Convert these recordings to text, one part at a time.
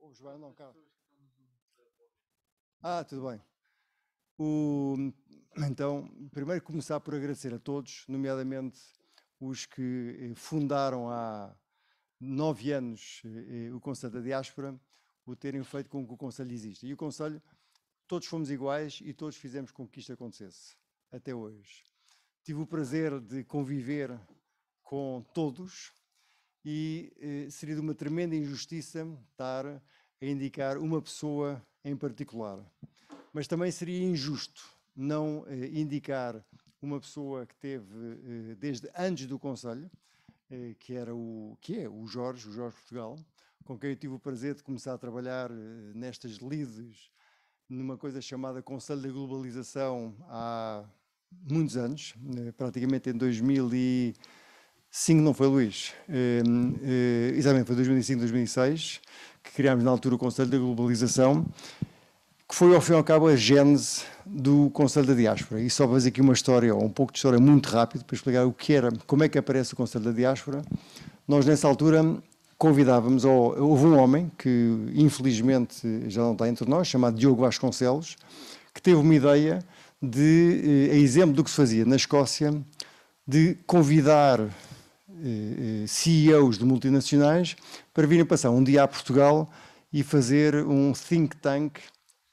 o João, não, cara. Ah, tudo bem. O, então, primeiro começar por agradecer a todos, nomeadamente os que eh, fundaram há nove anos eh, o Conselho da Diáspora, o terem feito com que o Conselho exista. E o Conselho, todos fomos iguais e todos fizemos com que isto acontecesse, até hoje. Tive o prazer de conviver com todos, e eh, seria de uma tremenda injustiça estar a indicar uma pessoa em particular. Mas também seria injusto não eh, indicar uma pessoa que teve eh, desde antes do Conselho, que era o que é o Jorge, o Jorge Portugal, com quem eu tive o prazer de começar a trabalhar nestas lides numa coisa chamada Conselho da Globalização há muitos anos, praticamente em 2000 e Sim, não foi Luís. Uh, uh, exatamente, foi 2005, 2006, que criámos na altura o Conselho da Globalização, que foi, ao fim e ao cabo, a gênese do Conselho da Diáspora. E só fazer aqui uma história, ou um pouco de história muito rápido, para explicar o que era, como é que aparece o Conselho da Diáspora. Nós, nessa altura, convidávamos, ou houve um homem que, infelizmente, já não está entre nós, chamado Diogo Vasconcelos, que teve uma ideia de, eh, a exemplo do que se fazia na Escócia, de convidar eh, eh, CEOs de multinacionais para virem passar um dia a Portugal e fazer um think tank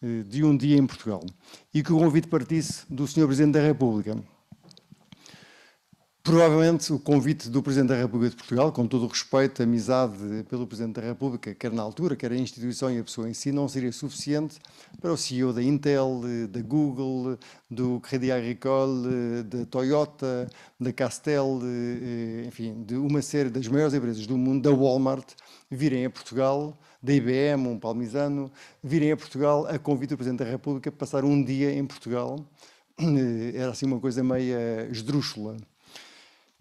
eh, de um dia em Portugal. E que o convite partisse do Sr. Presidente da República. Provavelmente o convite do Presidente da República de Portugal, com todo o respeito, amizade pelo Presidente da República, quer na altura, quer a instituição e a pessoa em si, não seria suficiente para o CEO da Intel, da Google, do Crédit Agricole, da Toyota, da Castel, eh, enfim, de uma série das maiores empresas do mundo, da Walmart, virem a Portugal, da IBM, um palmisano, virem a Portugal a convite do Presidente da República para passar um dia em Portugal. Eh, era assim uma coisa meia esdrúxula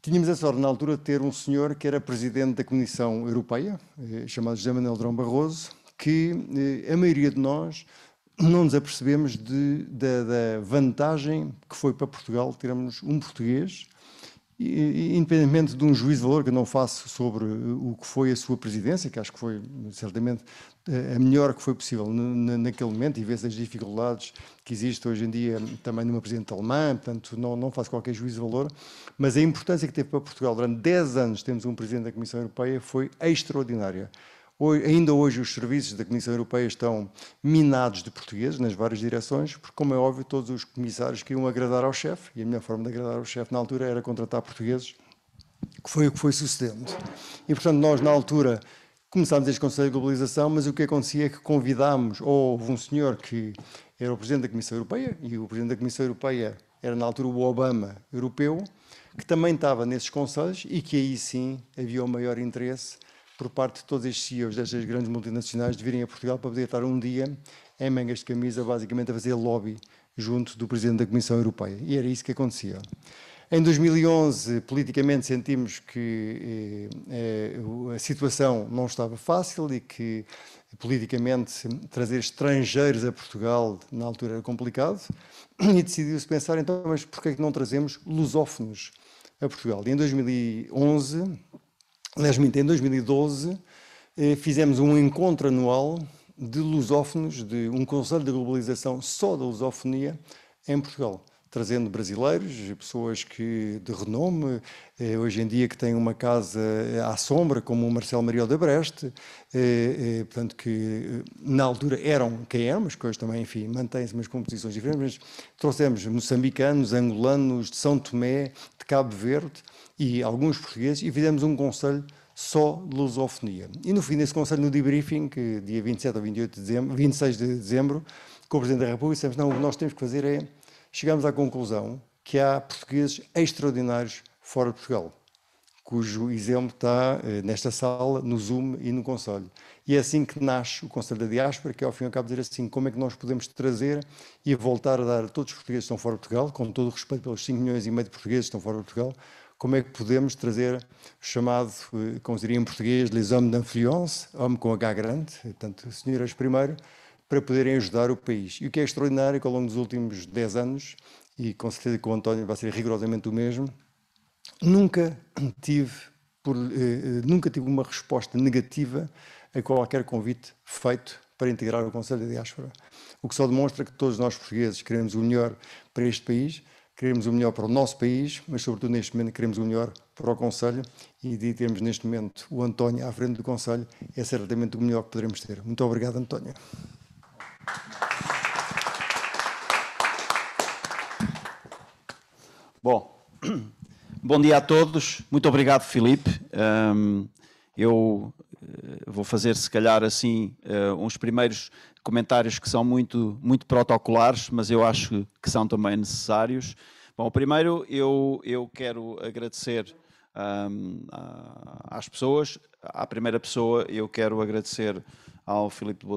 Tínhamos a sorte, na altura, de ter um senhor que era presidente da Comissão Europeia, eh, chamado José Manuel Drão Barroso, que eh, a maioria de nós não nos apercebemos de, da vantagem que foi para Portugal termos um português, independentemente de um juízo de valor que eu não faço sobre eh, o que foi a sua presidência, que acho que foi certamente a é, é melhor que foi possível naquele momento e vê-se as dificuldades que existem hoje em dia hum, também numa presidente alemã, portanto não, não faço qualquer juízo de valor, mas a importância que teve para Portugal durante 10 anos temos um presidente da Comissão Europeia foi extraordinária. Hoje, ainda hoje os serviços da Comissão Europeia estão minados de portugueses nas várias direções, porque como é óbvio todos os comissários queriam agradar ao chefe e a melhor forma de agradar ao chefe na altura era contratar portugueses, que foi o que foi sucedendo. E portanto nós na altura Começámos este Conselho de Globalização, mas o que acontecia é que convidámos, ou houve um senhor que era o Presidente da Comissão Europeia, e o Presidente da Comissão Europeia era na altura o Obama europeu, que também estava nesses conselhos e que aí sim havia o maior interesse por parte de todos estes CEOs destas grandes multinacionais de virem a Portugal para poder estar um dia em mangas de camisa, basicamente a fazer lobby junto do Presidente da Comissão Europeia. E era isso que acontecia. Em 2011, politicamente, sentimos que eh, eh, a situação não estava fácil e que, politicamente, trazer estrangeiros a Portugal na altura era complicado. E decidiu-se pensar, então, mas porquê é que não trazemos lusófonos a Portugal? E em 2011, aliás, em 2012, eh, fizemos um encontro anual de lusófonos, de um conselho de globalização só da lusofonia em Portugal trazendo brasileiros, pessoas que de renome, eh, hoje em dia que têm uma casa eh, à sombra, como o Marcelo Maria de Breste, eh, eh, portanto que eh, na altura eram quem eram, mas que hoje também, enfim, mantêm-se umas composições diferentes, mas trouxemos moçambicanos, angolanos, de São Tomé, de Cabo Verde e alguns portugueses e fizemos um conselho só de lusofonia. E no fim desse conselho, no debriefing, que dia 27 ou 28 de dezembro, 26 de dezembro, com o Presidente da República, dissemos, não, o que nós temos que fazer é chegamos à conclusão que há portugueses extraordinários fora de Portugal, cujo exemplo está eh, nesta sala, no Zoom e no Conselho. E é assim que nasce o Conselho da Diáspora, que ao fim e ao cabo dizer assim, como é que nós podemos trazer e voltar a dar a todos os portugueses que estão fora de Portugal, com todo o respeito pelos 5 milhões e meio de portugueses que estão fora de Portugal, como é que podemos trazer o chamado, eh, como se diria em português, les hommes d'influence, homem com H grande, eh, portanto, senhoras primeiro, para poderem ajudar o país. E o que é extraordinário é que ao longo dos últimos 10 anos, e com certeza que o António vai ser rigorosamente o mesmo, nunca tive, por, eh, eh, nunca tive uma resposta negativa a qualquer convite feito para integrar o Conselho da Diáspora. O que só demonstra que todos nós portugueses queremos o melhor para este país, queremos o melhor para o nosso país, mas sobretudo neste momento queremos o melhor para o Conselho e de termos neste momento o António à frente do Conselho é certamente o melhor que poderemos ter. Muito obrigado, António. Bom, bom dia a todos. Muito obrigado, Filipe. Um, eu eh, vou fazer, se calhar, assim, eh, uns primeiros comentários que são muito, muito protocolares, mas eu acho que são também necessários. Bom, primeiro eu, eu quero agradecer um, às pessoas. À primeira pessoa, eu quero agradecer ao Filipe de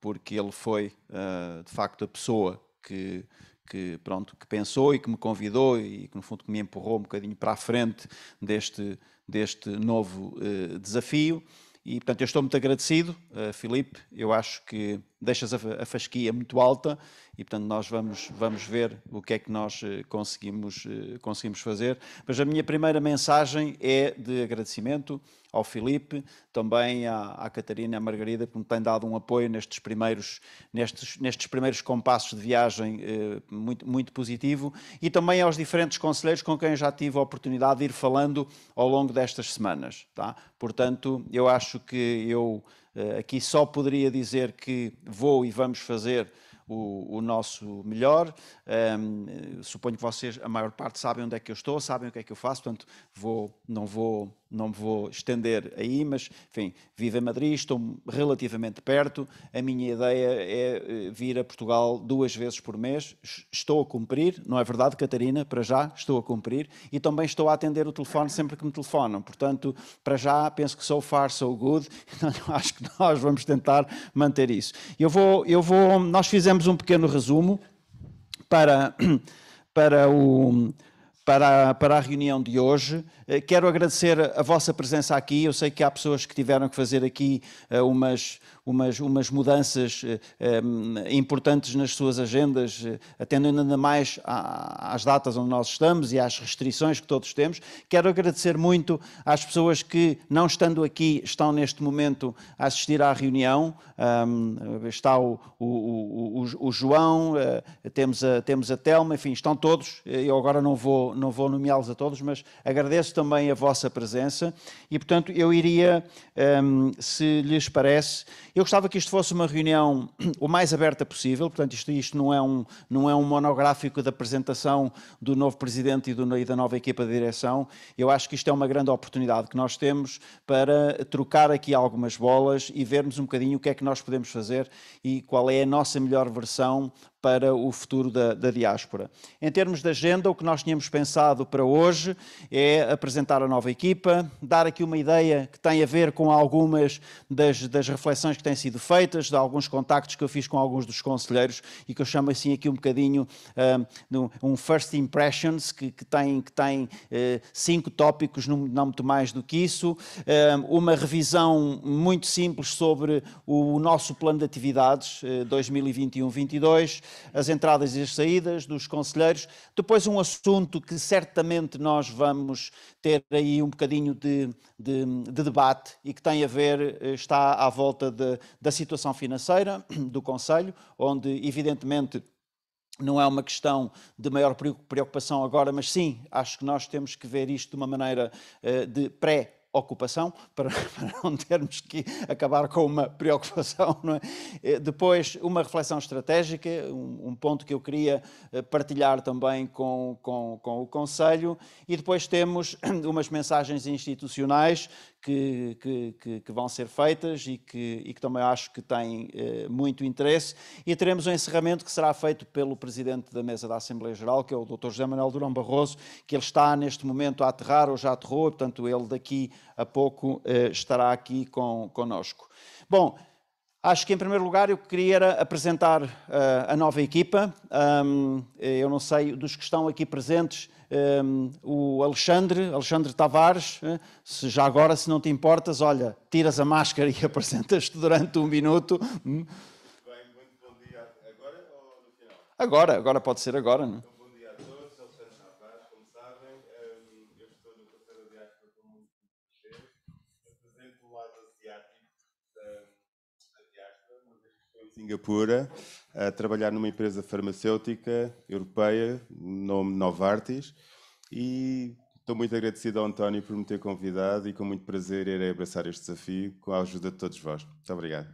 porque ele foi, uh, de facto, a pessoa que, que, pronto, que pensou e que me convidou e que, no fundo, que me empurrou um bocadinho para a frente deste, deste novo uh, desafio. E, portanto, eu estou muito agradecido, uh, Filipe. Eu acho que deixas a, fasquia muito alta e, portanto, nós vamos, vamos ver o que é que nós eh, conseguimos, eh, conseguimos fazer. Mas a minha primeira mensagem é de agradecimento ao Filipe, também à, à Catarina e à Margarida, que me têm dado um apoio nestes primeiros, nestes, nestes primeiros compassos de viagem eh, muito, muito positivo, e também aos diferentes conselheiros com quem já tive a oportunidade de ir falando ao longo destas semanas. Tá? Portanto, eu acho que eu eh, aqui só poderia dizer que vou e vamos fazer o, o nosso melhor. Um, suponho que vocês, a maior parte, sabem onde é que eu estou, sabem o que é que eu faço, portanto, vou, não, vou, não me vou estender aí, mas, enfim, vivo em Madrid, estou relativamente perto. A minha ideia é eh, vir a Portugal duas vezes por mês. Estou a cumprir, não é verdade, Catarina? Para já, estou a cumprir. E também estou a atender o telefone sempre que me telefonam. Portanto, para já, penso que so far, so good. Então, acho que nós vamos tentar manter isso. Eu vou, eu vou, nós fizemos fizemos um pequeno resumo para, para o, para a, para a, reunião de hoje. Eh, quero agradecer a vossa presença aqui. Eu sei que há pessoas que tiveram que fazer aqui eh, umas, umas, umas mudanças eh, eh, importantes nas suas agendas, eh, atendendo ainda mais às datas onde nós estamos e às restrições que todos temos. Quero agradecer muito às pessoas que, não estando aqui, estão neste momento a assistir à reunião. Está o, o, o, o João, temos a, temos a Telma, enfim, estão todos. Eu agora não vou, não vou nomeá-los a todos, mas agradeço também a vossa presença. E, portanto, eu iria, se lhes parece, eu gostava que isto fosse uma reunião o mais aberta possível, portanto, isto, isto não, é um, não é um monográfico da apresentação do novo presidente e, do, e da nova equipa de direção. Eu acho que isto é uma grande oportunidade que nós temos para trocar aqui algumas bolas e vermos um bocadinho o que é que nós podemos fazer e qual é a nossa melhor versão para o futuro da, da, diáspora. Em termos de agenda, o que nós tínhamos pensado para hoje é apresentar a nova equipa, dar aqui uma ideia que tem a ver com algumas das, das reflexões que têm sido feitas, de alguns contactos que eu fiz com alguns dos conselheiros e que eu chamo assim aqui um bocadinho hum, um, um first impressions, que, que tem, que tem uh, eh, cinco tópicos, não, não muito mais do que isso, um, uma revisão muito simples sobre o nosso plano de atividades uh, eh, 2021-22, as entradas e as saídas dos conselheiros. Depois, um assunto que certamente nós vamos ter aí um bocadinho de, de, de debate e que tem a ver, eh, está à volta de, da situação financeira do Conselho, onde, evidentemente, não é uma questão de maior preocupação agora, mas sim, acho que nós temos que ver isto de uma maneira eh, de pré ocupação, para, para não termos que acabar com uma preocupação. É? Eh, depois, uma reflexão estratégica, um, um, ponto que eu queria eh, partilhar também com, com, com o Conselho. E depois temos umas mensagens institucionais que, que, que, vão ser feitas e que, e que também acho que têm eh, muito interesse. E teremos um encerramento que será feito pelo Presidente da Mesa da Assembleia Geral, que é o Dr. José Manuel Durão Barroso, que ele está neste momento a aterrar ou já aterrou, portanto, ele daqui a pouco eh, estará aqui com, conosco. Bom, Acho que em primeiro lugar eu queria apresentar uh, a nova equipa. Um, eh, eu não sei dos que estão aqui presentes, um, ehm, o Alexandre, Alexandre Tavares, se já agora se não te importas, olha, tiras a máscara e apresentas-te durante um minuto. Hum? Bem, muito bom dia. Agora ou no final? Agora, agora pode ser agora, não? É? Singapura a trabalhar numa empresa farmacêutica europeia, nome Novartis, e estou muito agradecido ao António por me ter convidado e com muito prazer irei abraçar este desafio com a ajuda de todos vós. Muito obrigado.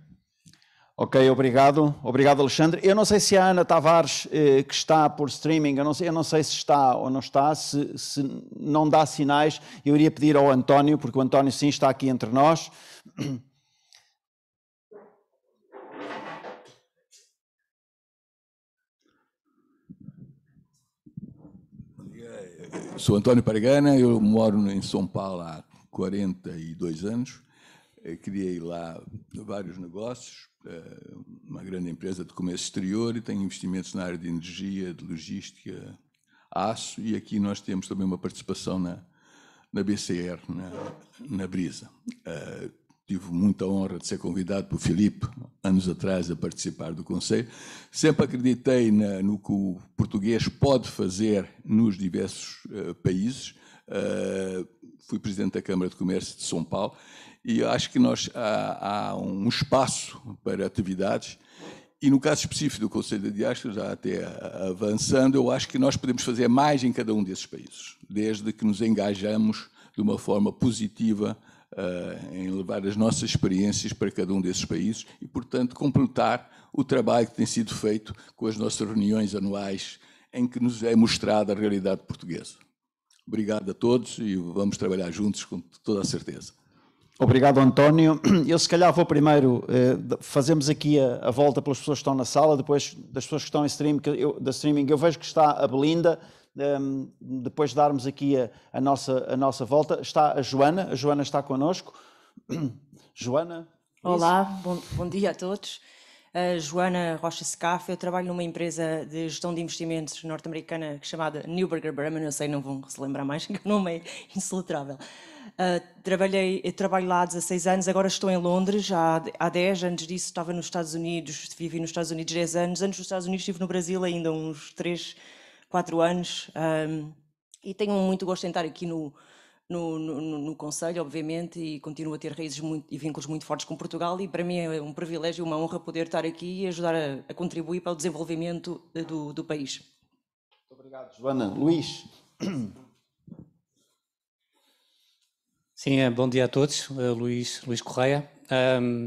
Ok, obrigado. Obrigado, Alexandre. Eu não sei se a Ana Tavares, eh, que está por streaming, eu não, sei, eu não sei se está ou não está, se, se não dá sinais, eu iria pedir ao António, porque o António sim está aqui entre nós. sou Antônio Paragana, eu moro em São Paulo há 42 anos. Eh, criei lá vários negócios, eh, uma grande empresa de comércio exterior e tenho investimentos na área de energia, de logística, aço, e aqui nós temos também uma participação na, na BCR, na, na Brisa. Eh, tive muita honra de ser convidado por Filipe, anos atrás, a participar do Conselho. Sempre acreditei na, no que o português pode fazer nos diversos uh, países. Uh, fui presidente da Câmara de Comércio de São Paulo e acho que nós há, há um espaço para atividades e no caso específico do Conselho da Diáspora, já até avançando, eu acho que nós podemos fazer mais em cada um desses países, desde que nos engajamos de uma forma positiva eh, em levar as nossas experiências para cada um desses países e, portanto, completar o trabalho que tem sido feito com as nossas reuniões anuais em que nos é mostrada a realidade portuguesa. Obrigado a todos e vamos trabalhar juntos com toda a certeza. Obrigado, António. Eu, se calhar, vou primeiro. Eh, fazemos aqui a, a, volta pelas pessoas que estão na sala, depois das pessoas que estão em stream, que eu, da streaming. Eu vejo que está a Belinda, um, depois de darmos aqui a, a, nossa, a nossa volta, está a Joana. A Joana está connosco. Joana. É Olá, bom, bom, dia a todos. Uh, Joana Rocha Scaff, eu trabalho numa empresa de gestão de investimentos norte-americana chamada Newberger Berman, eu sei, não vão se lembrar mais, que o nome é insoletável. Uh, ah, trabalhei, trabalho lá há 16 anos, agora estou em Londres há, há 10, antes disso estava nos Estados Unidos, vivi nos Estados Unidos 10 anos, antes dos Estados Unidos estive no Brasil ainda uns 3, quatro anos um, e tenho muito gosto em estar aqui no, no, no, no Conselho, obviamente, e continuo a ter raízes muito, e vínculos muito fortes com Portugal e para mim é um privilégio e uma honra poder estar aqui e ajudar a, a contribuir para o desenvolvimento eh, do, do país. Muito obrigado, Joana. Luís. Sim, eh, bom dia a todos. Eh, Luís, Luís Correia. Um,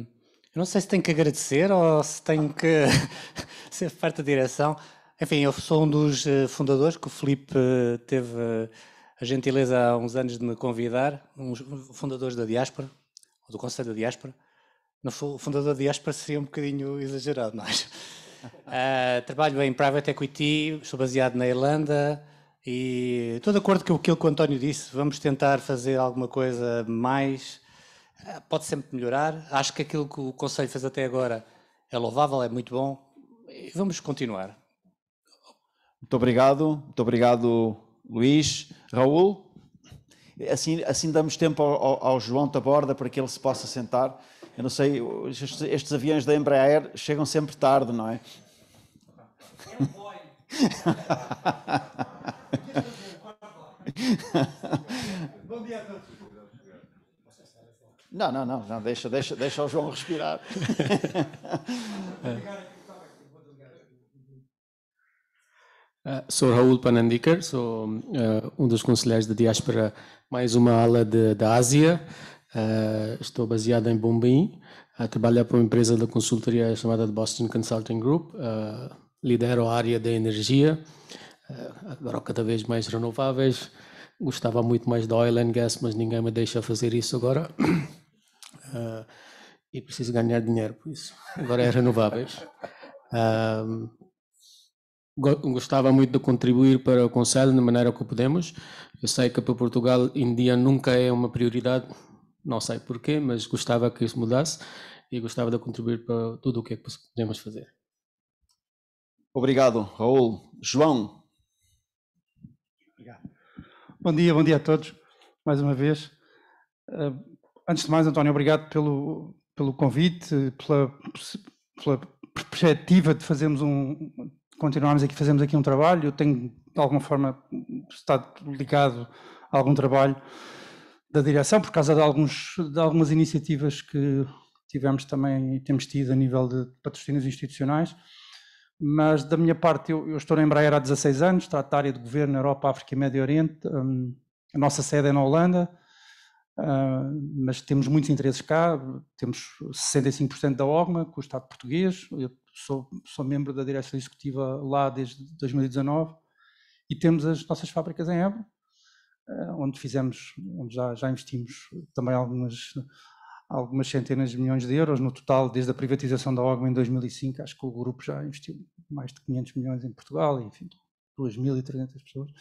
eu não sei se tenho que agradecer ou se tenho que ser parte da direção. Enfim, eu sou um dos eh, fundadores que o Felipe eh, teve eh, a gentileza há uns anos de me convidar, um dos fundadores da diáspora, ou do Conselho da Diáspora. No, o fundador da diáspora seria um bocadinho exagerado, mas... É? Uh, trabalho em private equity, sou baseado na Irlanda e estou de acordo com aquilo que o António disse. Vamos tentar fazer alguma coisa mais. Uh, pode sempre melhorar. Acho que aquilo que o Conselho fez até agora é louvável, é muito bom. E vamos continuar. Muito obrigado, muito obrigado, Luís. Raul, assim, assim damos tempo ao, ao, da João Taborda para que ele se possa sentar. Eu não sei, estes, estes aviões da Embraer chegam sempre tarde, não é? Bom dia a todos. Não, não, não, não deixa, deixa, deixa o João respirar. Ah, sou Raul Panandikar, sou uh, um dos conselheiros da diáspora, mais uma ala de, da Ásia. Uh, estou baseado em Bombay. trabalho para uma empresa da consultoria chamada Boston Consulting Group. lidero a área da energia, agora cada vez mais renováveis. Gostava muito mais da oil and gas, mas ninguém me deixa fazer isso agora. e preciso ganhar dinheiro por isso. Agora é renováveis gostava muito de contribuir para o Conselho de maneira que podemos. Eu sei que para Portugal em dia, nunca é uma prioridade, não sei porquê, mas gostava que isso mudasse e gostava de contribuir para tudo o que é que podemos fazer. Obrigado, Raul. João. Obrigado. Bom dia, bom dia a todos, mais uma vez. Eh, antes de mais, António, obrigado pelo, pelo convite, pela, pela perspectiva de fazermos um, continuarmos aqui, fazemos aqui um trabalho, eu tenho de alguma forma estado ligado a algum trabalho da direção por causa de, alguns, de algumas iniciativas que tivemos também e temos tido a nível de patrocínios institucionais. Mas da minha parte, eu, eu estou na Embraer há 16 anos, trato da área de governo, Europa, África e Médio Oriente. Um, a nossa sede é na Holanda, uh, mas temos muitos interesses cá. Temos 65% da OGMA, com o Estado português. Eu sou, sou membro da direção executiva lá desde 2019 e temos as nossas fábricas em Évora, eh, onde fizemos, onde já, já investimos também algumas, algumas centenas de milhões de euros. No total, desde a privatização da OGM em 2005, acho que o grupo já investiu mais de 500 milhões em Portugal, enfim, 2.300 pessoas.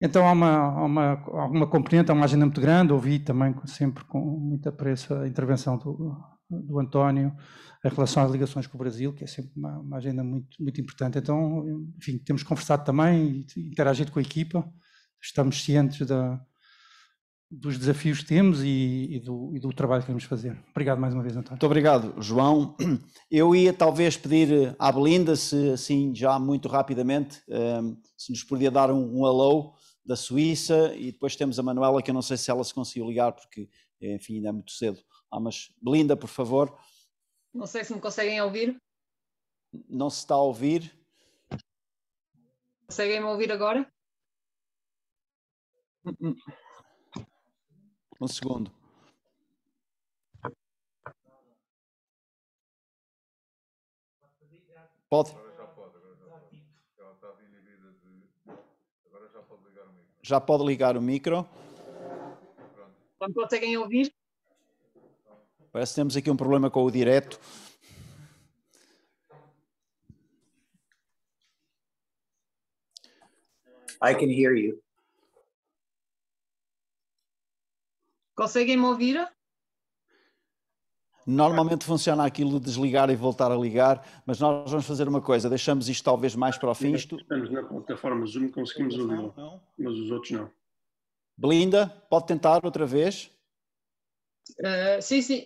Então há uma, há uma, componente, há uma agenda muito grande. Ouvi também sempre com muita pressa a intervenção do, do António em relação às ligações com o Brasil, que é sempre uma, uma agenda muito, muito importante. Então, enfim, temos conversado também e interagido com a equipa, estamos cientes da, dos desafios que temos e, e, do, e, do, trabalho que vamos fazer. Obrigado mais uma vez, António. Muito obrigado, João. Eu ia talvez pedir à Belinda, se assim já muito rapidamente, eh, se nos podia dar um, um alô da Suíça e depois temos a Manuela, que eu não sei se ela se conseguiu ligar, porque enfim, ainda é muito cedo. Ah, mas Belinda, por favor. Não sei se me conseguem ouvir. Não se está a ouvir. Conseguem-me ouvir agora? Um segundo. Pode? Já pode ligar o micro. Não conseguem ouvir? Parece que temos aqui um problema com o direto. I can hear you. Conseguem me ouvir? Normalmente funciona aquilo de desligar e voltar a ligar, mas nós vamos fazer uma coisa, deixamos isto talvez mais para o fim. Isto... Estamos na plataforma Zoom, conseguimos o lo mas os outros não. Belinda, pode tentar outra vez? Ah, sim, sim.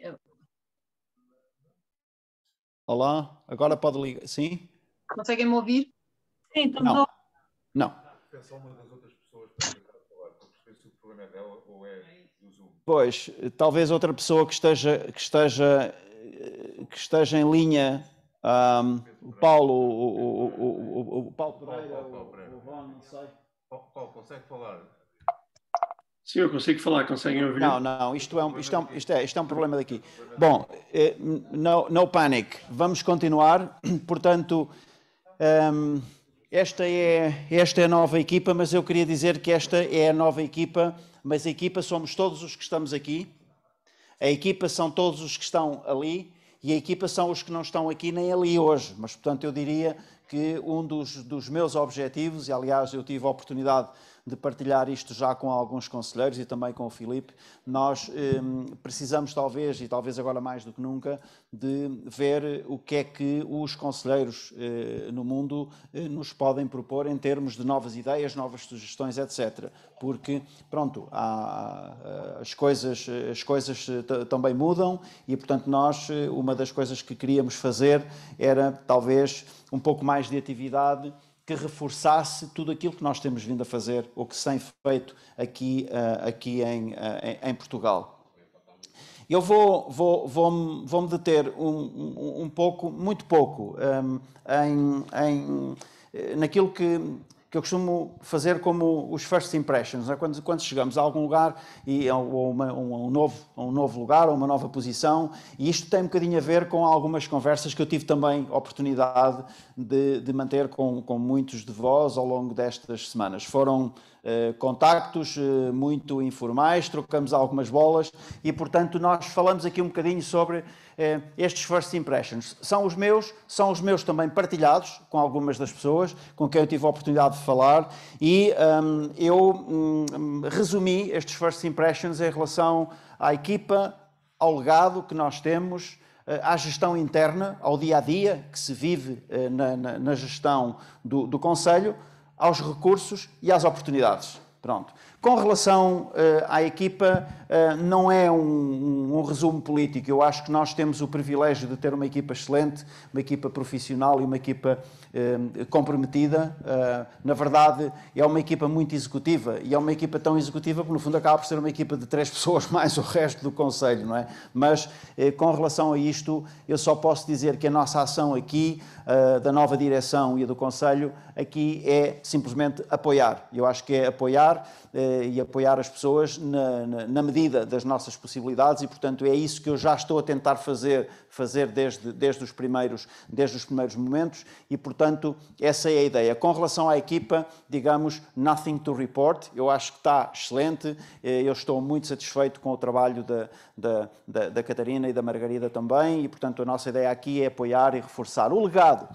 Olá, agora pode ligar. Sim? Conseguem me ouvir? Sim, estamos Não. A... Não. Pois, talvez outra pessoa que esteja, que esteja, que esteja em linha, um, o Paulo, o, o, o, o, Paulo Pereira, o, Paulo, Paulo, Paulo, o Paulo, não sei. Paulo, consegue falar? Sim, eu consigo falar, conseguem ouvir? Não, não, isto é um, isto é um, isto é, isto é um problema daqui. Bom, eh, no, no panic, vamos continuar. Portanto, um, ehm, esta, é, esta é a nova equipa, mas eu queria dizer que esta é a nova equipa, mas a equipa somos todos os que estamos aqui, a equipa são todos os que estão ali, e a equipa são os que não estão aqui nem ali hoje. Mas, portanto, eu diria que um dos, dos meus objetivos, e aliás eu tive a oportunidade de de partilhar isto já com alguns conselheiros e também com o Filipe, nós hum, precisamos talvez, e talvez agora mais do que nunca, de ver o que é que os conselheiros eh, no mundo eh, nos podem propor em termos de novas ideias, novas sugestões, etc. Porque, pronto, há, as coisas, as coisas eh, também mudam e, portanto, nós, uma das coisas que queríamos fazer era talvez um pouco mais de atividade que reforçasse tudo aquilo que nós temos vindo a fazer ou que se tem feito aqui, eh, aqui eh, em, em Portugal. Eu vou, vou, vou, vou me deter um, um, um pouco, muito pouco, um, ehm, em, em, naquilo que que eu costumo fazer como os first impressions, é? quando, quando, chegamos a algum lugar, e, ou uma, um, um, novo, um novo lugar, ou uma nova posição, e isto tem um bocadinho a ver com algumas conversas que eu tive também oportunidade de, de manter com, com muitos de vós ao longo destas semanas. Foram eh, contactos eh, muito informais, trocamos algumas bolas, e portanto nós falamos aqui um bocadinho sobre é, estes first impressions. São os meus, são os meus também partilhados com algumas das pessoas com quem eu tive a oportunidade de falar e um, eu um, resumi estes first impressions em relação à equipa, ao legado que nós temos, eh, à gestão interna, ao dia a dia que se vive eh, na, na, na gestão do, do Conselho, aos recursos e às oportunidades. Pronto. Com relação uh, à equipa, uh, não é um, um, um, resumo político. Eu acho que nós temos o privilégio de ter uma equipa excelente, uma equipa profissional e uma equipa eh, comprometida. Eh, na verdade, é uma equipa muito executiva e é uma equipa tão executiva que, no fundo, acaba por ser uma equipa de três pessoas mais o resto do Conselho, não é? Mas, eh, com relação a isto, eu só posso dizer que a nossa ação aqui, da nova direção e do Conselho, aqui é simplesmente apoiar. Eu acho que é apoiar e apoiar as pessoas na, na, na medida das nossas possibilidades e, portanto, é isso que eu já estou a tentar fazer fazer desde, desde, os primeiros, desde os primeiros momentos e, portanto, essa é a ideia. Com relação à equipa, digamos, nothing to report, eu acho que está excelente, eh, eu estou muito satisfeito com o trabalho da, da, da, da Catarina e da Margarida também e, portanto, a nossa ideia aqui é apoiar e reforçar. O legado.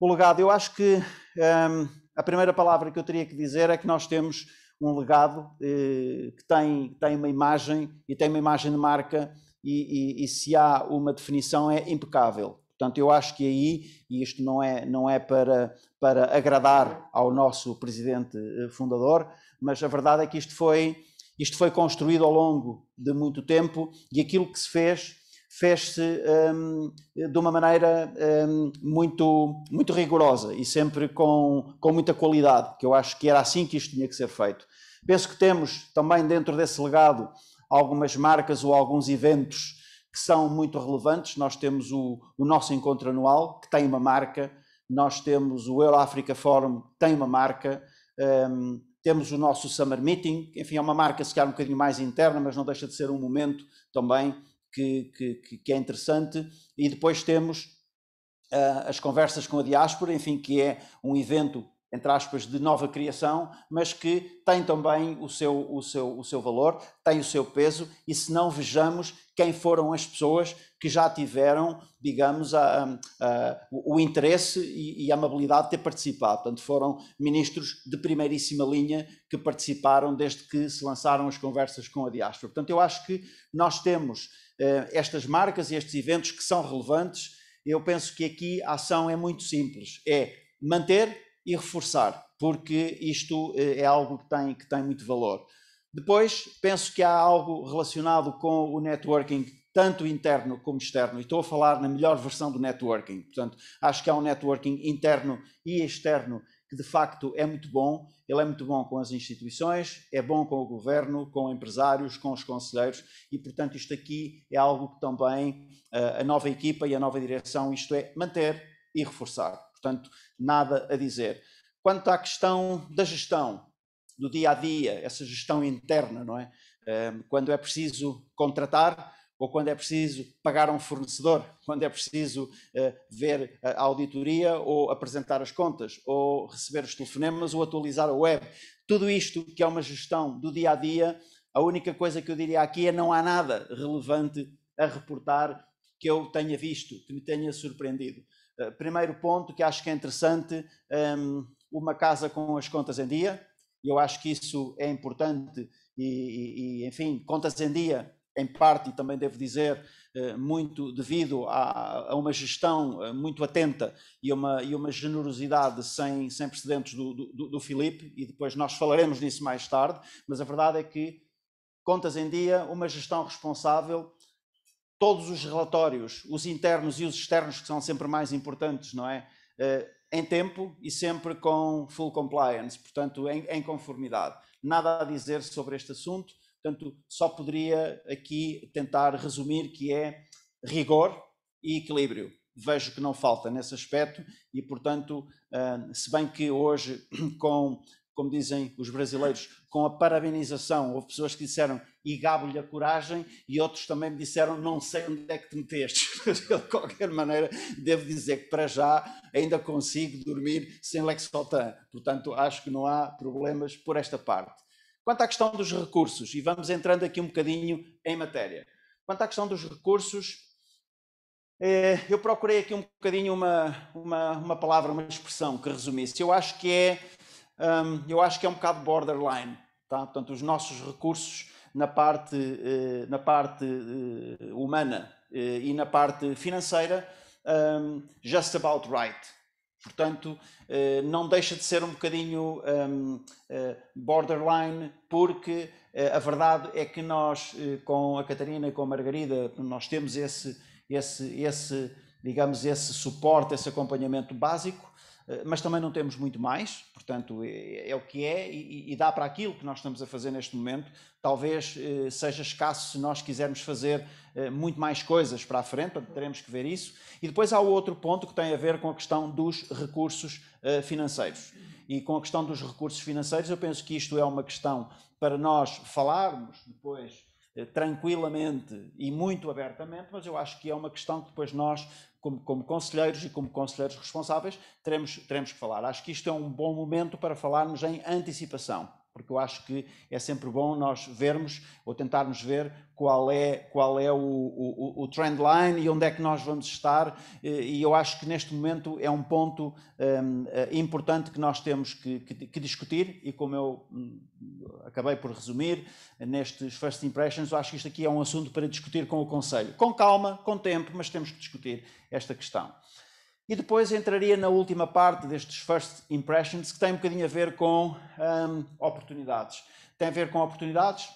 O legado, eu acho que hum, a primeira palavra que eu teria que dizer é que nós temos um legado eh, que tem, tem uma imagem e tem uma imagem de marca e, e, e, se há uma definição é impecável. Portanto, eu acho que aí, e isto não é, não é para, para agradar ao nosso presidente eh, fundador, mas a verdade é que isto foi, isto foi construído ao longo de muito tempo e aquilo que se fez fez-se hum, de uma maneira hum, muito, muito rigorosa e sempre com, com muita qualidade, que eu acho que era assim que isto tinha que ser feito. Penso que temos também dentro desse legado algumas marcas ou alguns eventos que são muito relevantes. Nós temos o, o nosso encontro anual, que tem uma marca, nós temos o Africa Forum, que tem uma marca, um, temos o nosso Summer Meeting, enfim, é uma marca se calhar um bocadinho mais interna, mas não deixa de ser um momento também que, que, que é interessante. E depois temos uh, as conversas com a diáspora, enfim, que é um evento entre aspas, de nova criação, mas que tem também o seu, o, seu, o seu valor, tem o seu peso, e se não vejamos quem foram as pessoas que já tiveram, digamos, a, a, o interesse e, e a amabilidade de ter participado. Portanto, foram ministros de primeiríssima linha que participaram desde que se lançaram as conversas com a diáspora. Portanto, eu acho que nós temos eh, estas marcas e estes eventos que são relevantes. Eu penso que aqui a ação é muito simples: é manter e reforçar, porque isto eh, é algo que tem, que tem muito valor. Depois, penso que há algo relacionado com o networking, tanto interno como externo, e estou a falar na melhor versão do networking. Portanto, acho que há um networking interno e externo que de facto é muito bom. Ele é muito bom com as instituições, é bom com o governo, com empresários, com os conselheiros, e portanto, isto aqui é algo que também eh, a nova equipa e a nova direção, isto é, manter e reforçar portanto, nada a dizer. Quanto à questão da gestão, do dia a dia, essa gestão interna, não é? Quando é preciso contratar ou quando é preciso pagar a um fornecedor, quando é preciso eh, ver a auditoria ou apresentar as contas, ou receber os telefonemas ou atualizar a web. Tudo isto que é uma gestão do dia a dia, a única coisa que eu diria aqui é não há nada relevante a reportar que eu tenha visto, que me tenha surpreendido. Eh, primeiro ponto que acho que é interessante, ehm, uma casa com as contas em dia, e eu acho que isso é importante, e, e, enfim, contas em dia, em parte, também devo dizer, eh, muito devido a, a uma gestão eh, muito atenta e uma, e uma generosidade sem, sem precedentes do, do, do Filipe, e depois nós falaremos nisso mais tarde, mas a verdade é que contas em dia, uma gestão responsável todos os relatórios, os internos e os externos, que são sempre mais importantes, não é? Eh, em tempo e sempre com full compliance, portanto, em, em conformidade. Nada a dizer sobre este assunto, portanto, só poderia aqui tentar resumir que é rigor e equilíbrio. Vejo que não falta nesse aspecto e, portanto, eh, se bem que hoje, com como dizem os brasileiros, com a parabenização. Houve pessoas que disseram e gabo-lhe a coragem, e outros também me disseram não sei onde é que te meteste. de qualquer maneira, devo dizer que para já ainda consigo dormir sem Lexotan. Portanto, acho que não há problemas por esta parte. Quanto à questão dos recursos, e vamos entrando aqui um bocadinho em matéria. Quanto à questão dos recursos, eh, eu procurei aqui um bocadinho uma, uma, uma palavra, uma expressão que resumisse. Eu acho que é um, eu acho que é um bocado borderline. Tá? Portanto, os nossos recursos na parte, eh, na parte eh, humana eh, e na parte financeira, um, just about right. Portanto, não deixa de ser um bocadinho borderline, porque a verdade é que nós, com a Catarina e com a Margarida, nós temos esse, esse, esse digamos, esse suporte, esse acompanhamento básico, eh, mas também não temos muito mais, portanto é, é o que é e, e, dá para aquilo que nós estamos a fazer neste momento. Talvez eh, seja escasso se nós quisermos fazer eh, muito mais coisas para a frente, portanto, teremos que ver isso. E depois há o outro ponto que tem a ver com a questão dos recursos eh, financeiros. E com a questão dos recursos financeiros, eu penso que isto é uma questão para nós falarmos depois eh, tranquilamente e muito abertamente, mas eu acho que é uma questão que depois nós, como, como conselheiros e como conselheiros responsáveis, teremos, teremos que falar. Acho que isto é um bom momento para falarmos em antecipação porque eu acho que é sempre bom nós vermos ou tentarmos ver qual é, qual é o, o, o trend line e onde é que nós vamos estar. E eu acho que neste momento é um ponto um, eh, importante que nós temos que, que, que, discutir. E como eu hum, acabei por resumir nestes first impressions, eu acho que isto aqui é um assunto para discutir com o Conselho. Com calma, com tempo, mas temos que discutir esta questão. E depois entraria na última parte destes first impressions, que tem um bocadinho a ver com um, oportunidades. Tem a ver com oportunidades,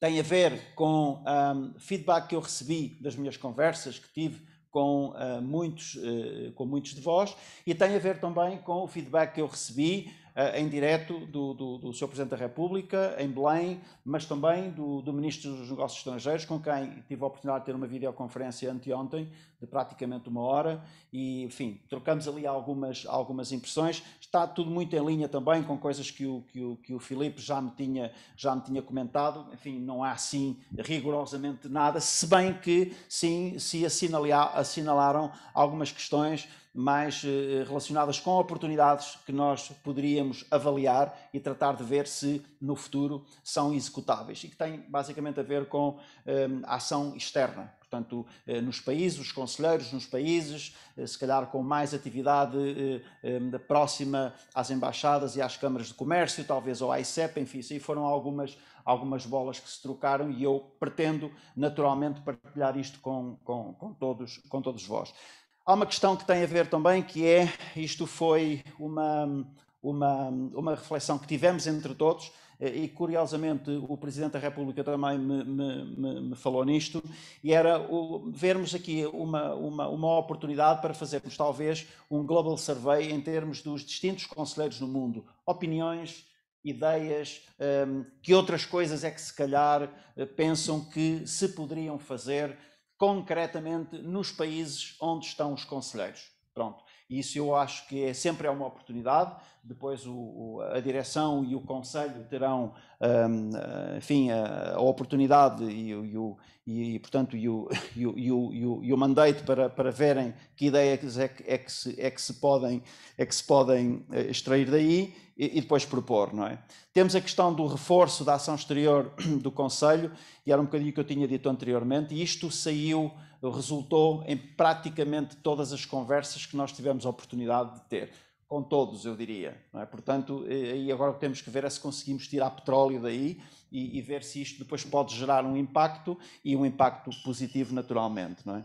tem a ver com um, feedback que eu recebi das minhas conversas que tive com, uh, muitos, uh, com muitos de vós e tem a ver também com o feedback que eu recebi eh, em direto do, do, do Sr. Presidente da República, em Belém, mas também do, do, Ministro dos Negócios Estrangeiros, com quem tive a oportunidade de ter uma videoconferência anteontem, de praticamente uma hora, e, enfim, trocamos ali algumas, algumas impressões. Está tudo muito em linha também com coisas que o, que o, que o Filipe já me, tinha, já me tinha comentado. Enfim, não há assim rigorosamente nada, se bem que sim, se assinalaram algumas questões mais eh, eh, relacionadas com oportunidades que nós poderíamos avaliar e tratar de ver se no futuro são executáveis e que têm basicamente a ver com eh, a ação externa. Portanto, nos países, os conselheiros nos países, se calhar com mais atividade próxima às embaixadas e às câmaras de comércio, talvez ao ICEP, enfim, isso aí foram algumas, algumas bolas que se trocaram e eu pretendo naturalmente partilhar isto com, com, com, todos, com todos vós. Há uma questão que tem a ver também, que é, isto foi uma, uma, uma reflexão que tivemos entre todos, eh, e curiosamente o Presidente da República também me, me, me falou nisto, e era o, vermos aqui uma, uma, uma oportunidade para fazermos talvez um global survey em termos dos distintos conselheiros no mundo, opiniões, ideias, ehm, que outras coisas é que se calhar eh, pensam que se poderiam fazer concretamente nos países onde estão os conselheiros. Pronto isso eu acho que é, sempre é uma oportunidade. Depois o, o, a direção e o conselho terão, um, eh, enfim, a, a, oportunidade e, e, o, e, portanto, e o, e o, e o, e o mandate para, para verem que ideias é que, é que, se, é que se podem, é que se podem eh, extrair daí e, depois propor, não é? Temos a questão do reforço da ação exterior do Conselho, e era um bocadinho que eu tinha dito anteriormente, e isto saiu resultou em praticamente todas as conversas que nós tivemos a oportunidade de ter. Com todos, eu diria. É? Portanto, aí agora temos que ver é se conseguimos tirar petróleo daí e, e, ver se isto depois pode gerar um impacto e um impacto positivo naturalmente. É?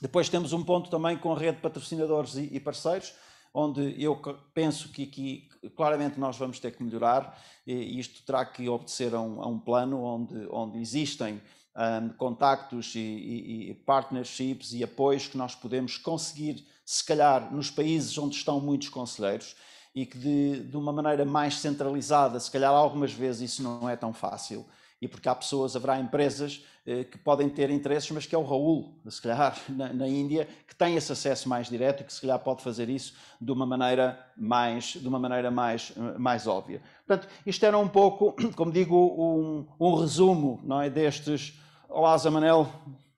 Depois temos um ponto também com a rede de patrocinadores e, e parceiros, onde eu penso que aqui claramente nós vamos ter que melhorar e isto terá que obedecer a um, a um plano onde, onde existem um, contactos e, e, e, partnerships e apoios que nós podemos conseguir, se calhar, nos países onde estão muitos conselheiros e que de, de uma maneira mais centralizada, se calhar algumas vezes isso não é tão fácil e porque há pessoas, haverá empresas eh, que podem ter interesses, mas que é o Raul, se calhar, na, na, Índia, que tem esse acesso mais direto e que se calhar pode fazer isso de uma maneira mais, de uma maneira mais, eh, mais óbvia. Portanto, isto era um pouco, como digo, um, um resumo não é, destes. Olá, Zamanel,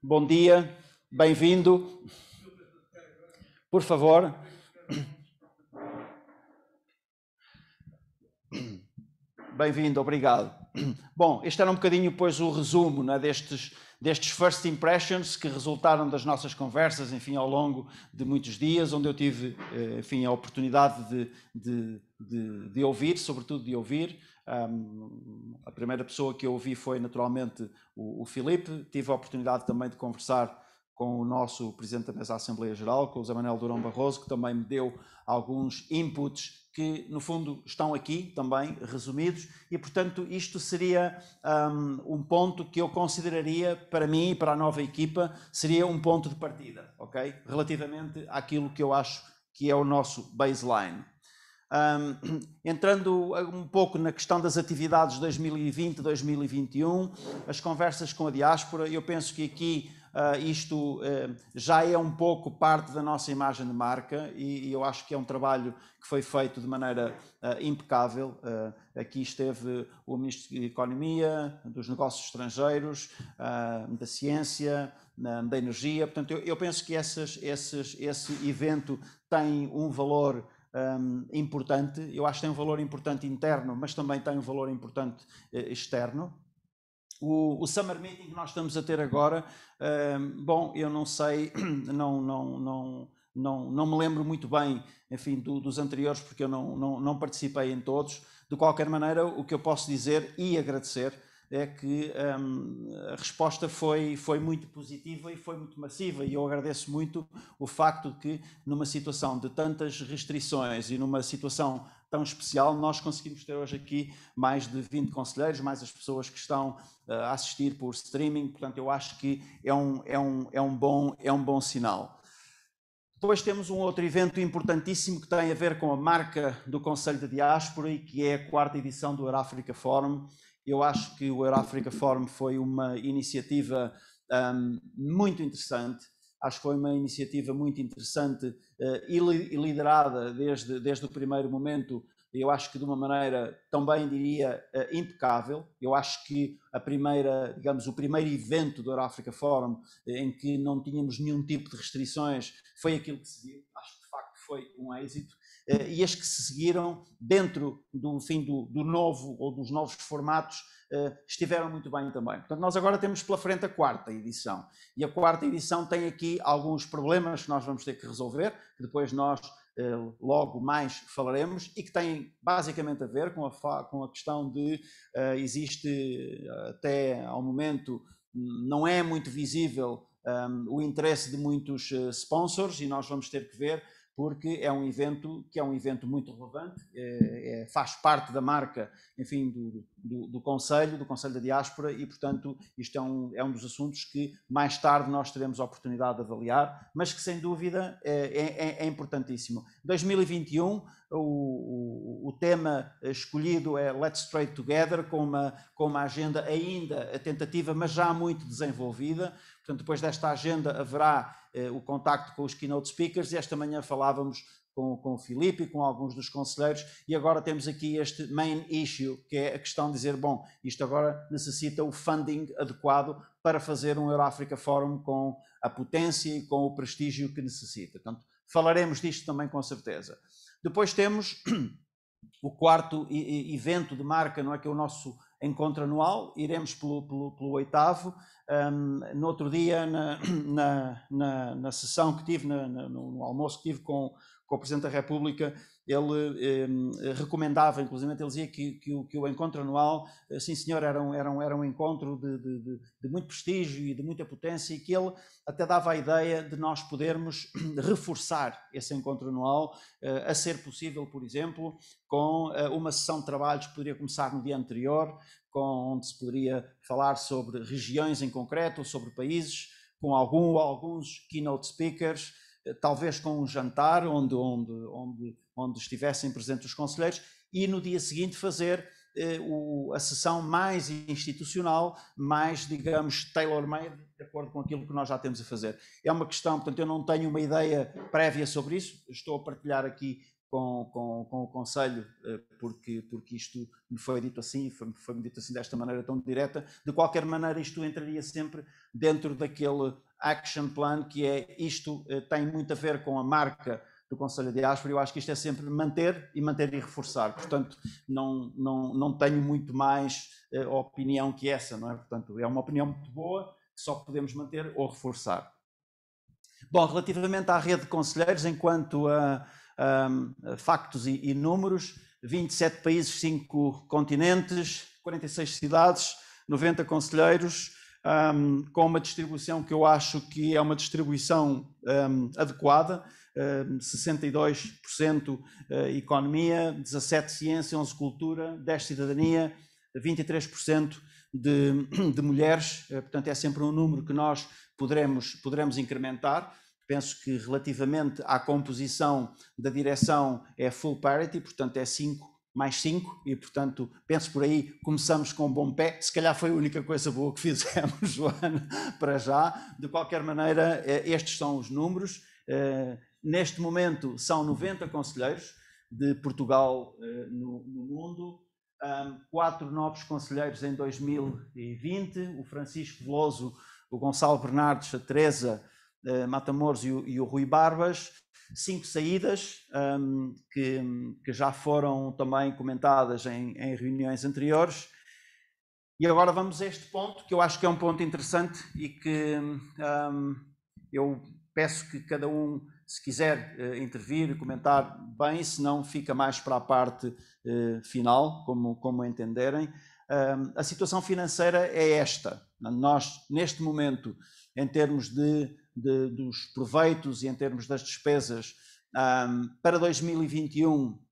bom dia, bem-vindo. Por favor. Bem-vindo, obrigado. Bom, este era um bocadinho, pois, o resumo é, destes, destes first impressions que resultaram das nossas conversas, enfim, ao longo de muitos dias, onde eu tive, eh, enfim, a oportunidade de, de, de, de ouvir, sobretudo de ouvir. Um, a primeira pessoa que eu ouvi foi, naturalmente, o, o Filipe. Tive a oportunidade também de conversar com o nosso Presidente da Mesa da Assembleia Geral, com o José Manuel Durão Barroso, que também me deu alguns inputs que, no fundo, estão aqui também resumidos, e, portanto, isto seria um, um, ponto que eu consideraria, para mim e para a nova equipa, seria um ponto de partida, ok? Relativamente àquilo que eu acho que é o nosso baseline. Um, entrando um pouco na questão das atividades 2020-2021, as conversas com a diáspora, eu penso que aqui Uh, isto uh, já é um pouco parte da nossa imagem de marca e, e, eu acho que é um trabalho que foi feito de maneira uh, impecável. aqui esteve o Ministro da Economia, dos Negócios Estrangeiros, da Ciência, na, da Energia. Portanto, eu, eu penso que essas, esses, esse evento tem um valor um, importante. Eu acho que tem um valor importante interno, mas também tem um valor importante externo. O, o, Summer Meeting que nós estamos a ter agora, eh, bom, eu não sei, não, não, não, não, não me lembro muito bem, enfim, do, dos anteriores, porque eu não, não, não participei em todos. De qualquer maneira, o que eu posso dizer e agradecer é que um, ehm, a resposta foi, foi muito positiva e foi muito massiva, e eu agradeço muito o facto de que, numa situação de tantas restrições e numa situação tão especial, nós conseguimos ter hoje aqui mais de 20 conselheiros, mais as pessoas que estão eh, a assistir por streaming, portanto, eu acho que é um, é um, é um, bom, é um bom sinal. Depois temos um outro evento importantíssimo que tem a ver com a marca do Conselho da Diáspora e que é a quarta edição do Eurafrica Forum. Eu acho que o Eurafrica Forum foi uma iniciativa um, muito interessante Acho que foi uma iniciativa muito interessante eh, e liderada desde, desde o primeiro momento, eu acho que de uma maneira, também diria, eh, impecável. Eu acho que a primeira, digamos, o primeiro evento do África Forum, eh, em que não tínhamos nenhum tipo de restrições, foi aquilo que se viu. Acho que de facto foi um êxito e as que se seguiram dentro do fim do, do, novo ou dos novos formatos eh, estiveram muito bem também. Portanto, nós agora temos pela frente a quarta edição. E a quarta edição tem aqui alguns problemas que nós vamos ter que resolver, que depois nós eh, logo mais falaremos, e que têm basicamente a ver com a, com a questão de uh, existe até ao momento hum, não é muito visível um, o interesse de muitos sponsors e nós vamos ter que ver porque é um evento que é um evento muito relevante, é, é, faz parte da marca, enfim, do, do, do, Conselho, do Conselho da Diáspora e, portanto, isto é um, é um dos assuntos que mais tarde nós teremos a oportunidade de avaliar, mas que, sem dúvida, eh, é, é, é importantíssimo. 2021, o, o, o, tema escolhido é Let's Trade Together, com uma, com uma agenda ainda tentativa, mas já muito desenvolvida, Portanto, depois desta agenda haverá eh, o contacto com os keynote speakers e esta manhã falávamos com, com o Filipe e com alguns dos conselheiros e agora temos aqui este main issue, que é a questão de dizer, bom, isto agora necessita o funding adequado para fazer um Euro-África Forum com a potência e com o prestígio que necessita. Portanto, falaremos disto também com certeza. Depois temos o quarto evento de marca, não é que é o nosso encontro anual, iremos pelo, pelo, pelo oitavo. Um, no outro dia, na, na, na, na sessão que tive, na, no, no, almoço que tive com, com o Presidente da República, ele eh, recomendava, inclusive, ele dizia que, que, o, que o encontro anual, eh, sim senhor, era um, era um, era um encontro de, de, de, muito prestígio e de muita potência, e que ele até dava a ideia de nós podermos reforçar esse encontro anual, eh, a ser possível, por exemplo, com eh, uma sessão de trabalhos que poderia começar no dia anterior, com, onde se poderia falar sobre regiões em concreto, ou sobre países, com algum ou alguns keynote speakers, eh, talvez com um jantar onde, onde, onde onde estivessem presentes os conselheiros, e no dia seguinte fazer eh, o, a sessão mais institucional, mais, digamos, tailor-made, de acordo com aquilo que nós já temos a fazer. É uma questão, portanto, eu não tenho uma ideia prévia sobre isso, estou a partilhar aqui com, com, com o Conselho, eh, porque, porque isto me foi dito assim, foi-me foi dito assim desta maneira tão direta. De qualquer maneira, isto entraria sempre dentro daquele action plan que é isto eh, tem muito a ver com a marca do Conselho de Áspora, eu acho que isto é sempre manter e manter e reforçar. Portanto, não, não, não tenho muito mais uh, opinião que essa, não é? Portanto, é uma opinião muito boa que só podemos manter ou reforçar. Bom, relativamente à rede de conselheiros, enquanto a, a, a factos e, e números, 27 países, 5 continentes, 46 cidades, 90 conselheiros, um, com uma distribuição que eu acho que é uma distribuição um, adequada. 62% eh, economia, 17% ciência, 11% cultura, 10% cidadania, 23% de, de mulheres. Eh, portanto, é sempre um número que nós poderemos, poderemos incrementar. Penso que relativamente à composição da direção é full parity, portanto é 5 mais 5 e, portanto, penso por aí, começamos com um bom pé. Se calhar foi a única coisa boa que fizemos, Joana, para já. De qualquer maneira, eh, estes são os números. Neste momento são 90 conselheiros de Portugal uh, no, no, mundo, um, quatro novos conselheiros em 2020, o Francisco Veloso, o Gonçalo Bernardes, a Teresa uh, Matamoros e o, e o, Rui Barbas, cinco saídas um, que, que, já foram também comentadas em, em reuniões anteriores. E agora vamos a este ponto, que eu acho que é um ponto interessante e que um, eu peço que cada um se quiser eh, intervir e comentar, bem, se não fica mais para a parte eh, final, como, como entenderem. a situação financeira é esta. Nós, neste momento, em termos de, de dos proveitos e em termos das despesas, para 2021, uh,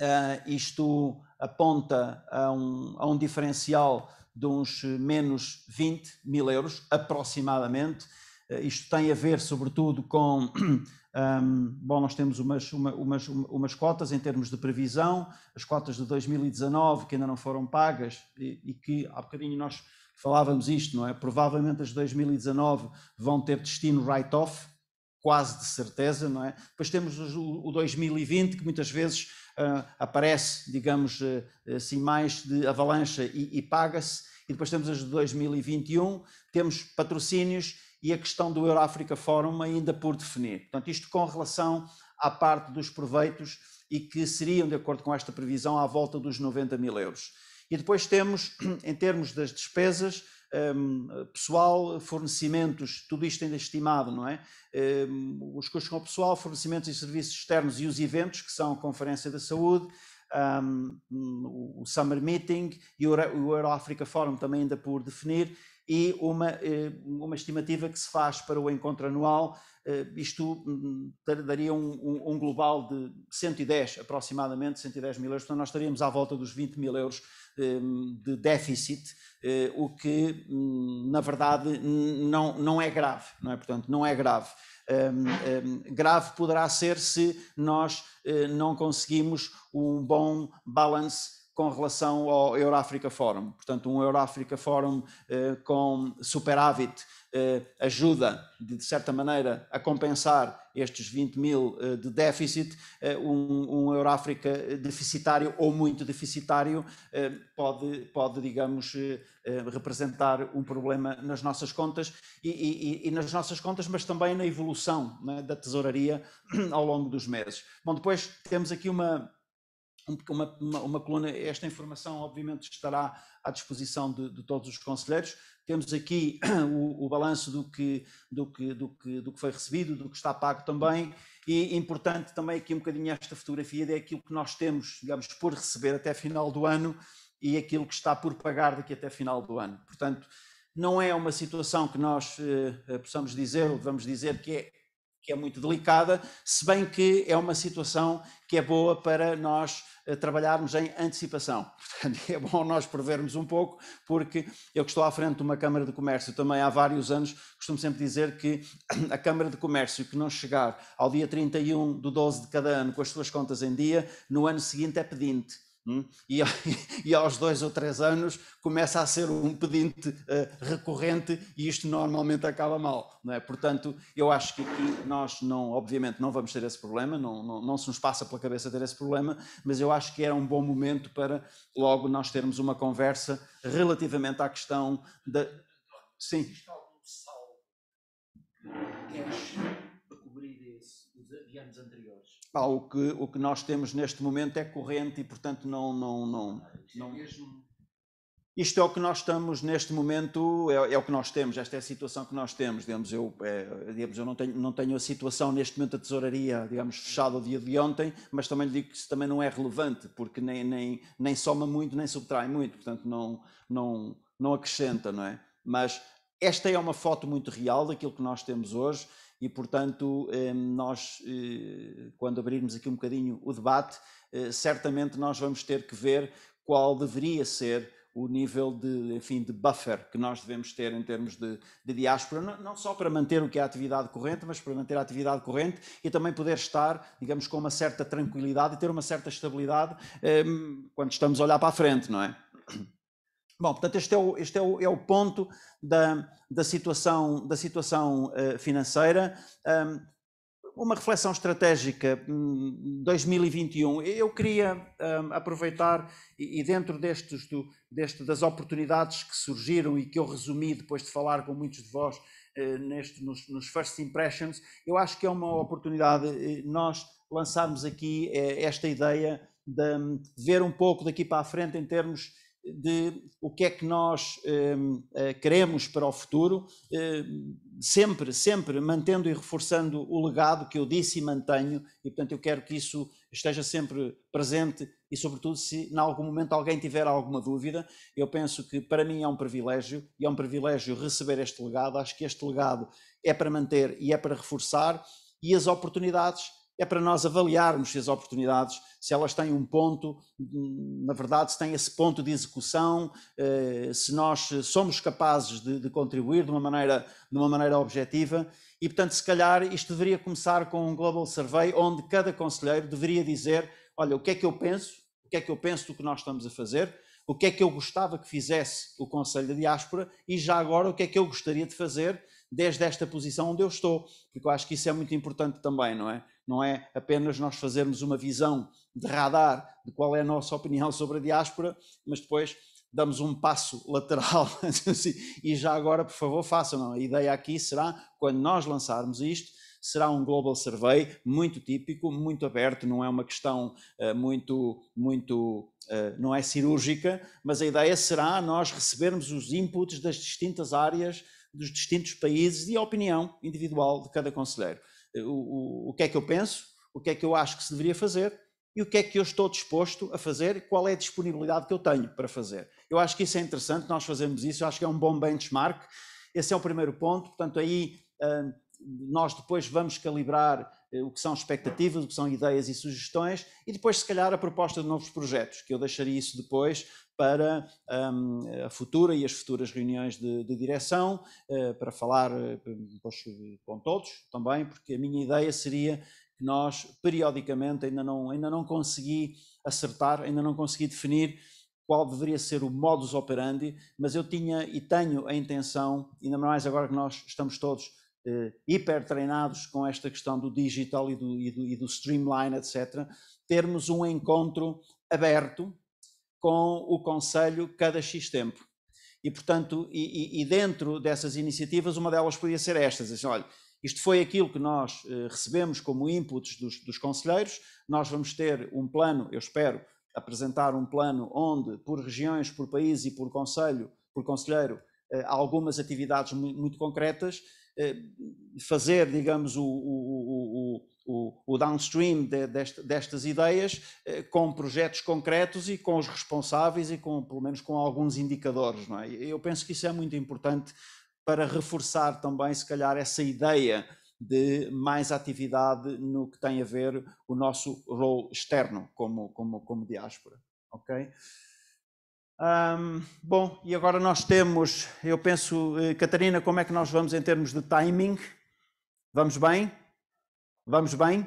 ah, isto aponta a um, a um diferencial de uns menos 20 mil euros, aproximadamente, eh, isto tem a ver, sobretudo, com. Um, bom, nós temos umas, uma, umas, umas cotas em termos de previsão, as cotas de 2019 que ainda não foram pagas e, e que há bocadinho nós falávamos isto, não é? Provavelmente as de 2019 vão ter destino write-off, quase de certeza, não é? Depois temos o 2020, que muitas vezes uh, aparece, digamos uh, assim, mais de avalanche e, e paga-se. E depois temos as de 2021, temos patrocínios e a questão do euro África Forum ainda por definir. Portanto, isto com relação à parte dos proveitos e que seriam, de acordo com esta previsão, à volta dos 90 mil euros. E depois temos, em termos das despesas, ehm, pessoal, fornecimentos, tudo isto ainda estimado, não é? Ehm, os custos com o pessoal, fornecimentos e serviços externos e os eventos, que são a Conferência da Saúde, ehm, o Summer Meeting e o Euro-Africa Forum também ainda por definir, e uma, eh, uma estimativa que se faz para o encontro anual, eh, isto hum, hum, daria um, um, global de 110, aproximadamente 110 mil euros, portanto nós estaríamos à volta dos 20 mil euros hum, de déficit, eh, o que na verdade não, não é grave, não é? Portanto, não é grave. Um, um, grave poderá ser se nós não conseguimos um bom balance com relação ao Euroáfrica Forum. Portanto, um Euroáfrica Forum eh, com superávit eh, ajuda, de, de, certa maneira, a compensar estes 20 mil eh, de déficit. um, um Euroáfrica deficitário ou muito deficitário pode, pode, digamos, representar um problema nas nossas contas e, e, e, nas nossas contas, mas também na evolução né, da tesouraria ao longo dos meses. Bom, depois temos aqui uma uma, uma, uma, coluna, esta informação obviamente estará à disposição de, de todos os conselheiros. Temos aqui o, o balanço do que, do, que, do, que, do que foi recebido, do que está pago também, e importante também aqui um bocadinho esta fotografia é aquilo que nós temos, digamos, por receber até final do ano e aquilo que está por pagar daqui até final do ano. Portanto, não é uma situação que nós eh, eh possamos dizer, ou dizer que é que é muito delicada, se bem que é uma situação que é boa para nós eh, trabalharmos em antecipação. Portanto, é bom nós prevermos um pouco, porque eu que estou à frente de uma Câmara de Comércio também há vários anos, costumo sempre dizer que a Câmara de Comércio que não chegar ao dia 31 do 12 de cada ano com as suas contas em dia, no ano seguinte é pedinte Hum? E, e, aos dois ou três anos começa a ser um pedinte uh, recorrente e isto normalmente acaba mal, não é? Portanto, eu acho que aqui nós não, obviamente, não vamos ter esse problema, não, não, não se nos passa pela cabeça ter esse problema, mas eu acho que era um bom momento para logo nós termos uma conversa relativamente à questão da... Sim. Existe algum saldo que cash cobrir de anos anteriores? o, que, o que nós temos neste momento é corrente e, portanto, não. não, não, não... Isto é o que nós estamos neste momento, é, é, o que nós temos, esta é a situação que nós temos. Digamos, eu, é, digamos, eu não, tenho, não tenho a situação neste momento da tesouraria, digamos, fechada o dia de ontem, mas também lhe digo que isso também não é relevante, porque nem, nem, nem soma muito, nem subtrai muito, portanto, não, não, não acrescenta, não é? Mas esta é uma foto muito real daquilo que nós temos hoje e, portanto, eh, nós, eh, quando abrirmos aqui um bocadinho o debate, eh, certamente nós vamos ter que ver qual deveria ser o nível de, enfim, de buffer que nós devemos ter em termos de, de diáspora, não, só para manter o que é a atividade corrente, mas para manter a atividade corrente e também poder estar, digamos, com uma certa tranquilidade e ter uma certa estabilidade quando estamos a olhar para a frente, não é? Bom, portanto, este é o, este é o, é o ponto da, da situação, da situação eh, financeira. uma reflexão estratégica 2021. Hum, eu queria aproveitar, e, dentro destes, do, deste, das oportunidades que surgiram e que eu resumi depois de falar com muitos de vós eh, neste, nos, nos First Impressions, eu acho que é uma oportunidade eh, nós lançarmos aqui esta ideia hum, de ver um pouco daqui para a frente em termos de o que é que nós hum, eh, queremos para o futuro, eh, sempre, sempre mantendo e reforçando o legado que eu disse e mantenho, e portanto eu quero que isso esteja sempre presente e, sobretudo, se em algum momento alguém tiver alguma dúvida, eu penso que para mim é um privilégio e é um privilégio receber este legado. Acho que este legado é para manter e é para reforçar, e as oportunidades é para nós avaliarmos se as oportunidades, se elas têm um ponto, na verdade, se têm esse ponto de execução, eh, se nós somos capazes de, de contribuir de uma, maneira, de uma maneira objetiva. E, portanto, se calhar isto deveria começar com um Global Survey, onde cada conselheiro deveria dizer: olha, o que é que eu penso, o que é que eu penso do que nós estamos a fazer, o que é que eu gostava que fizesse o Conselho da Diáspora e já agora o que é que eu gostaria de fazer desde esta posição onde eu estou, porque eu acho que isso é muito importante também, não é? não é apenas nós fazermos uma visão de radar de qual é a nossa opinião sobre a diáspora, mas depois damos um passo lateral assim, e já agora, por favor, façam. Não. A ideia aqui será, quando nós lançarmos isto, será um global survey muito típico, muito aberto, não é uma questão uh, muito, muito uh, não é cirúrgica, mas a ideia será nós recebermos os inputs das distintas áreas, dos distintos países e a opinião individual de cada conselheiro. Eh, o, o, o que é que eu penso, o que é que eu acho que se deveria fazer e o que é que eu estou disposto a fazer e qual é a disponibilidade que eu tenho para fazer. Eu acho que isso é interessante, nós fazemos isso, eu acho que é um bom benchmark. Esse é o primeiro ponto, portanto, aí nós depois vamos calibrar eh, o que são expectativas, o que são ideias e sugestões, e depois, se calhar, a proposta de novos projetos, que eu deixaria isso depois para um, a futura e as futuras reuniões de, de direção, uh, para falar eh, com todos também, porque a minha ideia seria que nós, periodicamente, ainda não, ainda não consegui acertar, ainda não consegui definir qual deveria ser o modus operandi, mas eu tinha e tenho a intenção, ainda mais agora que nós estamos todos eh, hipertreinados com esta questão do digital e do, e, do, e do streamline, etc., termos um encontro aberto com o Conselho cada X tempo. E, portanto, e, e, dentro dessas iniciativas, uma delas podia ser estas. Assim, olha, isto foi aquilo que nós eh, recebemos como inputs dos, dos conselheiros, nós vamos ter um plano, eu espero, apresentar um plano onde, por regiões, por país e por conselho, por conselheiro, eh, algumas atividades muito concretas eh, fazer, digamos, o, o, o, o downstream de, dest, destas ideias eh, com projetos concretos e com os responsáveis e com, pelo menos, com alguns indicadores, não é? Eu penso que isso é muito importante para reforçar também, se calhar, essa ideia de mais atividade no que tem a ver o nosso rol externo como, como, como diáspora, ok? bom, e agora nós temos, eu penso, eh, Catarina, como é que nós vamos em termos de timing? Vamos bem? Vamos bem?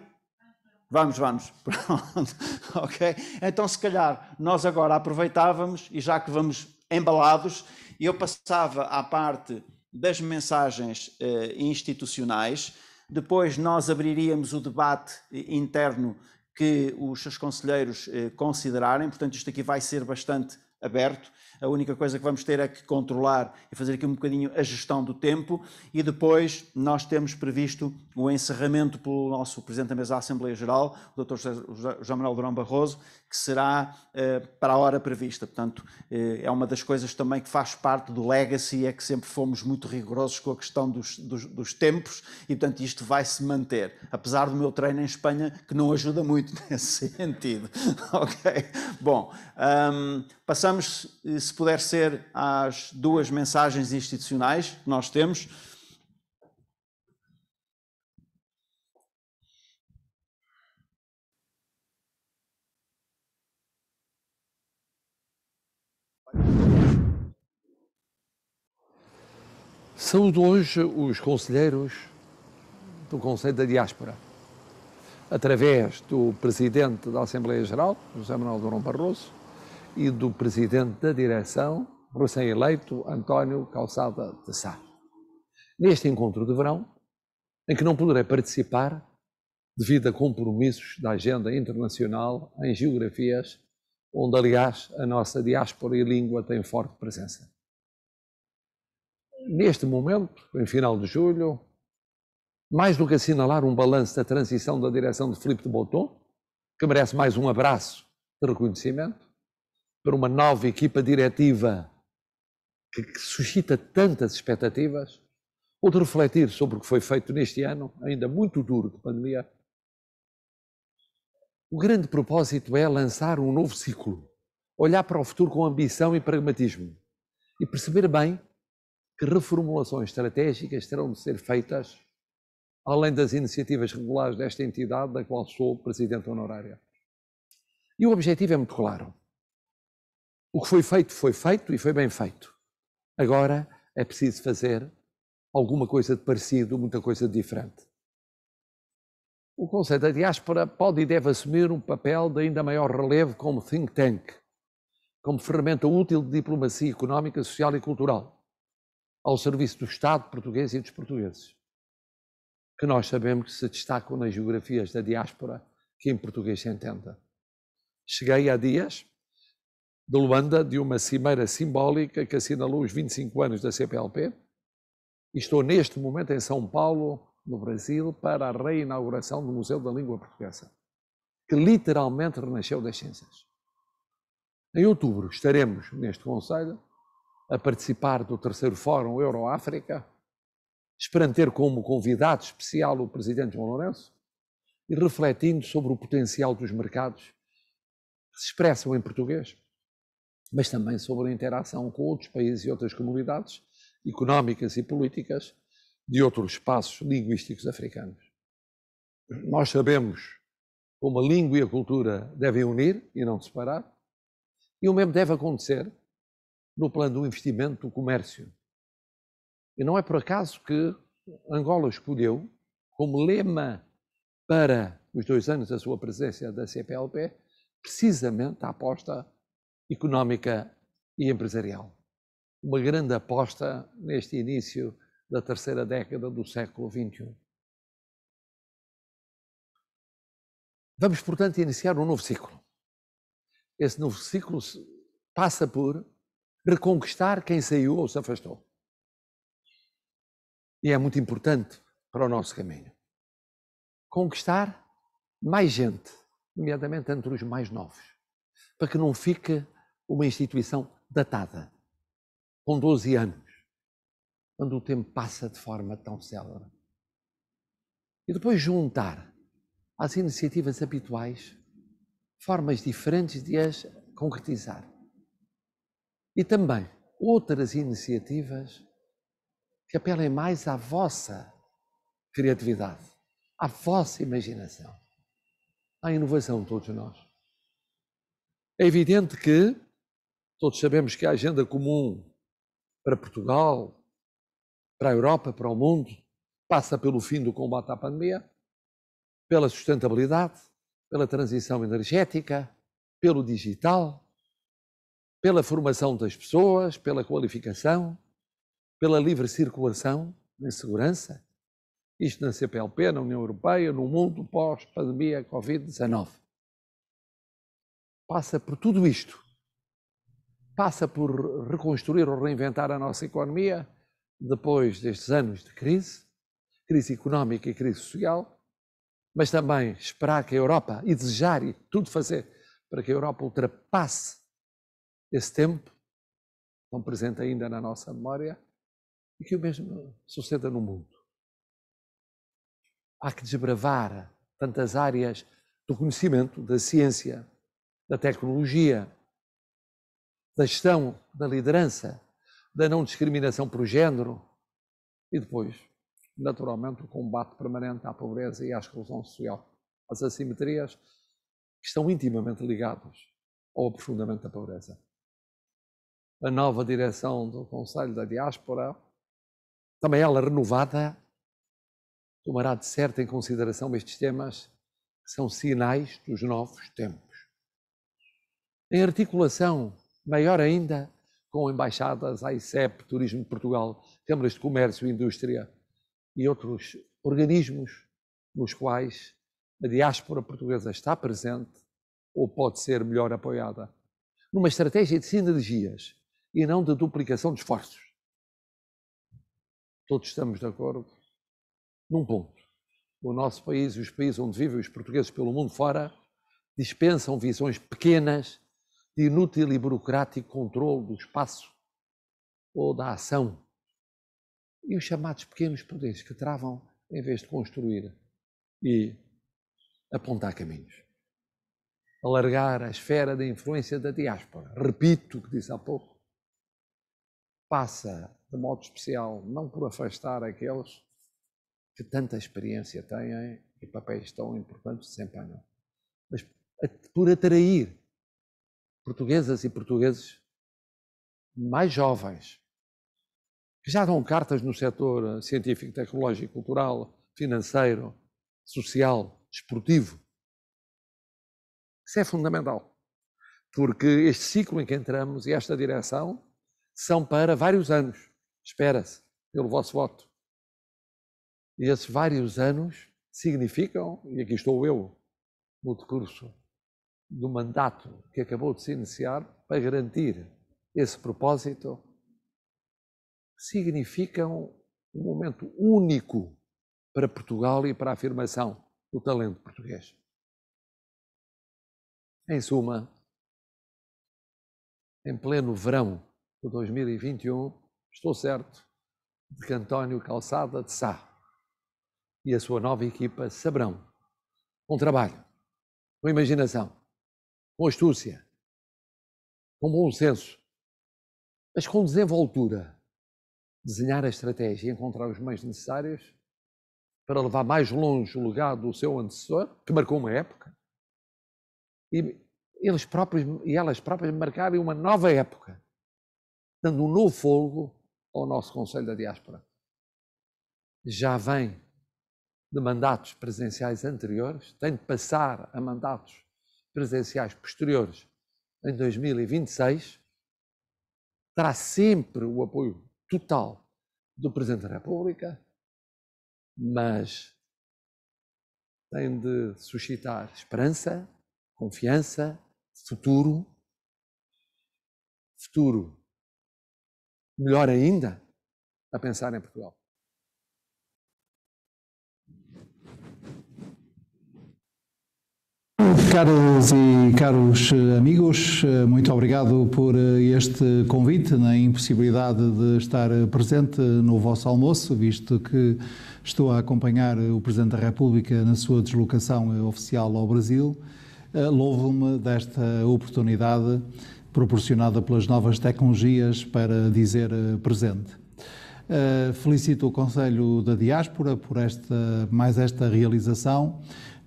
Vamos, vamos. Pronto. ok? Então, se calhar, nós agora aproveitávamos e já que vamos embalados, eu passava à parte das mensagens eh, institucionais, depois nós abriríamos o debate eh, interno que os seus conselheiros eh, considerarem, portanto, isto aqui vai ser bastante aberto a única coisa que vamos ter é que controlar e fazer aqui um bocadinho a gestão do tempo e depois nós temos previsto o encerramento pelo nosso Presidente da Mesa da Assembleia Geral, o Dr. José Manuel Durão Barroso, que será eh, para a hora prevista. Portanto, eh, é uma das coisas também que faz parte do legacy, é que sempre fomos muito rigorosos com a questão dos, dos, dos tempos e, portanto, isto vai se manter, apesar do meu treino em Espanha, que não ajuda muito nesse sentido. ok? Bom, um, passamos, eh, se puder ser às duas mensagens institucionais que nós temos. Saúdo hoje os conselheiros do Conselho da Diáspora, através do Presidente da Assembleia Geral, José Manuel Durão Barroso, e do presidente da direção, recém-eleito António Calçada de Sá. Neste encontro de verão, em que não poderei participar devido a compromissos da agenda internacional em geografias onde, aliás, a nossa diáspora e língua têm forte presença. Neste momento, em final de julho, mais do que assinalar um balanço da transição da direção de Filipe de Bouton, que merece mais um abraço de reconhecimento, para uma nova equipa diretiva que, que suscita tantas expectativas, ou de refletir sobre o que foi feito neste ano, ainda muito duro de pandemia, o grande propósito é lançar um novo ciclo, olhar para o futuro com ambição e pragmatismo e perceber bem que reformulações estratégicas terão de ser feitas, além das iniciativas regulares desta entidade, da qual sou presidente honorária. E o objetivo é muito claro: o que foi feito, foi feito e foi bem feito. Agora é preciso fazer alguma coisa de parecido, muita coisa de diferente. O conceito da diáspora pode e deve assumir um papel de ainda maior relevo como think tank, como ferramenta útil de diplomacia económica, social e cultural, ao serviço do Estado português e dos portugueses, que nós sabemos que se destacam nas geografias da diáspora que em português se entenda. Cheguei há dias de Luanda de uma cimeira simbólica que assinalou os 25 anos da CPLP e estou neste momento em São Paulo, no Brasil, para a reinauguração do Museu da Língua Portuguesa, que literalmente renasceu das cinzas. Em outubro estaremos neste Conselho a participar do terceiro Fórum Euro-África, esperando ter como convidado especial o Presidente João Lourenço e refletindo sobre o potencial dos mercados que se expressam em português mas também sobre a interação com outros países e outras comunidades económicas e políticas de outros espaços linguísticos africanos. Nós sabemos como a língua e a cultura devem unir e não separar, e o mesmo deve acontecer no plano do investimento do comércio. E não é por acaso que Angola escolheu como lema para os dois anos da sua presença da CPLP precisamente a aposta económica e empresarial. Uma grande aposta neste início da terceira década do século XXI. Vamos, portanto, iniciar um novo ciclo. Esse novo ciclo passa por reconquistar quem saiu ou se afastou. E é muito importante para o nosso caminho. Conquistar mais gente, nomeadamente entre os mais novos, para que não fique uma instituição datada, com 12 anos, quando o tempo passa de forma tão célere. E depois juntar às iniciativas habituais formas diferentes de as concretizar. E também outras iniciativas que apelem mais à vossa criatividade, à vossa imaginação, à inovação de todos nós. É evidente que Todos sabemos que a agenda comum para Portugal, para a Europa, para o mundo, passa pelo fim do combate à pandemia, pela sustentabilidade, pela transição energética, pelo digital, pela formação das pessoas, pela qualificação, pela livre circulação na segurança. Isto na CPLP, na União Europeia, no mundo pós-pandemia Covid-19. Passa por tudo isto passa por reconstruir ou reinventar a nossa economia depois destes anos de crise, crise económica e crise social, mas também esperar que a Europa e desejar e tudo fazer para que a Europa ultrapasse esse tempo tão presente ainda na nossa memória e que o mesmo suceda no mundo. Há que desbravar tantas áreas do conhecimento, da ciência, da tecnologia, da gestão, da liderança, da não discriminação por género e depois, naturalmente, o combate permanente à pobreza e à exclusão social, às assimetrias que estão intimamente ligadas ao aprofundamento da pobreza. A nova direção do Conselho da Diáspora, também ela renovada, tomará de certo em consideração estes temas que são sinais dos novos tempos. Em articulação maior ainda, com embaixadas, AICEP, Turismo de Portugal, Câmaras de Comércio e Indústria e outros organismos nos quais a diáspora portuguesa está presente ou pode ser melhor apoiada. Numa estratégia de sinergias e não de duplicação de esforços. Todos estamos de acordo num ponto. O nosso país e os países onde vivem os portugueses pelo mundo fora dispensam visões pequenas de inútil e burocrático controle do espaço ou da ação. E os chamados pequenos poderes que travam em vez de construir e apontar caminhos. Alargar a esfera da influência da diáspora. Repito o que disse há pouco. Passa, de modo especial, não por afastar aqueles que tanta experiência têm e papéis tão importantes desempenham, mas por atrair portuguesas e portugueses mais jovens, que já dão cartas no setor eh, científico, tecnológico, cultural, financeiro, social, esportivo. Isso é fundamental, porque este ciclo em que entramos e esta direção são para vários anos, espera-se, pelo vosso voto. E esses vários anos significam, e aqui estou eu, no decurso do mandato que acabou de se iniciar para garantir esse propósito, significam um momento único para Portugal e para a afirmação do talento português. Em suma, em pleno verão de 2021, estou certo de que António Calçada de Sá e a sua nova equipa saberão, com trabalho, com imaginação, com astúcia, com bom senso, mas com desenvoltura, desenhar a estratégia e encontrar os meios necessários para levar mais longe o legado do seu antecessor, que marcou uma época, e eles próprios e elas próprias marcarem uma nova época, dando um novo fogo ao nosso Conselho da Diáspora. Já vem de mandatos presenciais anteriores, tem de passar a mandatos presenciais posteriores em 2026, terá sempre o apoio total do Presidente da República, mas tem de suscitar esperança, confiança, futuro. Futuro melhor ainda a pensar em Portugal. Caras e caros eh, amigos, eh, muito obrigado por eh, este convite, na impossibilidade de estar presente no vosso almoço, visto que estou a acompanhar o Presidente da República na sua deslocação oficial ao Brasil. Louvo-me desta oportunidade proporcionada pelas novas tecnologias para dizer presente. Felicito o Conselho da Diáspora por esta, mais esta realização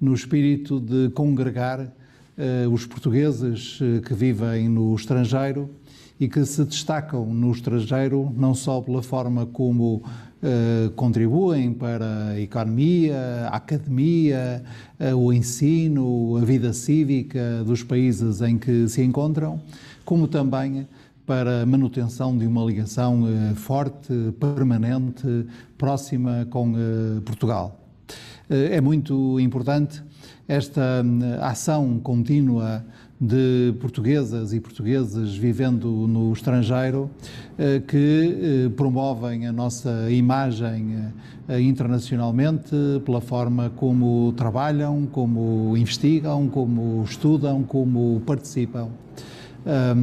no espírito de congregar eh, os portugueses eh, que vivem no estrangeiro e que se destacam no estrangeiro não só pela forma como uh, contribuem para a economia, a academia, uh, o ensino, a vida cívica dos países em que se encontram, como também para a manutenção de uma ligação uh, forte, permanente, próxima com Portugal. Eh, é muito importante esta eh, ação contínua de portuguesas e portugueses vivendo no estrangeiro eh, que promovem a nossa imagem internacionalmente pela forma como trabalham, como investigam, como estudam, como participam,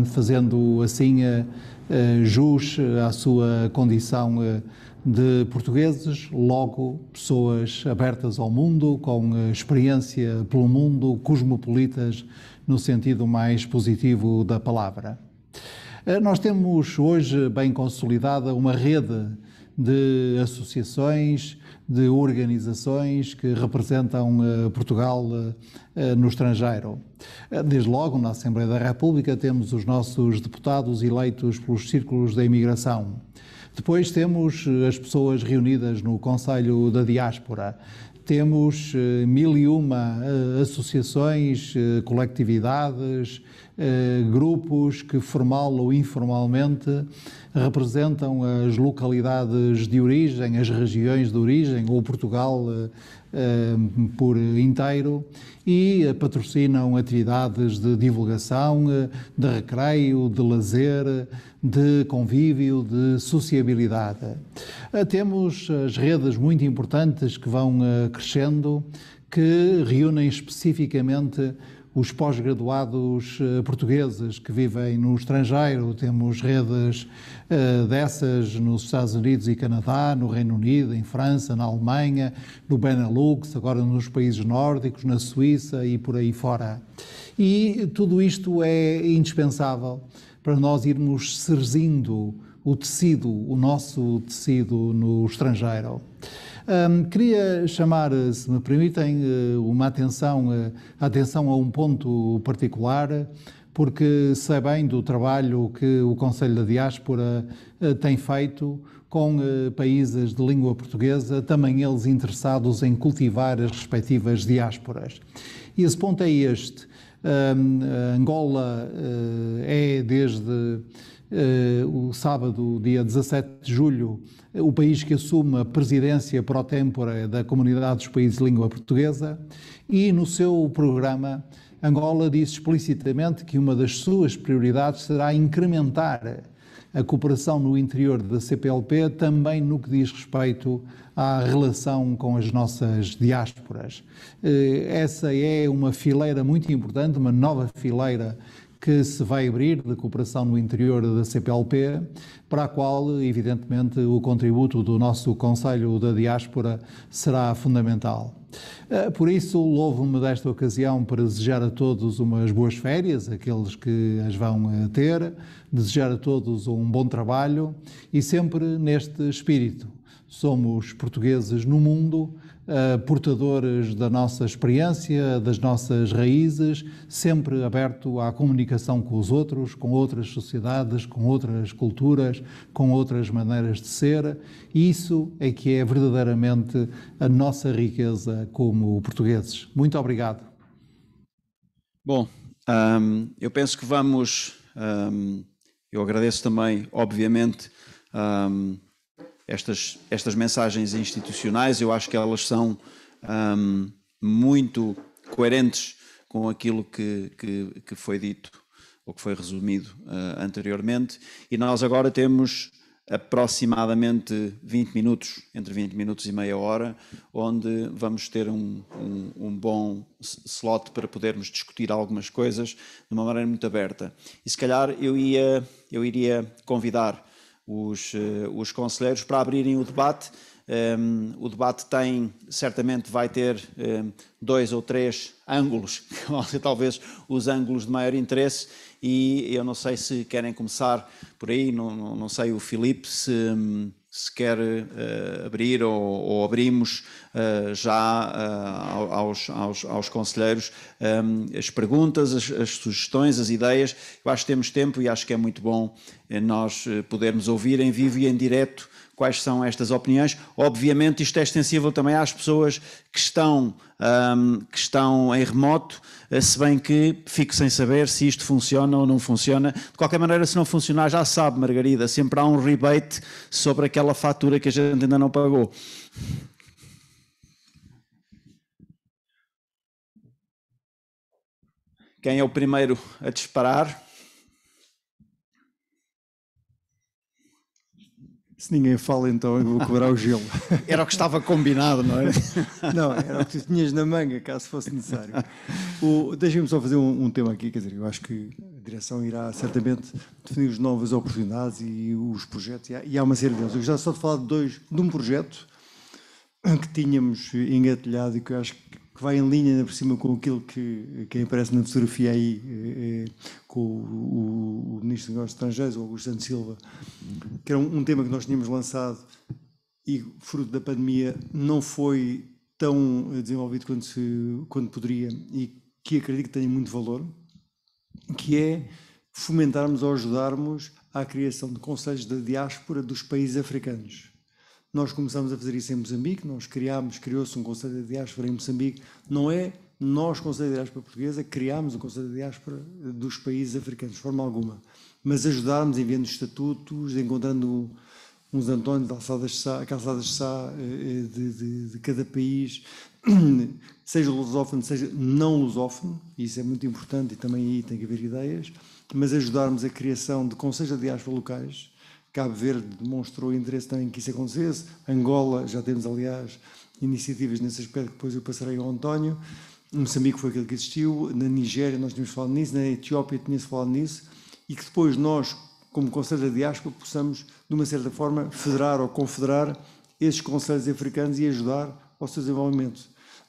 fazendo assim jus à sua condição de portugueses, logo pessoas abertas ao mundo, com experiência pelo mundo, cosmopolitas no sentido mais positivo da palavra. Eh, nós temos hoje bem consolidada uma rede de associações, de organizações que representam eh, Portugal eh, no estrangeiro. Desde logo, na Assembleia da República, temos os nossos deputados eleitos pelos círculos da imigração. Depois temos eh, as pessoas reunidas no Conselho da Diáspora, temos eh, mil e uma eh, associações, coletividades, grupos que, formal ou informalmente, representam as localidades de origem, as regiões de origem, ou Portugal eh, por inteiro e eh, patrocinam atividades de divulgação, eh, de recreio, de lazer, de convívio, de sociabilidade. Temos as redes muito importantes que vão crescendo, que reúnem especificamente os pós-graduados eh, portugueses que vivem no estrangeiro, temos redes eh, dessas nos Estados Unidos e Canadá, no Reino Unido, em França, na Alemanha, no Benelux, agora nos países nórdicos, na Suíça e por aí fora. E tudo isto é indispensável para nós irmos serzindo o tecido, o nosso tecido no estrangeiro. Um, queria chamar, se me permitem, eh, uma atenção, eh, atenção a um ponto particular, porque sei bem do trabalho que o Conselho da Diaspora eh, tem feito com países de língua portuguesa, também eles interessados em cultivar as respectivas diásporas. E esse ponto é este. Um, Angola uh, é, desde uh, o sábado, dia 17 de julho, o país que assume a presidência pro tempore da Comunidade dos Países de Língua Portuguesa, e no seu programa Angola disse explicitamente que uma das suas prioridades será incrementar a cooperação no interior da CPLP, também no que diz respeito à relação com as nossas diásporas. Eh, essa é uma fileira muito importante, uma nova fileira que se vai abrir de cooperação no interior da CPLP, para a qual, evidentemente, o contributo do nosso Conselho da Diaspora será fundamental. Eh, por isso, louvo-me desta ocasião para desejar a todos umas boas férias, aqueles que as vão eh, ter, desejar a todos um bom trabalho e sempre neste espírito. Somos portugueses no mundo eh, portadores da nossa experiência, das nossas raízes, sempre aberto à comunicação com os outros, com outras sociedades, com outras culturas, com outras maneiras de ser. Isso é que é verdadeiramente a nossa riqueza como portugueses. Muito obrigado. Bom, um, eu penso que vamos. Um, eu agradeço também, obviamente. Um, estas, estas mensagens institucionais, eu acho que elas são um, muito coerentes com aquilo que, que, que, foi dito ou que foi resumido uh, anteriormente. E nós agora temos aproximadamente 20 minutos, entre 20 minutos e meia hora, onde vamos ter um, um, um, bom slot para podermos discutir algumas coisas de uma maneira muito aberta. E se calhar eu, ia, eu iria convidar os, eh, os conselheiros para abrirem o debate. Um, ehm, o debate tem, certamente vai ter um, ehm, dois ou três ângulos, que vão ser talvez os ângulos de maior interesse, e eu não sei se querem começar por aí, não, não, não sei o Filipe se, hum, se quer uh, abrir ou, ou abrimos uh, já uh, aos, aos, aos, conselheiros um, ehm, as perguntas, as, as, sugestões, as ideias. Eu acho que temos tempo e acho que é muito bom nós podermos ouvir em vivo e em direto quais são estas opiniões. Obviamente, isto é extensível também às pessoas que estão, um, que estão em remoto, eh, se bem que fico sem saber se isto funciona ou não funciona. De qualquer maneira, se não funcionar, já sabe, Margarida, sempre há um rebate sobre aquela fatura que a gente ainda não pagou. Quem é o primeiro a disparar? Se ninguém fala, então eu vou cobrar o gelo. Era o que estava combinado, não é? não, era o que tu tinhas na manga, caso fosse necessário. Deixem-me só fazer um, um, tema aqui, quer dizer, eu acho que a direção irá certamente definir as novas oportunidades e os projetos, e há, e há uma série deles. Eu já só de falar de dois, de um projeto que tínhamos engatilhado e que eu acho que que vai em linha por cima com aquilo que, que aparece na fotografia aí eh, eh, com o, o, o, Ministro dos Negócios Estrangeiros, o Augusto Santos Silva, que era um, um, tema que nós tínhamos lançado e, fruto da pandemia, não foi tão eh, desenvolvido quanto, se, quanto poderia e que acredito que tenha muito valor, que é fomentarmos ou ajudarmos à criação de conselhos da diáspora dos países africanos. Nós começamos a fazer isso em Moçambique, nós criámos, criou-se um Conselho de Diáspora em Moçambique. Não é nós, Conselho de Diáspora Portuguesa, criámos um Conselho de Diáspora dos países africanos, de forma alguma. Mas ajudarmos enviando estatutos, encontrando uns Antónios, de calçadas de, sá eh, eh, de, de, de cada país, seja lusófono, seja não lusófono, isso é muito importante e também aí tem que haver ideias, mas ajudarmos a criação de conselhos de diáspora locais, Cabo Verde demonstrou interesse também que isso acontecesse, Angola, já temos, aliás, iniciativas nesse aspecto, depois eu passarei ao António, Moçambique foi aquilo que existiu, na Nigéria nós tínhamos falado nisso, na Etiópia tínhamos falado nisso, e que depois nós, como Conselho da Diáspora, possamos, de uma certa forma, federar ou confederar esses conselhos africanos e ajudar ao seu desenvolvimento.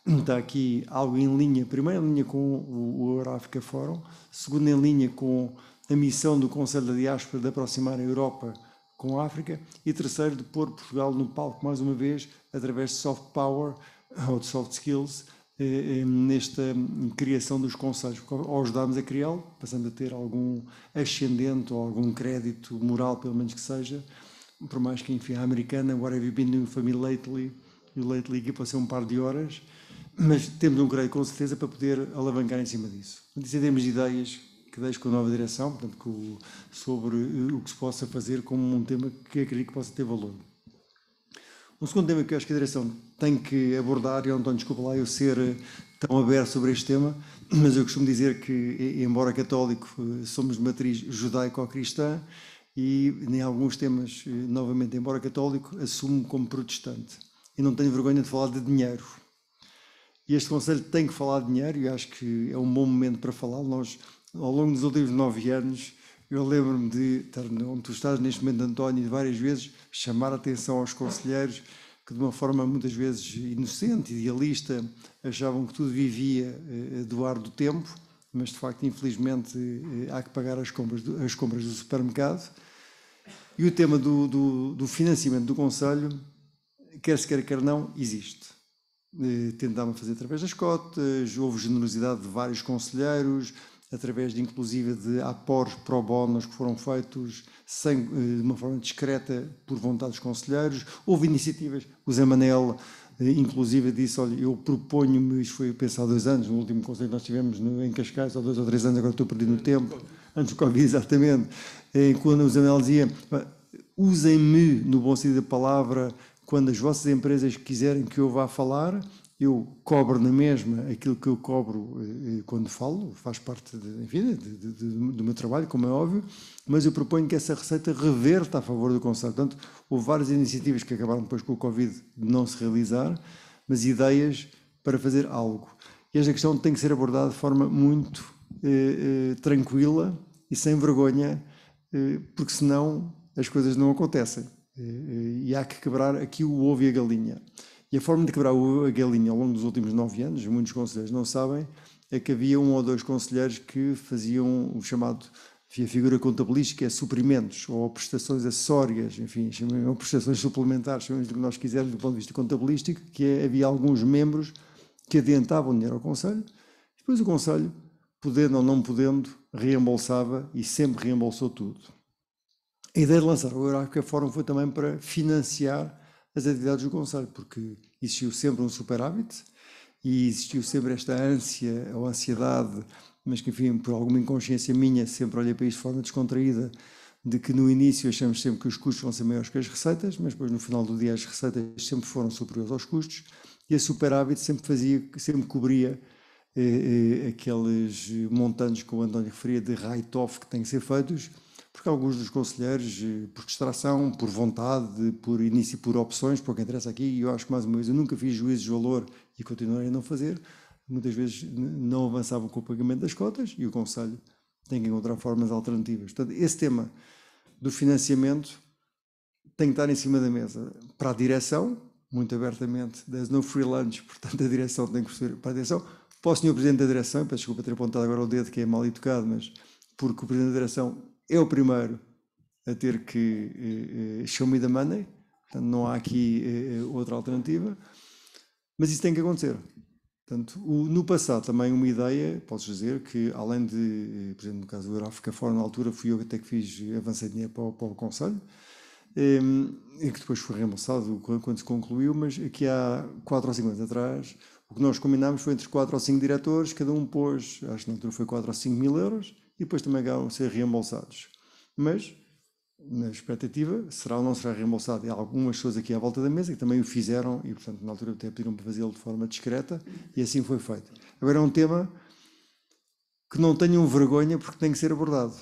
Está aqui algo em linha, primeiro em linha com o África Forum, segundo em linha com a missão do Conselho da Diáspora de aproximar a Europa com a África e terceiro de pôr Portugal no palco mais uma vez através de soft power ou de soft skills eh, eh, nesta criação dos conselhos, porque ao ajudarmos a criá-lo, passando a ter algum ascendente ou algum crédito moral, pelo menos que seja, por mais que, enfim, a americana, what have you been doing for me lately, e lately aqui passou um par de horas, mas temos um crédito com certeza para poder alavancar em cima disso. Portanto, ideias, que deixo com a nova direção, portanto, sobre eh, o que se possa fazer como um tema que acredito que possa ter valor. Um segundo tema que eu acho que a direção tem que abordar, e António, desculpa lá eu ser eh, tão aberto sobre este tema, mas eu costumo dizer que, embora católico, eh, somos de matriz judaico-cristã e, em alguns temas, novamente, embora católico, assumo como protestante. E não tenho vergonha de falar de dinheiro. E este Conselho tem que falar de dinheiro e acho que é um bom momento para falar. Nós ao longo dos últimos nove anos, eu lembro-me de, onde tu estás neste momento, António, de várias vezes chamar a atenção aos conselheiros que, de uma forma muitas vezes inocente, idealista, achavam que tudo vivia eh, do ar do tempo, mas de facto, infelizmente, eh, há que pagar as compras do, as compras do supermercado. E o tema do, do, do financiamento do Conselho, quer se quer, quer não, existe eh, tentavam fazer através das cotas, houve generosidade de vários conselheiros, através de inclusive de apores pro bonos que foram feitos sem, eh, de uma forma discreta por vontade dos conselheiros. Houve iniciativas, o Zé Manel eh, inclusive disse, olha, eu proponho-me, isto foi pensar há dois anos, no último conselho que nós tivemos em Cascais, há dois ou três anos, agora estou perdido no tempo, antes do Covid, exatamente, em eh, quando o Zé Manel dizia, usem-me, no bom sentido da palavra, quando as vossas empresas quiserem que eu vá falar, eu cobro na mesma aquilo que eu cobro eh, eh, quando falo, faz parte de, enfim, de, de, do meu trabalho, como é óbvio, mas eu proponho que essa receita reverta a favor do Conselho. Portanto, houve várias iniciativas que acabaram depois com o Covid de não se realizar, mas ideias para fazer algo. E esta questão tem que ser abordada de forma muito eh, eh, tranquila e sem vergonha, eh, porque senão as coisas não acontecem. e há que quebrar aqui o ovo e a galinha. E a forma de quebrar a galinha ao longo dos últimos nove anos, muitos conselheiros não sabem, é que havia um ou dois conselheiros que faziam o chamado, havia figura contabilística, é suprimentos ou prestações acessórias, enfim, ou prestações suplementares, chamemos do que nós quisermos do ponto de vista contabilístico, que é, havia alguns membros que adiantavam dinheiro ao Conselho, depois o Conselho, podendo ou não podendo, reembolsava e sempre reembolsou tudo. A ideia de lançar o a Forum foi também para financiar as atividades do Conselho, porque existiu sempre um superávit e existiu sempre esta ânsia ou ansiedade, mas que, enfim, por alguma inconsciência minha, sempre olhei para isto de forma descontraída, de que no início achamos sempre que os custos vão ser maiores que as receitas, mas depois no final do dia as receitas sempre foram superiores aos custos e a superávit sempre fazia, sempre cobria eh, eh, aqueles montantes que o António referia de write-off que têm que ser feitos porque alguns dos conselheiros, eh, por distração, por vontade, por início, por opções, por o que interessa aqui, e eu acho que mais uma vez eu nunca fiz juízes de valor e continuarei a não fazer, muitas vezes não avançavam com o pagamento das cotas e o Conselho tem que encontrar formas alternativas. Portanto, esse tema do financiamento tem que estar em cima da mesa para a direção, muito abertamente, there's no free lunch, portanto a direção tem que ser para a direção, para o senhor Presidente da Direção, peço desculpa ter apontado agora o dedo que é mal educado, mas porque o Presidente da Direção eu primeiro a ter que uh, show me the money, portanto não há aqui eh, outra alternativa, mas isso tem que acontecer. Portanto, o, no passado também uma ideia, posso dizer, que além de, por exemplo, no caso do Euráfrica Fora, na altura fui eu até que fiz, avancei dinheiro para, para o Conselho, ehm, e que depois foi reembolsado quando se concluiu, mas aqui há 4 ou 5 anos atrás, o que nós combinámos foi entre 4 ou 5 diretores, cada um pôs, acho que na altura foi 4 ou 5 mil euros, e depois também vão ser reembolsados. Mas, na expectativa, será ou não será reembolsado? E há algumas pessoas aqui à volta da mesa que também o fizeram e, portanto, na altura até pediram para fazê-lo de forma discreta e assim foi feito. Agora é um tema que não tenham vergonha porque tem que ser abordado.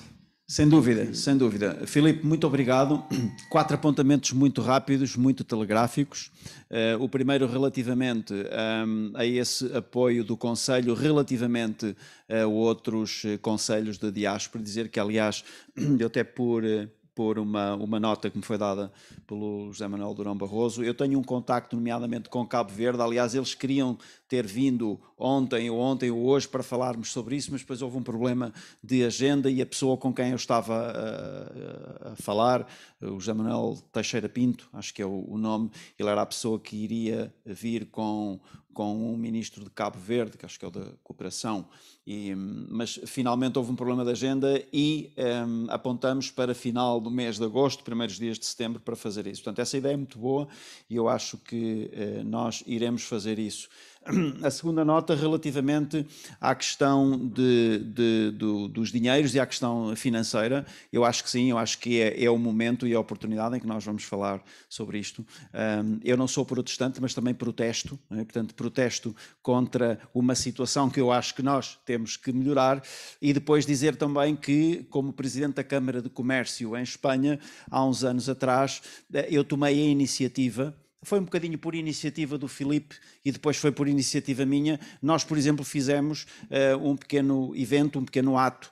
Sem dúvida, sem dúvida. Filipe, muito obrigado. Quatro apontamentos muito rápidos, muito telegráficos. Uh, o primeiro relativamente um, ehm, a esse apoio do Conselho, relativamente eh, a outros eh, conselhos da diáspora, dizer que, aliás, eu até por... Uh, por uma, uma nota que me foi dada pelo José Manuel Durão Barroso. Eu tenho um contacto, nomeadamente, com Cabo Verde. Aliás, eles queriam ter vindo ontem ou ontem ou hoje para falarmos sobre isso, mas depois houve um problema de agenda e a pessoa com quem eu estava a, eh, eh, a falar, o José Manuel Teixeira Pinto, acho que é o, o nome, ele era a pessoa que iria vir com com o ministro de Cabo Verde, que acho que é o da cooperação, e, mas finalmente houve um problema de agenda e um, ehm, apontamos para final do mês de agosto, primeiros dias de setembro, para fazer isso. Portanto, essa ideia é muito boa e eu acho que uh, nós iremos fazer isso. a segunda nota relativamente à questão de, de, do, dos dinheiros e à questão financeira, eu acho que sim, eu acho que é, é o momento e a oportunidade em que nós vamos falar sobre isto. Um, eu não sou protestante, mas também protesto, é? portanto, protesto contra uma situação que eu acho que nós temos que melhorar e depois dizer também que, como Presidente da Câmara de Comércio em Espanha, há uns anos atrás, eh, eu tomei a iniciativa foi um bocadinho por iniciativa do Filipe e depois foi por iniciativa minha. Nós, por exemplo, fizemos uh, um pequeno evento, um pequeno ato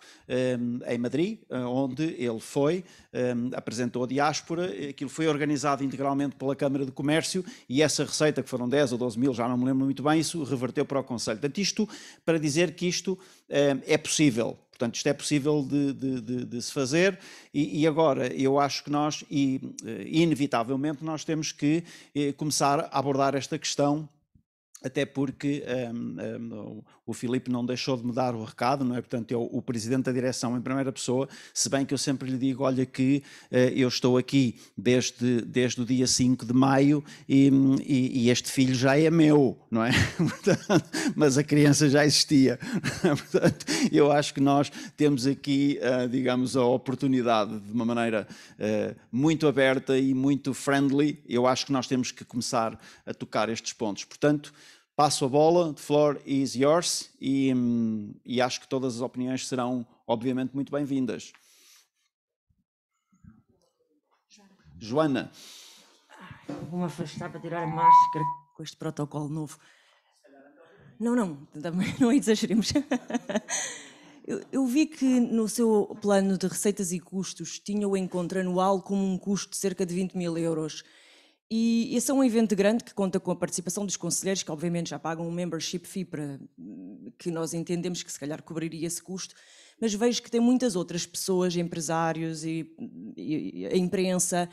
um, eh, em Madrid, eh, onde ele foi, um, apresentou a diáspora. Aquilo foi organizado integralmente pela Câmara de Comércio e essa receita, que foram 10 ou 12 mil, já não me lembro muito bem, isso reverteu para o Conselho. Portanto, isto para dizer que isto um, é possível. Portanto, isto é possível de, de, de, de se fazer e, e, agora eu acho que nós, e, eh, inevitavelmente, nós temos que eh, começar a abordar esta questão até porque um, um, o Filipe não deixou de me dar o recado, não é? Portanto, eu, o presidente da direção em primeira pessoa, se bem que eu sempre lhe digo, olha que uh, eu estou aqui desde, desde o dia 5 de maio e, e, e este filho já é meu, não é? mas a criança já existia. Portanto, eu acho que nós temos aqui, uh, digamos, a oportunidade de uma maneira uh, muito aberta e muito friendly, eu acho que nós temos que começar a tocar estes pontos. Portanto, passo a bola, the floor is yours, e, hum, e acho que todas as opiniões serão, obviamente, muito bem-vindas. Joana. Vou-me afastar para tirar a máscara com este protocolo novo. Não, não, também não exageremos. Eu, eu, vi que no seu plano de receitas e custos tinha o encontro anual como um custo de cerca de 20 mil euros. E esse é um evento grande que conta com a participação dos conselheiros, que obviamente já pagam um membership fee para que nós entendemos que se calhar cobriria esse custo, mas vejo que tem muitas outras pessoas, empresários e, e a imprensa,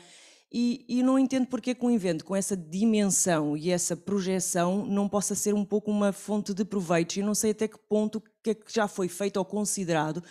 e, e, não entendo porque é que um evento com essa dimensão e essa projeção não possa ser um pouco uma fonte de proveitos. E não sei até que ponto que, é que já foi feito ou considerado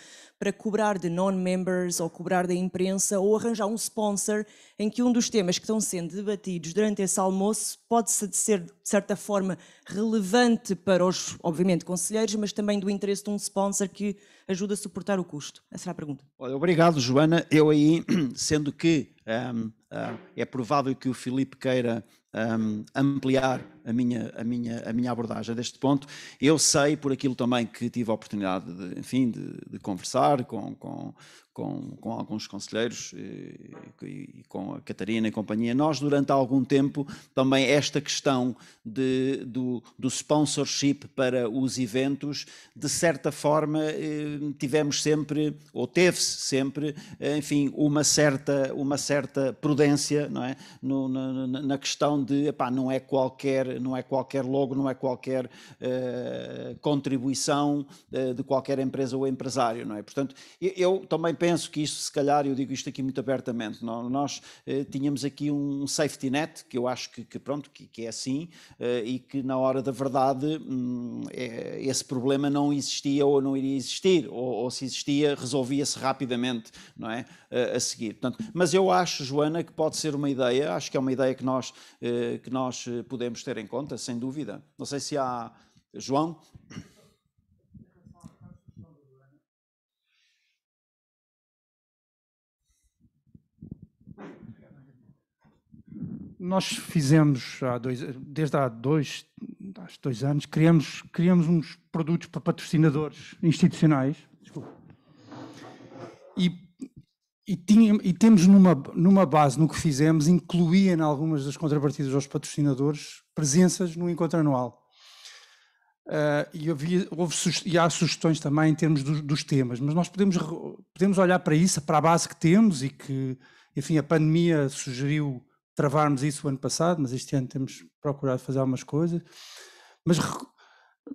para cobrar de non-members ou cobrar da imprensa ou arranjar um sponsor em que um dos temas que estão sendo debatidos durante esse almoço pode ser, de certa forma, relevante para os, obviamente, conselheiros, mas também do interesse de um sponsor que ajuda a suportar o custo. Essa será a pergunta. Olha, obrigado, Joana. Eu aí, sendo que um, ehm, uh, ah, é provável que o Filipe queira um, ampliar a minha, a, minha, a minha abordagem deste ponto. Eu sei, por aquilo também que tive a oportunidade de, enfim, de, de conversar com, com, com, com alguns conselheiros eh, e, e, com a Catarina e companhia, nós durante algum tempo também esta questão de, do, do sponsorship para os eventos, de certa forma eh, tivemos sempre, ou teve-se sempre, eh, enfim, uma certa, uma certa prudência não é? No, na, na, questão de epá, não, é qualquer, não é qualquer logo, não é qualquer uh, contribuição uh, de qualquer empresa ou empresário, não é? Portanto, eu, eu também penso que isto, se calhar, eu digo isto aqui muito abertamente, nós eh, tínhamos aqui um safety net, que eu acho que, que pronto, que, que, é assim, eh, e que na hora da verdade hum, é, esse problema não existia ou não iria existir, ou, ou se existia, resolvia-se rapidamente, não é? A, a seguir. Portanto, mas eu acho, Joana, que pode ser uma ideia, acho que é uma ideia que nós, eh, que nós eh, podemos ter em conta, sem dúvida. Não sei se há. João? nós fizemos há dois, desde há dois, há dois anos, criamos, criamos uns produtos para patrocinadores institucionais. Desculpa. E, e, tinha, e temos numa, numa base no que fizemos, incluía em algumas das contrapartidas aos patrocinadores presenças no encontro anual. Uh, e, havia, houve, e há sugestões também em termos do, dos temas, mas nós podemos, podemos olhar para isso, para a base que temos e que, enfim, a pandemia sugeriu travarmos isso o ano passado, mas este ano temos procurado fazer algumas coisas. Mas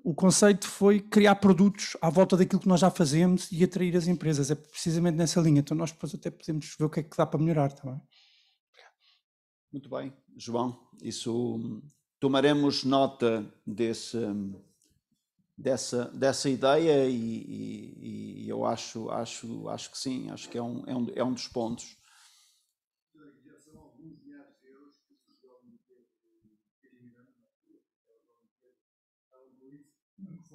o conceito foi criar produtos à volta daquilo que nós já fazemos e atrair as empresas. É precisamente nessa linha. Então nós depois até podemos ver o que é que dá para melhorar também. Tá Muito bem, João. Isso tomaremos nota desse, dessa, dessa ideia e, e, e, eu acho, acho, acho que sim, acho que é um, é um, é um dos pontos.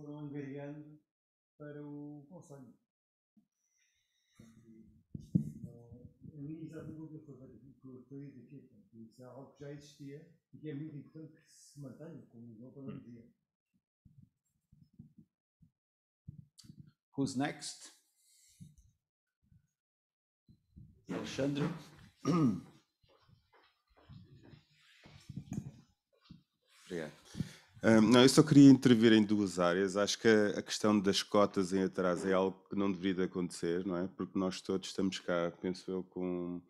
foram angariando para o Conselho. A minha exatamente o que eu falei daqui, portanto, isso é algo que já existia e que é muito importante que se mantenha, como um João também dia. Who's next? Alexandre. Obrigado. não, eu só queria intervir em duas áreas. Acho que a, questão das cotas em atraso é algo que não deveria acontecer, não é? Porque nós todos estamos cá, penso eu, com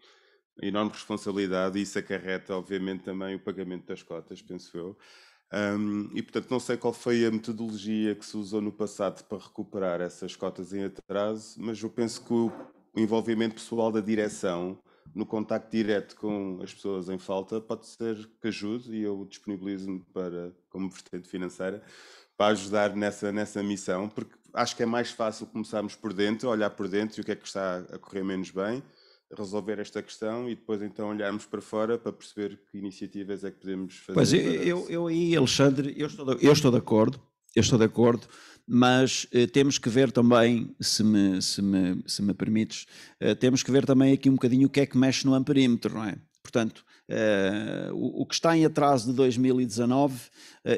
enorme responsabilidade e isso acarreta, obviamente, também o pagamento das cotas, penso eu. Um, e, portanto, não sei qual foi a metodologia que se usou no passado para recuperar essas cotas em atraso, mas eu penso que o envolvimento pessoal da direção no contacto direto com as pessoas em falta, pode ser que ajude e eu disponibilizo-me para, como vertente financeira, para ajudar nessa, nessa missão, porque acho que é mais fácil começarmos por dentro, olhar por dentro e o que é que está a correr menos bem, resolver esta questão e depois então olharmos para fora para perceber que iniciativas é que podemos fazer. Pois, eu, eu, eu aí, Alexandre, eu estou, de, eu estou de acordo, eu estou de acordo, mas eh, temos que ver também, se me, se me, se me permites, eh, temos que ver também aqui um bocadinho o que é que mexe no amperímetro, não é? Portanto, eh, o, o, que está em atraso de 2019,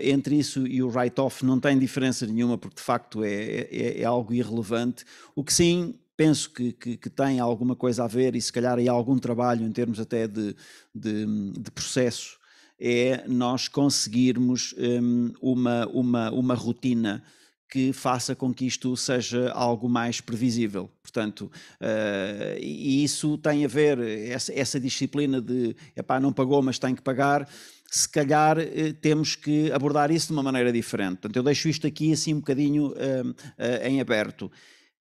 entre isso e o write-off não tem diferença nenhuma, porque de facto é, é, é algo irrelevante. O que sim penso que, que, que, tem alguma coisa a ver e se calhar aí é algum trabalho em termos até de, de, de processo é nós conseguirmos um, uma, uma, uma rotina que faça com que isto seja algo mais previsível. Portanto, uh, e isso tem a ver, essa, essa disciplina de epá, não pagou, mas tem que pagar, se calhar eh, temos que abordar isso de uma maneira diferente. Portanto, eu deixo isto aqui assim um bocadinho uh, em aberto,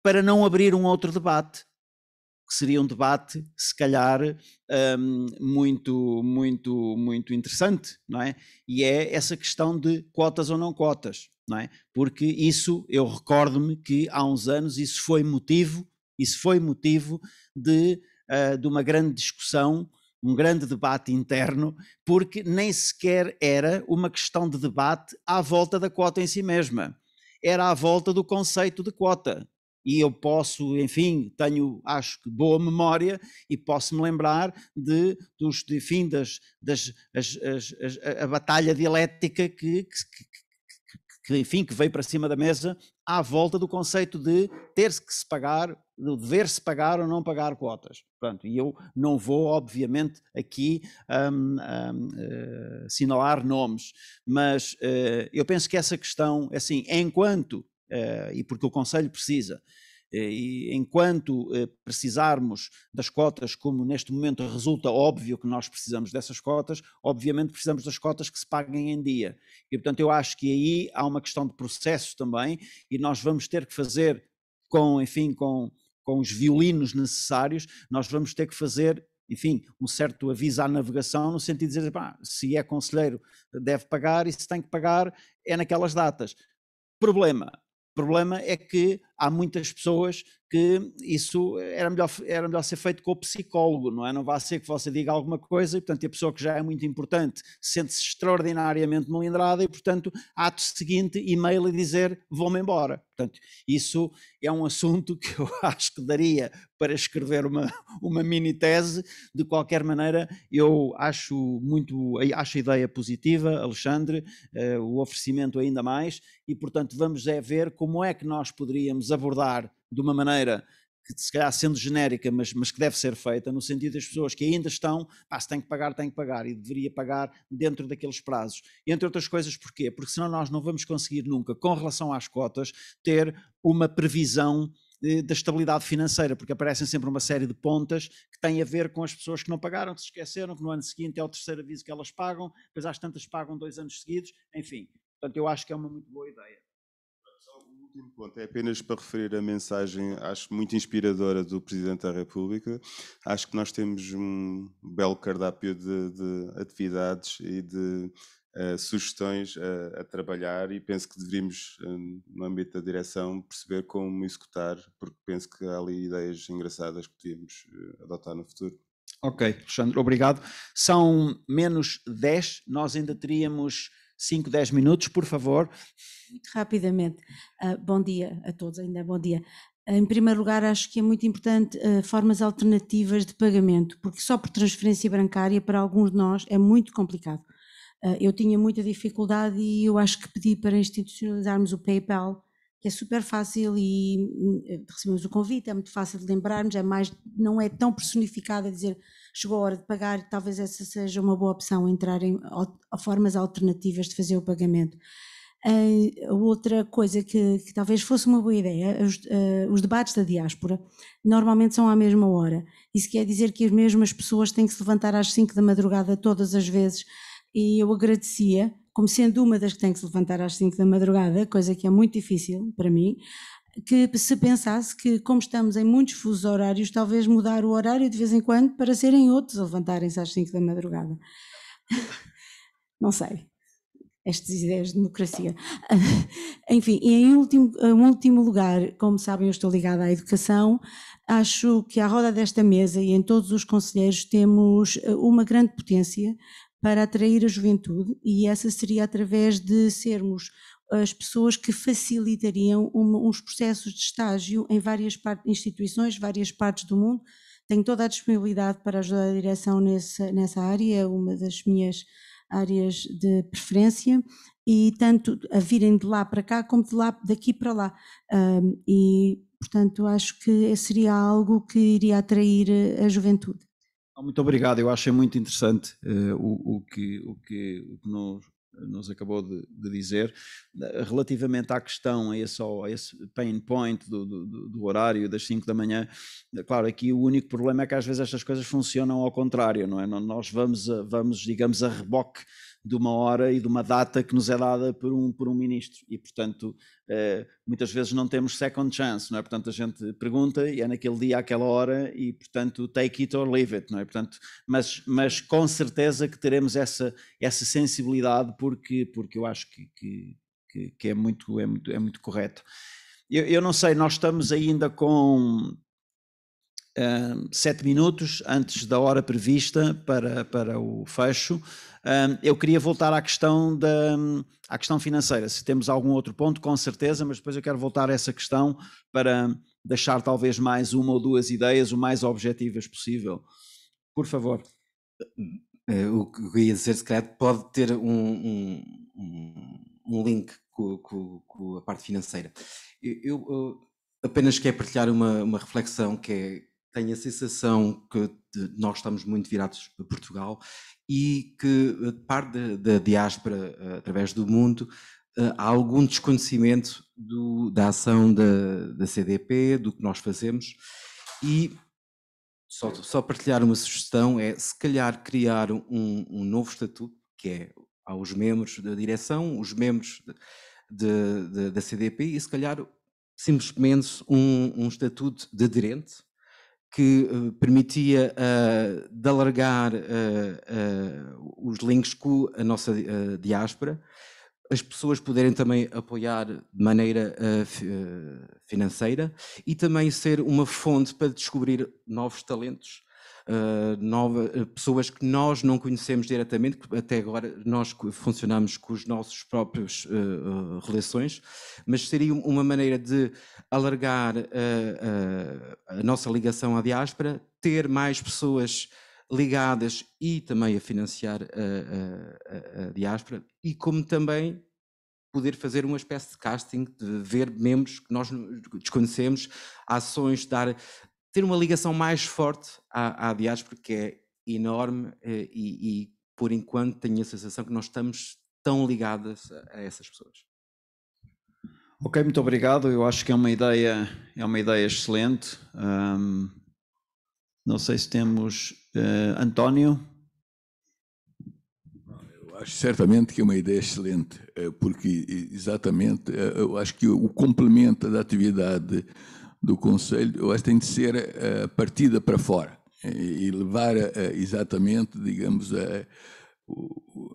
para não abrir um outro debate que seria um debate, se calhar, um, muito, muito, muito interessante, não é? E é essa questão de cotas ou não cotas não é? Porque isso, eu recordo-me que há uns anos isso foi motivo, isso foi motivo de, uh, de uma grande discussão, um grande debate interno, porque nem sequer era uma questão de debate à volta da cota em si mesma. Era à volta do conceito de quota e eu posso, enfim, tenho, acho que, boa memória e posso me lembrar de, dos, enfim, das, das as, as, as, a batalha dialética que, que, que, que, enfim, que veio para cima da mesa à volta do conceito de ter-se que se pagar, de dever-se pagar ou não pagar quotas. Pronto, e eu não vou, obviamente, aqui um, um, uh, eh, sinalar nomes, mas uh, eu penso que essa questão, é assim, enquanto eh, e porque o Conselho precisa. Eh, e enquanto eh, precisarmos das cotas, como neste momento resulta óbvio que nós precisamos dessas cotas, obviamente precisamos das cotas que se paguem em dia. E portanto, eu acho que aí há uma questão de processo também, e nós vamos ter que fazer com, enfim, com, com os violinos necessários, nós vamos ter que fazer enfim, um certo aviso à navegação, no sentido de dizer, pá, se é conselheiro deve pagar e se tem que pagar é naquelas datas. Problema, o problema é que há muitas pessoas que isso era melhor, era melhor ser feito com o psicólogo, não é? Não vai ser que você diga alguma coisa e, portanto, a pessoa que já é muito importante sente-se extraordinariamente melindrada e, portanto, ato seguinte, e-mail e dizer vou-me embora. Portanto, isso é um assunto que eu acho que daria para escrever uma, uma mini tese. De qualquer maneira, eu acho muito, acho a ideia positiva, Alexandre, uh, o oferecimento ainda mais, e portanto vamos é ver como é que nós poderíamos abordar de uma maneira que se calhar sendo genérica, mas, mas que deve ser feita, no sentido das pessoas que ainda estão, ah, se tem que pagar, tem que pagar, e deveria pagar dentro daqueles prazos. Entre outras coisas, porquê? Porque senão nós não vamos conseguir nunca, com relação às cotas, ter uma previsão da estabilidade financeira, porque aparecem sempre uma série de pontas que têm a ver com as pessoas que não pagaram, que se esqueceram, que no ano seguinte é o terceiro aviso que elas pagam, depois às tantas pagam dois anos seguidos, enfim. Portanto, eu acho que é uma muito boa ideia. Só um último ponto, é apenas para referir a mensagem, acho muito inspiradora do Presidente da República. Acho que nós temos um belo cardápio de, de atividades e de sugestões a, a, trabalhar e penso que deveríamos, eh, no âmbito da direção, perceber como executar, porque penso que há ali ideias engraçadas que podíamos eh, adotar no futuro. Ok, Alexandre, obrigado. São menos 10, nós ainda teríamos 5, 10 minutos, por favor. Muito rapidamente. Uh, bom dia a todos, ainda é bom dia. em primeiro lugar, acho que é muito importante uh, formas alternativas de pagamento, porque só por transferência bancária, para alguns de nós, é muito complicado. Ah, eu tinha muita dificuldade e eu acho que pedi para institucionalizarmos o PayPal, que é super fácil e hum, eh, recebemos o convite, é muito fácil de lembrarmos, é mais, não é tão personificado a dizer chegou a hora de pagar, talvez essa seja uma boa opção, entrar em formas alternativas de fazer o pagamento. Uh, outra coisa que, que, talvez fosse uma boa ideia, os, uh, os, debates da diáspora normalmente são à mesma hora. Isso quer dizer que as mesmas pessoas têm que se levantar às 5 da madrugada todas as vezes e eu agradecia, como sendo uma das que tem que se levantar às 5 da madrugada, coisa que é muito difícil para mim, que se pensasse que, como estamos em muitos fusos horários, talvez mudar o horário de vez em quando para serem outros a levantarem-se às 5 da madrugada. Não sei. Estas ideias de democracia. Enfim, e em último, último lugar, como sabem, eu estou ligada à educação. Acho que à roda desta mesa e em todos os conselheiros temos eh, uma grande potência, para atrair a juventude e essa seria através de sermos eh, as pessoas que facilitariam uma, uns processos de estágio em várias instituições, várias partes do mundo. Tenho toda a disponibilidade para ajudar a direção nessa área, é uma das minhas áreas de preferência, e tanto a virem de lá para cá como de lá, daqui para lá. Um, e, portanto, acho que seria algo que iria atrair eh, a juventude. Muito obrigado, eu achei muito interessante uh, o, o, que, o, que, o que nos, nos acabou de, de, dizer. Relativamente à questão, a esse, a esse pain point do, do, do horário das 5 da manhã, eh, claro, aqui o único problema é que às vezes estas coisas funcionam ao contrário, não é? Nós vamos, vamos digamos, a reboque de uma hora e de uma data que nos é dada por um, por um ministro. E, portanto, eh, muitas vezes não temos second chance, não é? Portanto, a gente pergunta e é naquele dia, àquela hora, e, portanto, take it or leave it, não é? Portanto, mas, mas com certeza que teremos essa, essa sensibilidade, porque, porque eu acho que, que, que, que é, muito, é, muito, é muito correto. Eu, eu não sei, nós estamos ainda com sete minutos antes da hora prevista para, para o fecho. eu queria voltar à questão, da, à questão financeira, se temos algum outro ponto, com certeza, mas depois eu quero voltar a essa questão para deixar talvez mais uma ou duas ideias o mais objetivas possível. Por favor. Eh, o que eu ia dizer, se calhar, pode ter um, um, um link com, com, com, a parte financeira. Eu, eu apenas quero partilhar uma, uma reflexão que é, tenho a sensação que nós estamos muito virados para Portugal e que eh, parte da, diáspora, eh, através do mundo, eh, há algum desconhecimento do, da ação da, da, CDP, do que nós fazemos. E só, só partilhar uma sugestão é, se calhar, criar um, um novo estatuto, que é aos membros da direção, os membros de, de, da CDP e, se calhar, simplesmente um, um estatuto de aderente, que uh, permitia uh, alargar uh, os links com a nossa diáspora, as pessoas poderem também apoiar de maneira financeira e também ser uma fonte para descobrir novos talentos eh, nova, eh, pessoas que nós não conhecemos diretamente, que até agora nós funcionamos com os nossos próprios uh, relações, mas seria uma maneira de alargar a nossa ligação à diáspora, ter mais pessoas ligadas e também a financiar a, a, a diáspora, e como também poder fazer uma espécie de casting, de ver membros que nós desconhecemos, ações, dar ter uma ligação mais forte à, à diáspora, que é enorme eh, e, e, por enquanto tenho a sensação que nós estamos tão ligadas a essas pessoas. Ok, muito obrigado. Eu acho que é uma ideia, é uma ideia excelente. Um, não sei se temos uh, António. Eu acho certamente que é uma ideia excelente, eh, porque exatamente eu acho que o complemento da atividade do Conselho, elas têm de ser uh, partida para fora e levar uh, exatamente, digamos, a, eh, o,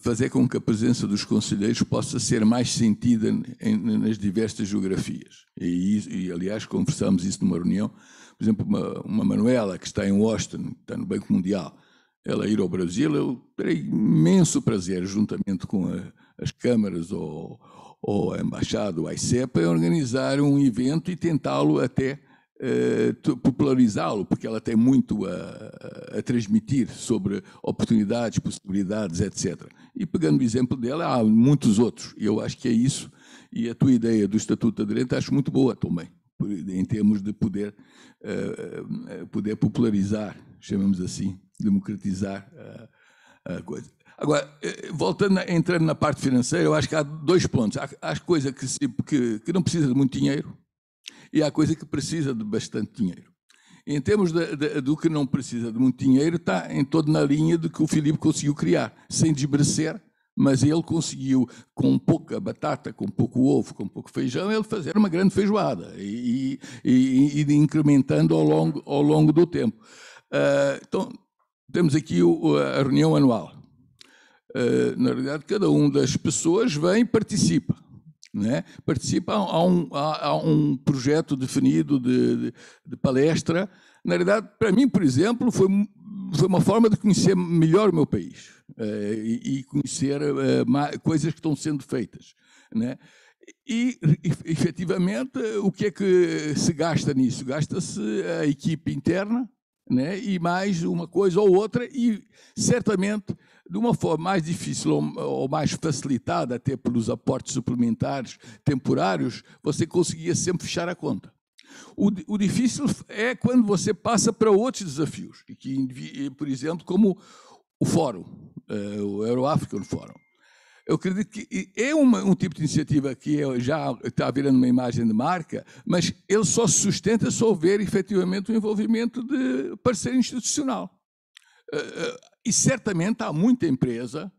fazer com que a presença dos conselheiros possa ser mais sentida em, nas diversas geografias. E, e, aliás, conversámos isso numa reunião, por exemplo, uma, uma Manuela que está em Washington, está no Banco Mundial, ela ir ao Brasil, eu terei imenso prazer, juntamente com a, as câmaras ou, ou a Embaixada, ou a ICEPA, é organizar um evento e tentá-lo até eh, popularizá-lo, porque ela tem muito a, a, transmitir sobre oportunidades, possibilidades, etc. E pegando o exemplo dela, há muitos outros. E eu acho que é isso. E a tua ideia do Estatuto da Direita acho muito boa também, em termos de poder, eh, eh, poder popularizar, chamamos assim, democratizar a, a coisa. Agora, eh, voltando, entrando na parte financeira, eu acho que há dois pontos. Há, há coisas que, que, que, não precisa de muito dinheiro e há coisa que precisa de bastante dinheiro. Em termos de, de, do que não precisa de muito dinheiro, está em todo na linha do que o Filipe conseguiu criar, sem desmerecer, mas ele conseguiu, com pouca batata, com pouco ovo, com pouco feijão, ele fazer uma grande feijoada e, e, e incrementando ao longo, ao longo do tempo. Uh, então, temos aqui o, a reunião anual eh, na realidade, cada uma das pessoas vem e participa. Né? Participa a um, a, a um projeto definido de, de, de palestra. Na verdade, para mim, por exemplo, foi, foi uma forma de conhecer melhor o meu país eh, e, e, conhecer eh, coisas que estão sendo feitas. Né? E, efetivamente, o que é que se gasta nisso? Gasta-se a equipe interna né? e mais uma coisa ou outra, e certamente de uma forma mais difícil ou, mais facilitada, até pelos aportes suplementares temporários, você conseguia sempre fechar a conta. O, o, difícil é quando você passa para outros desafios, que, por exemplo, como o Fórum, eh, o Euro-African Fórum. Eu acredito que é uma, um tipo de iniciativa que é, já está virando uma imagem de marca, mas ele só se sustenta se houver efetivamente o envolvimento de parceiro institucional. Eh, eh, e certamente há muita empresa,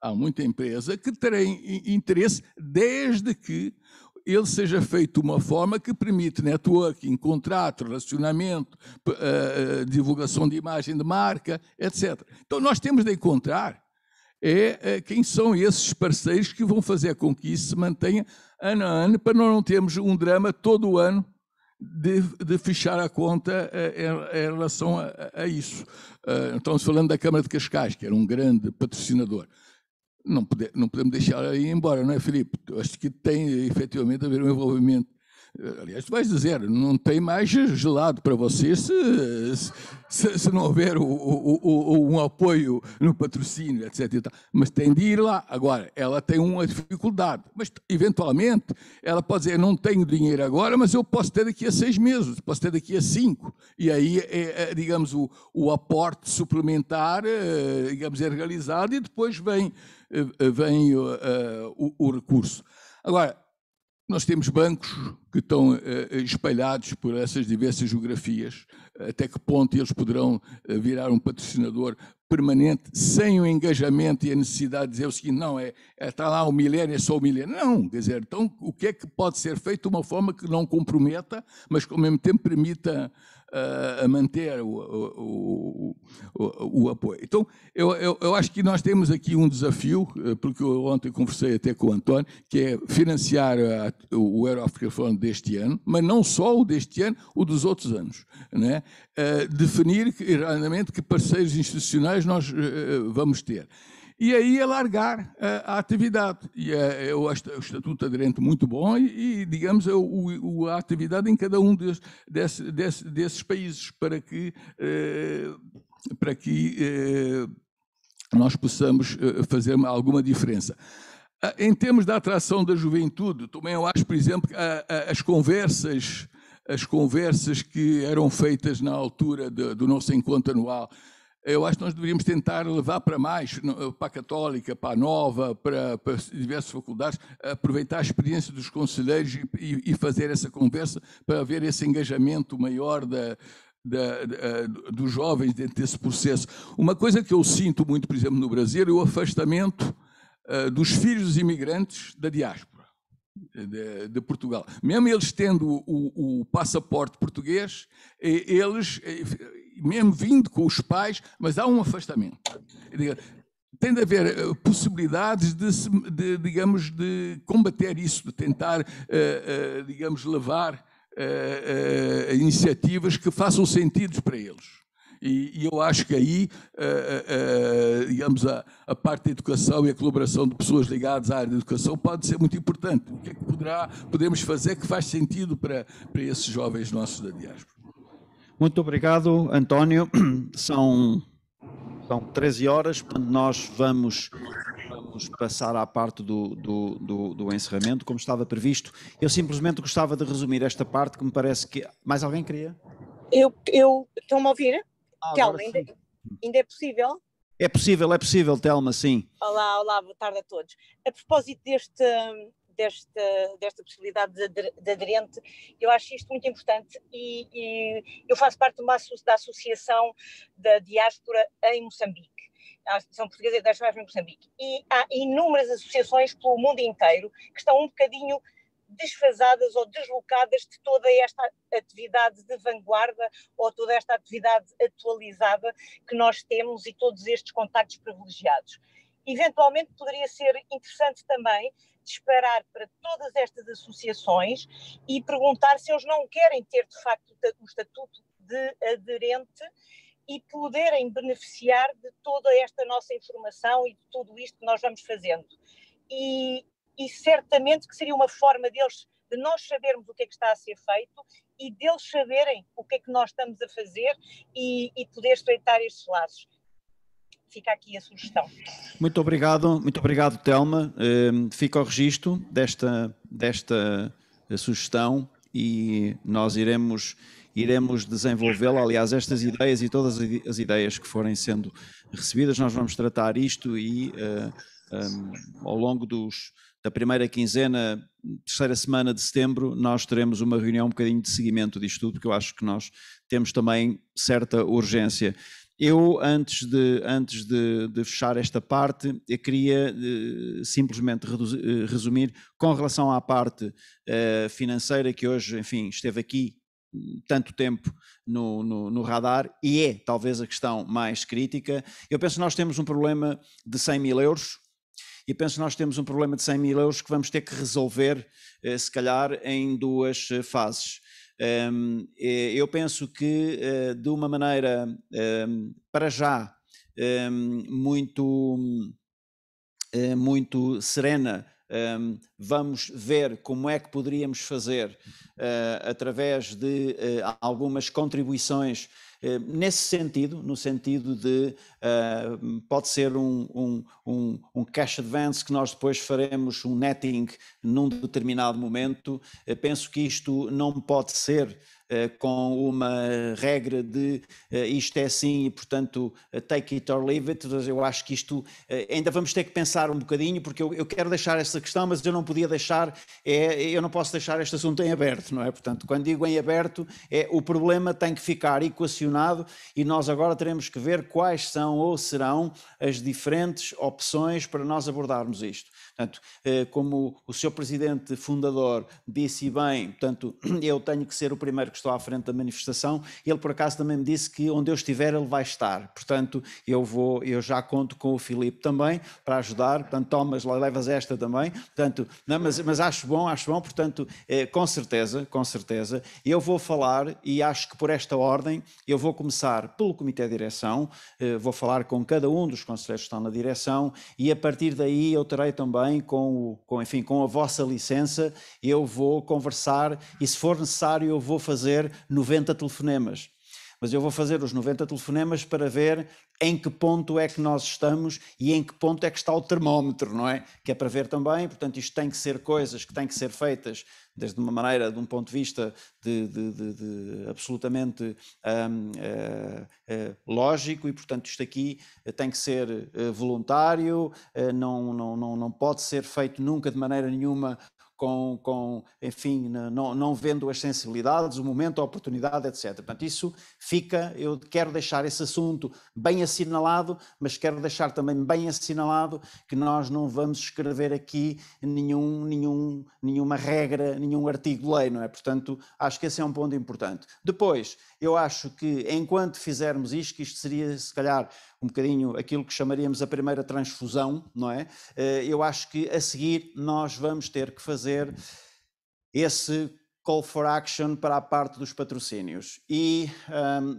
há muita empresa que terá interesse desde que ele seja feito de uma forma que permite networking, contrato, relacionamento, eh, eh, divulgação de imagem de marca, etc. Então nós temos de encontrar é, é quem são esses parceiros que vão fazer com que isso se mantenha ano a ano, para nós não termos um drama todo ano de, de fechar a conta em, é, é, é em relação a, a, isso. Estamos eh, então, falando da Câmara de Cascais, que era um grande patrocinador. Não, pode, não podemos deixar aí embora, não é, Filipe? Acho que tem efetivamente ver um envolvimento Aliás, tu vais dizer, não tem mais gelado para vocês se, se, se não houver o, o, o, um apoio no patrocínio, etc. Mas tem de ir lá. Agora, ela tem uma dificuldade. Mas, eventualmente, ela pode dizer, não tenho dinheiro agora, mas eu posso ter daqui a seis meses, posso ter daqui a cinco. E aí, é, é, é digamos, o, aporte suplementar, é, digamos, é realizado e depois vem, eh, vem eh, o recurso. Agora, nós temos bancos que estão eh, eh, espalhados por essas diversas geografias. Até que ponto eles poderão eh, virar um patrocinador permanente sem o engajamento e a necessidade de dizer o seguinte: não, é, é está lá o milênio, é só o milênio. Não, quer dizer, então o que é que pode ser feito de uma forma que não comprometa, mas que ao mesmo tempo permita a manter o, o, o, o apoio. Então, eu, eu, eu, acho que nós temos aqui um desafio, eh, porque eu ontem conversei até com o António, que é financiar a, o Africa Fund deste ano, mas não só o deste ano, o dos outros anos. Né? definir realmente que parceiros institucionais nós eh, vamos ter e aí alargar largar eh, a atividade. E eh, eu acho o estatuto é aderente muito bom e, e digamos, o, o, a atividade em cada um des, desse, desse, desses países para que, eh, para que nós possamos fazer alguma diferença. Ah, em termos da atração da juventude, também eu acho, por exemplo, que as conversas as conversas que eram feitas na altura de, do nosso encontro anual eu acho que nós deveríamos tentar levar para mais, eh, para a Católica, para a Nova, para, para diversas faculdades, aproveitar a experiência dos conselheiros e, e, fazer essa conversa para haver esse engajamento maior da, da, da, eh, dos jovens dentro desse processo. Uma coisa que eu sinto muito, por exemplo, no Brasil, é o afastamento eh, dos filhos dos imigrantes da diáspora de, de Portugal. Mesmo eles tendo o, o passaporte português, eles mesmo vindo com os pais, mas há um afastamento. Tem de haver eh, possibilidades de, de digamos, de combater isso, de tentar, uh, uh, digamos, levar uh, iniciativas que façam sentido para eles. E, e, eu acho que aí, uh, uh, digamos, a, a, parte da educação e a colaboração de pessoas ligadas à área da educação pode ser muito importante. O que é que poderá, podemos fazer que faz sentido para, para esses jovens nossos da diáspora? Muito obrigado, António. São, são 13 horas, portanto, nós vamos, vamos passar à parte do, do, do, do encerramento, como estava previsto. Eu simplesmente gostava de resumir esta parte que me parece que. Mais alguém queria? Eu, eu estão-me a ouvir? Ah, Telma, ainda, ainda é possível? É possível, é possível, Telma, sim. Olá, olá, boa tarde a todos. A propósito deste, hum, desta, desta possibilidade de, de aderente. Eu acho isto muito importante e, e eu faço parte de uma, da Associação da Diáspora em Moçambique. A Associação Portuguesa da Diáspora em Moçambique. E há inúmeras associações pelo mundo inteiro que estão um bocadinho desfasadas ou deslocadas de toda esta atividade de vanguarda ou toda esta atividade atualizada que nós temos e todos estes contactos privilegiados. Eventualmente poderia ser interessante também disparar para todas estas associações e perguntar se eles não querem ter, de facto, o estatuto de aderente e poderem beneficiar de toda esta nossa informação e de tudo isto que nós vamos fazendo. E, e certamente que seria uma forma deles, de nós sabermos o que é que está a ser feito e deles saberem o que é que nós estamos a fazer e, e poder estreitar estes laços fica aqui a sugestão. Muito obrigado, muito obrigado, Telma. Ehm, fica o registro desta, desta eh, sugestão e nós iremos iremos desenvolvê-la. Aliás, estas ideias e todas as ideias que forem sendo recebidas, nós vamos tratar isto e eh, ehm, ao longo dos, da primeira quinzena, terceira semana de setembro, nós teremos uma reunião um bocadinho de seguimento disto tudo, porque eu acho que nós temos também certa urgência. Eu, antes de, antes de, de fechar esta parte, eu queria eh, simplesmente reduzir, eh, resumir com relação à parte uh, financeira que hoje, enfim, esteve aqui tanto tempo no, no, no, radar e é talvez a questão mais crítica. Eu penso que nós temos um problema de 100 mil euros e penso que nós temos um problema de 100 mil euros que vamos ter que resolver, se calhar, em duas fases. Eh, eu penso que, eh, de uma maneira, para já, muito, eh, muito serena, vamos ver como é que poderíamos fazer, através de algumas contribuições eh, nesse sentido, no sentido de uh, pode ser um, um, um, um, cash advance que nós depois faremos um netting num determinado momento. Uh, penso que isto não pode ser eh, com uma regra de eh, isto é assim e, portanto, eh, take it or leave it. Eu acho que isto ainda vamos ter que pensar um bocadinho, porque eu, eu quero deixar essa questão, mas eu não podia deixar, é, eu não posso deixar este assunto em aberto, não é? Portanto, quando digo em aberto, é o problema tem que ficar equacionado e nós agora teremos que ver quais são ou serão as diferentes opções para nós abordarmos isto. Portanto, eh, como o seu presidente fundador disse bem, portanto, eu tenho que ser o primeiro que estou à frente da manifestação, ele por acaso também me disse que onde eu estiver ele vai estar. Portanto, eu vou, eu já conto com o Filipe também para ajudar. Portanto, Thomas, levas esta também. Portanto, não, mas, mas acho bom, acho bom. Portanto, eh, com certeza, com certeza, eu vou falar e acho que por esta ordem eu vou começar pelo comitê de direção, eh, vou falar com cada um dos conselheiros que estão na direção e a partir daí eu terei também bem, com, com, enfim, com a vossa licença, eu vou conversar e se for necessário eu vou fazer 90 telefonemas mas eu vou fazer os 90 telefonemas para ver em que ponto é que nós estamos e em que ponto é que está o termómetro, não é? Que é para ver também, portanto, isto tem que ser coisas que têm que ser feitas desde uma maneira, de um ponto de vista de, de, de, de absolutamente um, uh, eh, uh, eh, lógico e, portanto, isto aqui eh, tem que ser voluntário, uh, não, não, não, não pode ser feito nunca de maneira nenhuma com, com enfim, né, não, não vendo as sensibilidades, o momento, a oportunidade, etc. Portanto, isso fica, eu quero deixar esse assunto bem assinalado, mas quero deixar também bem assinalado que nós não vamos escrever aqui nenhum, nenhum, nenhuma regra, nenhum artigo lei, não é? Portanto, acho que esse é um ponto importante. Depois, eu acho que enquanto fizermos isto, que isto seria se calhar um bocadinho aquilo que chamaríamos a primeira transfusão, não é? Eh, eu acho que a seguir nós vamos ter que fazer fazer esse call for action para a parte dos patrocínios. E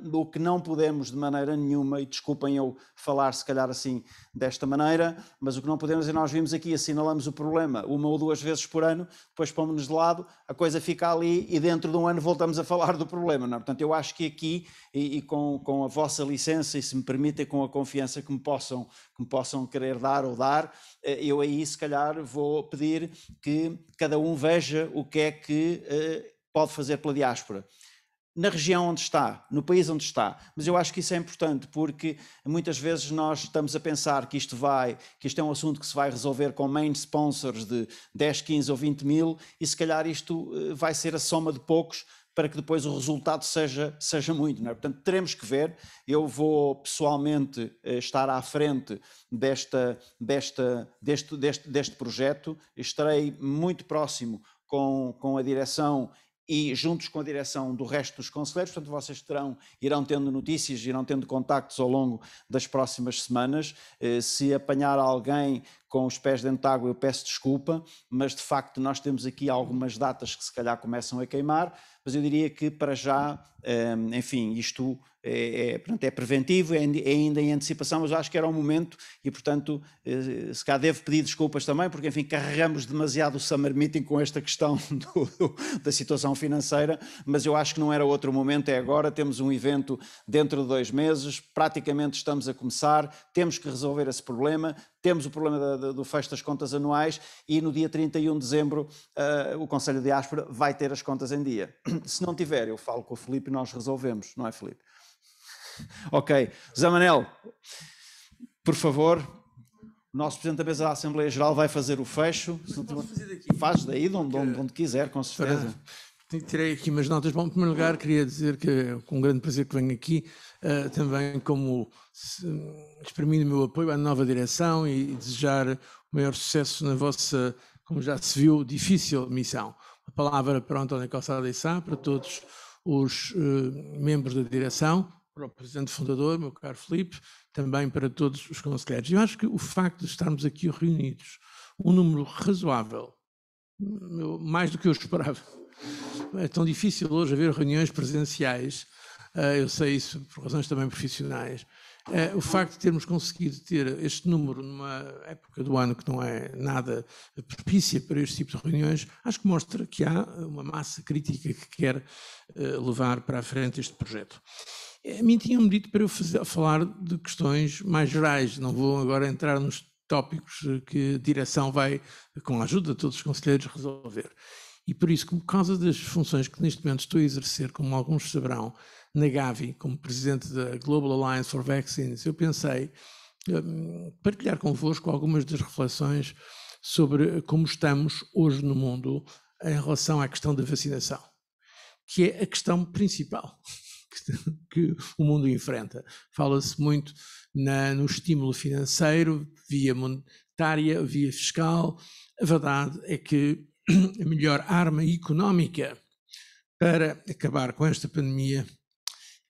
um, o que não podemos de maneira nenhuma, e desculpem eu falar se calhar assim desta maneira, mas o que não podemos é nós vimos aqui, assinalamos o problema uma ou duas vezes por ano, depois pomos-nos de lado, a coisa fica ali e dentro de um ano voltamos a falar do problema. Não é? Portanto, eu acho que aqui, e, e com, com a vossa licença, e se me permitem, com a confiança que me possam me possam querer dar ou dar, eh, eu aí se calhar vou pedir que cada um veja o que é que eh, pode fazer pela diáspora na região onde está, no país onde está. Mas eu acho que isso é importante porque muitas vezes nós estamos a pensar que isto vai, que isto é um assunto que se vai resolver com main sponsors de 10, 15 ou 20 mil e se calhar isto eh, vai ser a soma de poucos para que depois o resultado seja, seja muito. Não é? Portanto, teremos que ver. Eu vou pessoalmente eh, estar à frente desta, desta, deste, deste, deste projeto, estarei muito próximo com, com a direção e juntos com a direção do resto dos conselheiros, portanto vocês terão, irão tendo notícias, irão tendo contactos ao longo das próximas semanas, eh, se apanhar alguém com os pés dentro de água eu peço desculpa, mas de facto nós temos aqui algumas datas que se calhar começam a queimar, mas eu diria que para já, eh, enfim, isto é, é, portanto, é preventivo, é, é, ainda em antecipação, mas eu acho que era o momento e, portanto, eh, se cá devo pedir desculpas também, porque, enfim, carregamos demasiado o Summer Meeting com esta questão do, do, da situação financeira, mas eu acho que não era outro momento, é agora, temos um evento dentro de dois meses, praticamente estamos a começar, temos que resolver esse problema, temos o problema do fecho das contas anuais e no dia 31 de dezembro uh, o Conselho de Áspera vai ter as contas em dia. Se não tiver, eu falo com o Felipe e nós resolvemos, não é, Felipe? ok. José Manel, por favor, o nosso Presidente da Mesa da Assembleia Geral vai fazer o fecho. Faz daí, de onde, onde, onde, quiser, com certeza. Para, tirei aqui umas notas. Bom, em primeiro lugar, queria dizer que é com um grande prazer que venho aqui, uh, também como exprimindo o meu apoio à nova direção e, e desejar o maior sucesso na vossa, como já se viu, difícil missão. A palavra para António Calçada e Sá, para todos os uh, membros da direção, para o Presidente Fundador, meu caro Felipe, também para todos os conselheiros. Eu acho que o facto de estarmos aqui reunidos, um número razoável, mais do que eu esperava, é tão difícil hoje haver reuniões presenciais, eh, eu sei isso por razões também profissionais, eh, o facto de termos conseguido ter este número numa época do ano que não é nada propícia para este tipo de reuniões, acho que mostra que há uma massa crítica que quer eh, levar para a frente este projeto. A mim tinham-me dito para eu fazer, falar de questões mais gerais, não vou agora entrar nos tópicos que a direção vai, com a ajuda de todos os conselheiros, resolver. E por isso, por causa das funções que neste momento estou a exercer, como alguns saberão, na Gavi, como presidente da Global Alliance for Vaccines, eu pensei um, partilhar convosco algumas das reflexões sobre como estamos hoje no mundo em relação à questão da vacinação, que é a questão principal. que, o mundo enfrenta. Fala-se muito na, no estímulo financeiro, via monetária, via fiscal. A verdade é que a melhor arma económica para acabar com esta pandemia,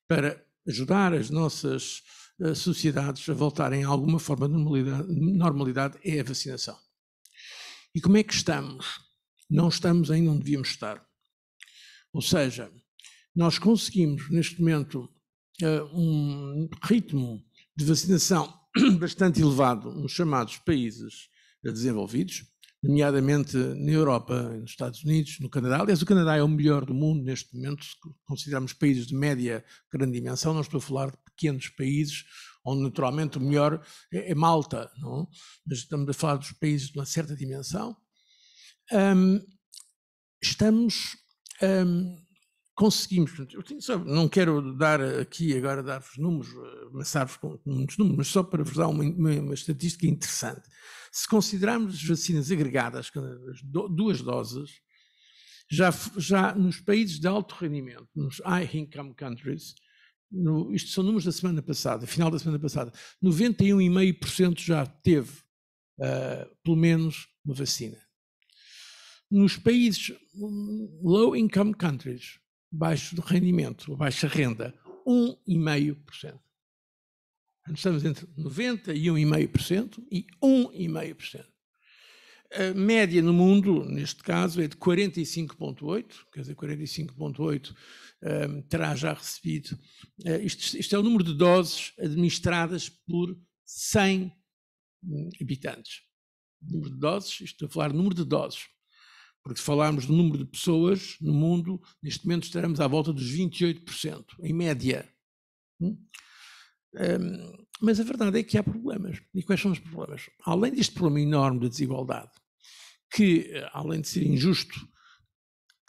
para ajudar as nossas eh, sociedades a voltarem a alguma forma de normalidade, normalidade é a vacinação. E como é que estamos? Não estamos ainda onde devíamos estar. Ou seja, nós conseguimos, neste momento, eh, um ritmo de vacinação bastante elevado nos chamados países desenvolvidos, nomeadamente na Europa, nos Estados Unidos, no Canadá. Aliás, o Canadá é o melhor do mundo neste momento, se considerarmos países de média, grande dimensão, não estou a falar de pequenos países, onde naturalmente o melhor é, é Malta, não? É? mas estamos a falar dos países de uma certa dimensão. Um, estamos um, conseguimos, tenho, não quero dar aqui agora dar-vos números, amassar-vos com muitos números, mas só para vos dar uma, uma, uma estatística interessante. Se considerarmos as vacinas agregadas, duas doses, já, já nos países de alto rendimento, nos high income countries, no, isto são números da semana passada, final da semana passada, 91,5% já teve uh, pelo menos uma vacina. Nos países low income countries, baixo rendimento, baixa renda, 1,5%. Estamos entre 90% e 1,5% e 1,5%. A média no mundo, neste caso, é de 45,8%, quer dizer, 45,8% um, terá já recebido. Uh, isto, isto, é o número de doses administradas por 100 hum, habitantes. Número de doses, isto estou a falar número de doses. Porque se falarmos do número de pessoas no mundo, neste momento estaremos à volta dos 28%, em média. Hum? Um, mas a verdade é que há problemas. E quais são os problemas? Além deste problema enorme da de desigualdade, que, eh, além de ser injusto,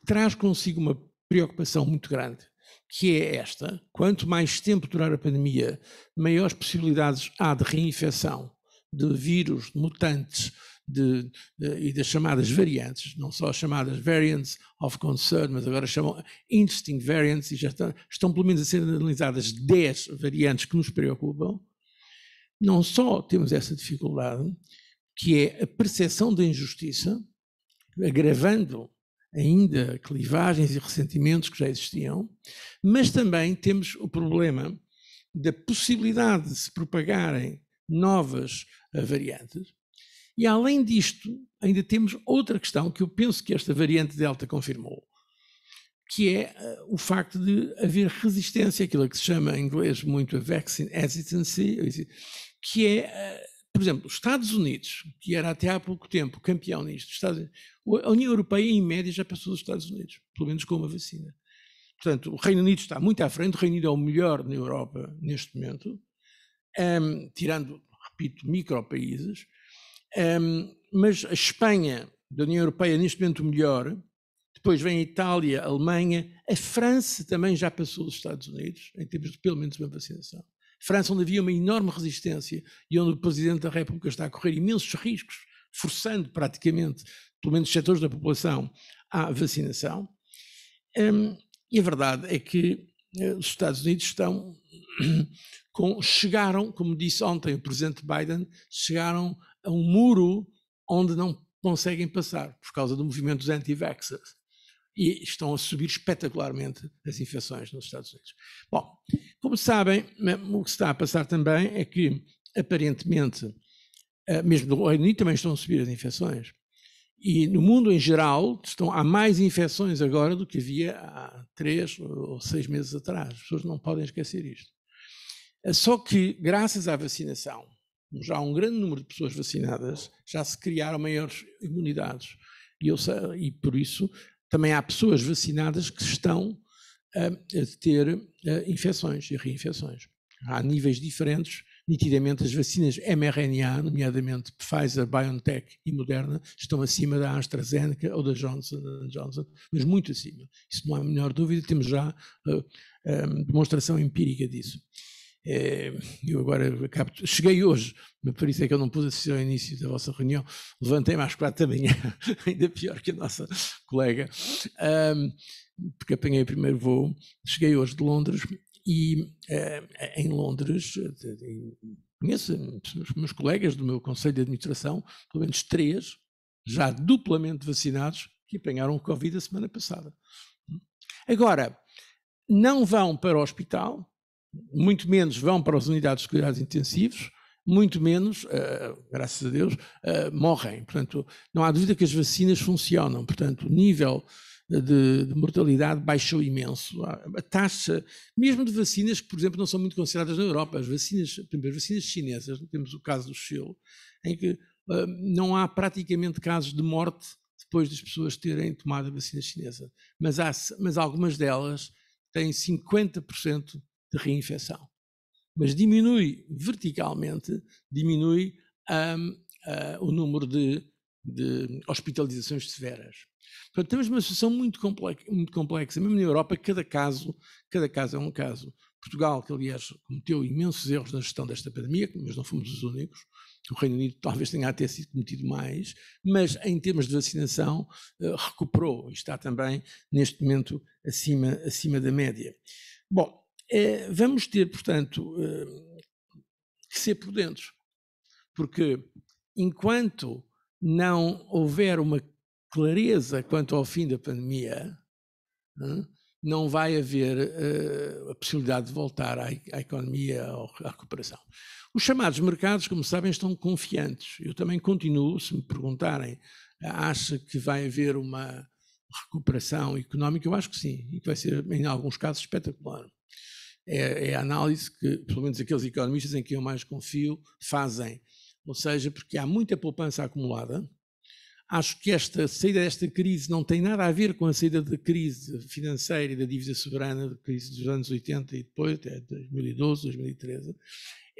traz consigo uma preocupação muito grande, que é esta: quanto mais tempo durar a pandemia, maiores possibilidades há de reinfecção de vírus, de mutantes, de, de, e das chamadas variantes, não só as chamadas variants of concern, mas agora chamam interesting variants, e já estão, estão pelo menos a ser analisadas 10 variantes que nos preocupam, não só temos essa dificuldade, que é a percepção da injustiça, agravando ainda clivagens e ressentimentos que já existiam, mas também temos o problema da possibilidade de se propagarem novas eh, variantes. E além disto, ainda temos outra questão que eu penso que esta variante Delta confirmou, que é eh, o facto de haver resistência, aquilo que se chama em inglês muito a vaccine hesitancy, que é, eh, por exemplo, os Estados Unidos, que era até há pouco tempo campeão nisto, Estados, a União Europeia, em média, já passou dos Estados Unidos, pelo menos com uma vacina. Portanto, o Reino Unido está muito à frente, o Reino Unido é o melhor na Europa neste momento, um, ehm, tirando, repito, micro países, um, mas a Espanha, da União Europeia, neste momento melhor, depois vem a Itália, a Alemanha, a França também já passou os Estados Unidos, em termos de pelo menos uma vacinação. França, onde havia uma enorme resistência e onde o Presidente da República está a correr imensos riscos, forçando praticamente, pelo menos setores da população, à vacinação. Um, e a verdade é que eh, os Estados Unidos estão com, chegaram, como disse ontem o presidente Biden, chegaram a um muro onde não conseguem passar por causa do movimento dos anti-vaxxers. E estão a subir espetacularmente as infecções nos Estados Unidos. Bom, como sabem, o que está a passar também é que, aparentemente, eh, mesmo no Reino Unido também estão a subir as infecções. E no mundo em geral, estão, há mais infecções agora do que havia há três ou seis meses atrás. As pessoas não podem esquecer isto. Eh, só que, graças à vacinação, já há um grande número de pessoas vacinadas, já se criaram maiores imunidades. E, eu, e por isso também há pessoas vacinadas que estão a, hum, a ter a, hum, infecções e reinfecções. Há níveis diferentes, nitidamente as vacinas mRNA, nomeadamente Pfizer, BioNTech e Moderna, estão acima da AstraZeneca ou da Johnson Johnson, mas muito acima. Isso não há a menor dúvida, temos já hum, demonstração empírica disso. É, eu agora cheguei hoje, por isso é que eu não pude assistir ao início da vossa reunião, levantei-me às quatro da manhã, ainda pior que a nossa colega, um, porque apanhei o primeiro voo, cheguei hoje de Londres e uh, em Londres conheço os meus colegas do meu conselho de administração, pelo menos três, já duplamente vacinados, que apanharam o Covid a semana passada. Agora, não vão para o hospital, muito menos vão para as unidades de cuidados intensivos, muito menos, uh, graças a Deus, uh, morrem. Portanto, não há dúvida que as vacinas funcionam. Portanto, o nível de, de, mortalidade baixou imenso. A taxa, mesmo de vacinas que, por exemplo, não são muito consideradas na Europa, as vacinas, primeiro, vacinas chinesas, temos o caso do Chile, em que uh, não há praticamente casos de morte depois das pessoas terem tomado a vacina chinesa. Mas, há, mas algumas delas têm 50% de reinfecção. Mas diminui verticalmente, diminui um, uh, hum, o número de, de, hospitalizações severas. Portanto, temos uma situação muito complexa, muito complexa. Mesmo na Europa, cada caso, cada caso é um caso. Portugal, que aliás cometeu imensos erros na gestão desta pandemia, mas não fomos os únicos, o Reino Unido talvez tenha até sido cometido mais, mas em termos de vacinação eh, recuperou e está também neste momento acima, acima da média. Bom, é, vamos ter, portanto, eh, que ser prudentes, porque enquanto não houver uma clareza quanto ao fim da pandemia, não vai haver eh, a possibilidade de voltar à, economia, à recuperação. Os chamados mercados, como sabem, estão confiantes. Eu também continuo, se me perguntarem, acha que vai haver uma recuperação económica? Eu acho que sim, e que vai ser, em alguns casos, espetacular é, é a análise que, pelo menos aqueles economistas em que eu mais confio, fazem. Ou seja, porque há muita poupança acumulada, Acho que esta saída desta crise não tem nada a ver com a saída da crise financeira e da dívida soberana, da crise dos anos 80 e depois até 2012, 2013.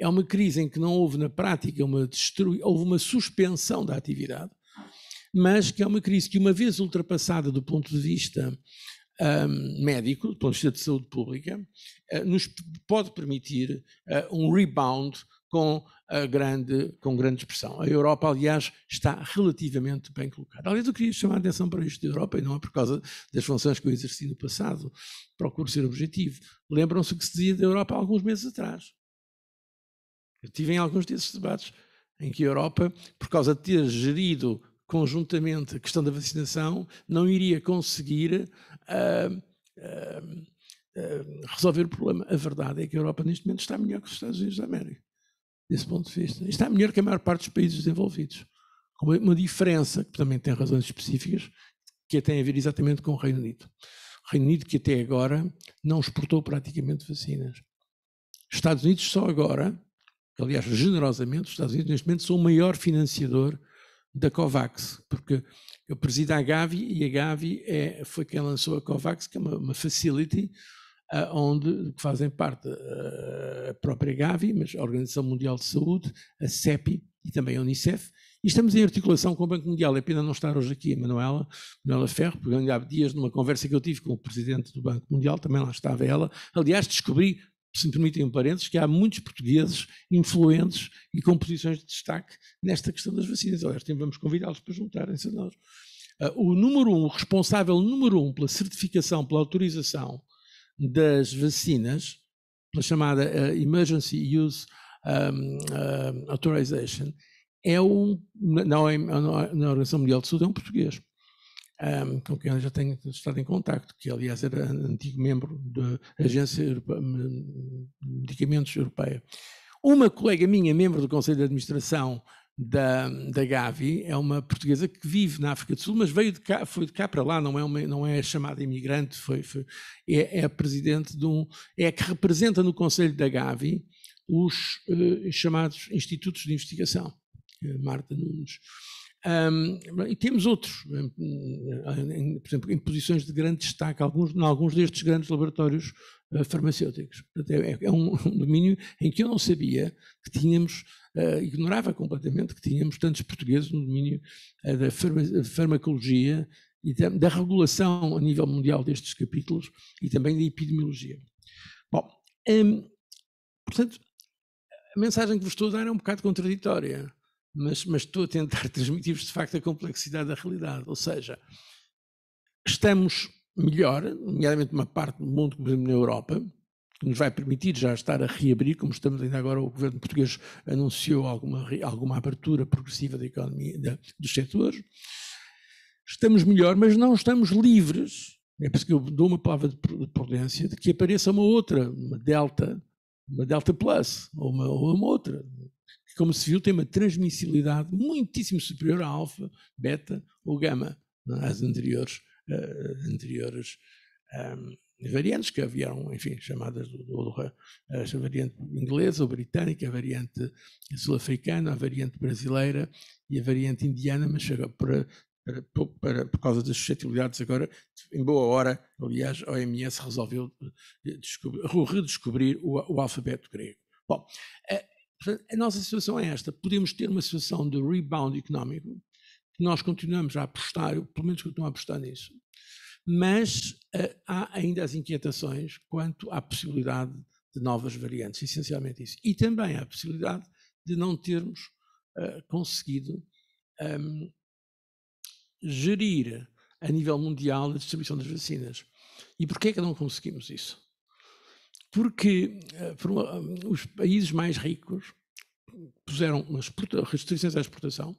É uma crise em que não houve na prática uma destrui, houve uma suspensão da atividade, mas que é uma crise que uma vez ultrapassada do ponto de vista um, médico, do ponto de vista de saúde pública, uh, nos pode permitir uh, um rebound com, a grande, com grande expressão. A Europa, aliás, está relativamente bem colocada. Aliás, eu queria chamar a atenção para isto da Europa, e não é por causa das funções que eu exerci no passado, procuro ser objetivo. Lembram-se o que se dizia da Europa há alguns meses atrás. Eu tive em alguns desses debates em que a Europa, por causa de ter gerido conjuntamente a questão da vacinação, não iria conseguir uh, uh, uh, resolver o problema. A verdade é que a Europa, neste momento, está melhor que os Estados Unidos da América, desse ponto de vista. Está melhor que a maior parte dos países desenvolvidos. Com uma diferença, que também tem razões específicas, que tem a ver exatamente com o Reino Unido. O Reino Unido, que até agora não exportou praticamente vacinas. Estados Unidos, só agora, aliás, generosamente, os Estados Unidos, neste momento, são o maior financiador da COVAX, porque eu presido a Gavi e a Gavi é, foi quem lançou a COVAX, que é uma, uma facility uh, onde fazem parte uh, a própria Gavi, mas a Organização Mundial de Saúde, a CEPI e também a Unicef. E estamos em articulação com o Banco Mundial. É pena não estar hoje aqui a Manuela, Manuela Ferro, porque há dias, numa conversa que eu tive com o presidente do Banco Mundial, também lá estava ela. Aliás, descobri se me permitem um parênteses, que há muitos portugueses influentes e com posições de destaque nesta questão das vacinas. Aliás, vamos convidá-los para juntarem-se a nós. Ah, o número um, o responsável número um pela certificação, pela autorização das vacinas, pela chamada uh, Emergency Use um, uh, Authorization, é um, na, é, é, na Organização Mundial de Saúde, é um português um, com quem eu já tenho estado em contacto, que aliás era antigo membro da Agência Europe... Hum, Medicamentos Europeia. Uma colega minha, membro do Conselho de Administração da, da Gavi, é uma portuguesa que vive na África do Sul, mas veio de cá, foi de cá para lá, não é, uma, não é chamada imigrante, foi, foi é, é, presidente de um. é que representa no Conselho da Gavi os eh, chamados Institutos de Investigação, eh, Marta Nunes. Um, e temos outros, por exemplo, em posições de grande destaque, alguns, em alguns destes grandes laboratórios uh, farmacêuticos. É, é um, um, domínio em que eu não sabia que tínhamos, uh, ignorava completamente que tínhamos tantos portugueses no domínio uh, da farma, farmacologia e da, da, regulação a nível mundial destes capítulos e também da epidemiologia. Bom, um, portanto, a mensagem que vos estou a dar é um bocado contraditória mas, mas estou a tentar transmitir-vos de facto a complexidade da realidade. Ou seja, estamos melhor, nomeadamente uma parte do mundo, como na Europa, que nos vai permitir já estar a reabrir, como estamos ainda agora, o governo português anunciou alguma, alguma abertura progressiva da economia, da, dos setores. Estamos melhor, mas não estamos livres. É por isso que eu dou uma palavra de prudência de que apareça uma outra, uma delta, uma delta plus, ou uma, ou uma outra que, como se viu, tem uma transmissibilidade muitíssimo superior à alfa, beta ou gama, às é? anteriores, uh, anteriores um, ehm, variantes que vieram, enfim, chamadas do, do, eh, a variante inglesa ou britânica, a variante sul-africana, a variante brasileira e a variante indiana, mas chegou para, para, para, por causa das suscetibilidades agora, em boa hora, aliás, a OMS resolveu eh, redescobrir o, o alfabeto grego. Bom, Portanto, a nossa situação é esta. Podemos ter uma situação de rebound económico, que nós continuamos a apostar, pelo menos continuamos a apostar nisso, mas uh, há ainda as inquietações quanto à possibilidade de novas variantes, essencialmente isso. E também há a possibilidade de não termos uh, conseguido um, ehm, gerir a nível mundial a distribuição das vacinas. E porquê é que não conseguimos isso? porque eh, eh, os países mais ricos puseram restrições à exportação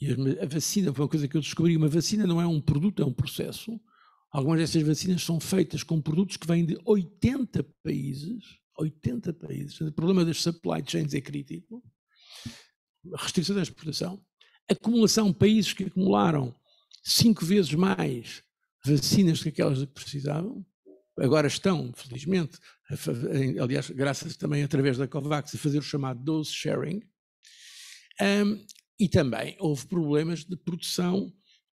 e a vacina foi uma coisa que eu descobri. Uma vacina não é um produto, é um processo. Algumas dessas vacinas são feitas com produtos que vêm de 80 países. 80 países. O problema das supply chains é crítico. Restrições à exportação. Acumulação, países que acumularam cinco vezes mais vacinas do que aquelas que precisavam agora estão, felizmente, aliás, graças também através da COVAX, a fazer o chamado dose sharing. Um, e também houve problemas de produção,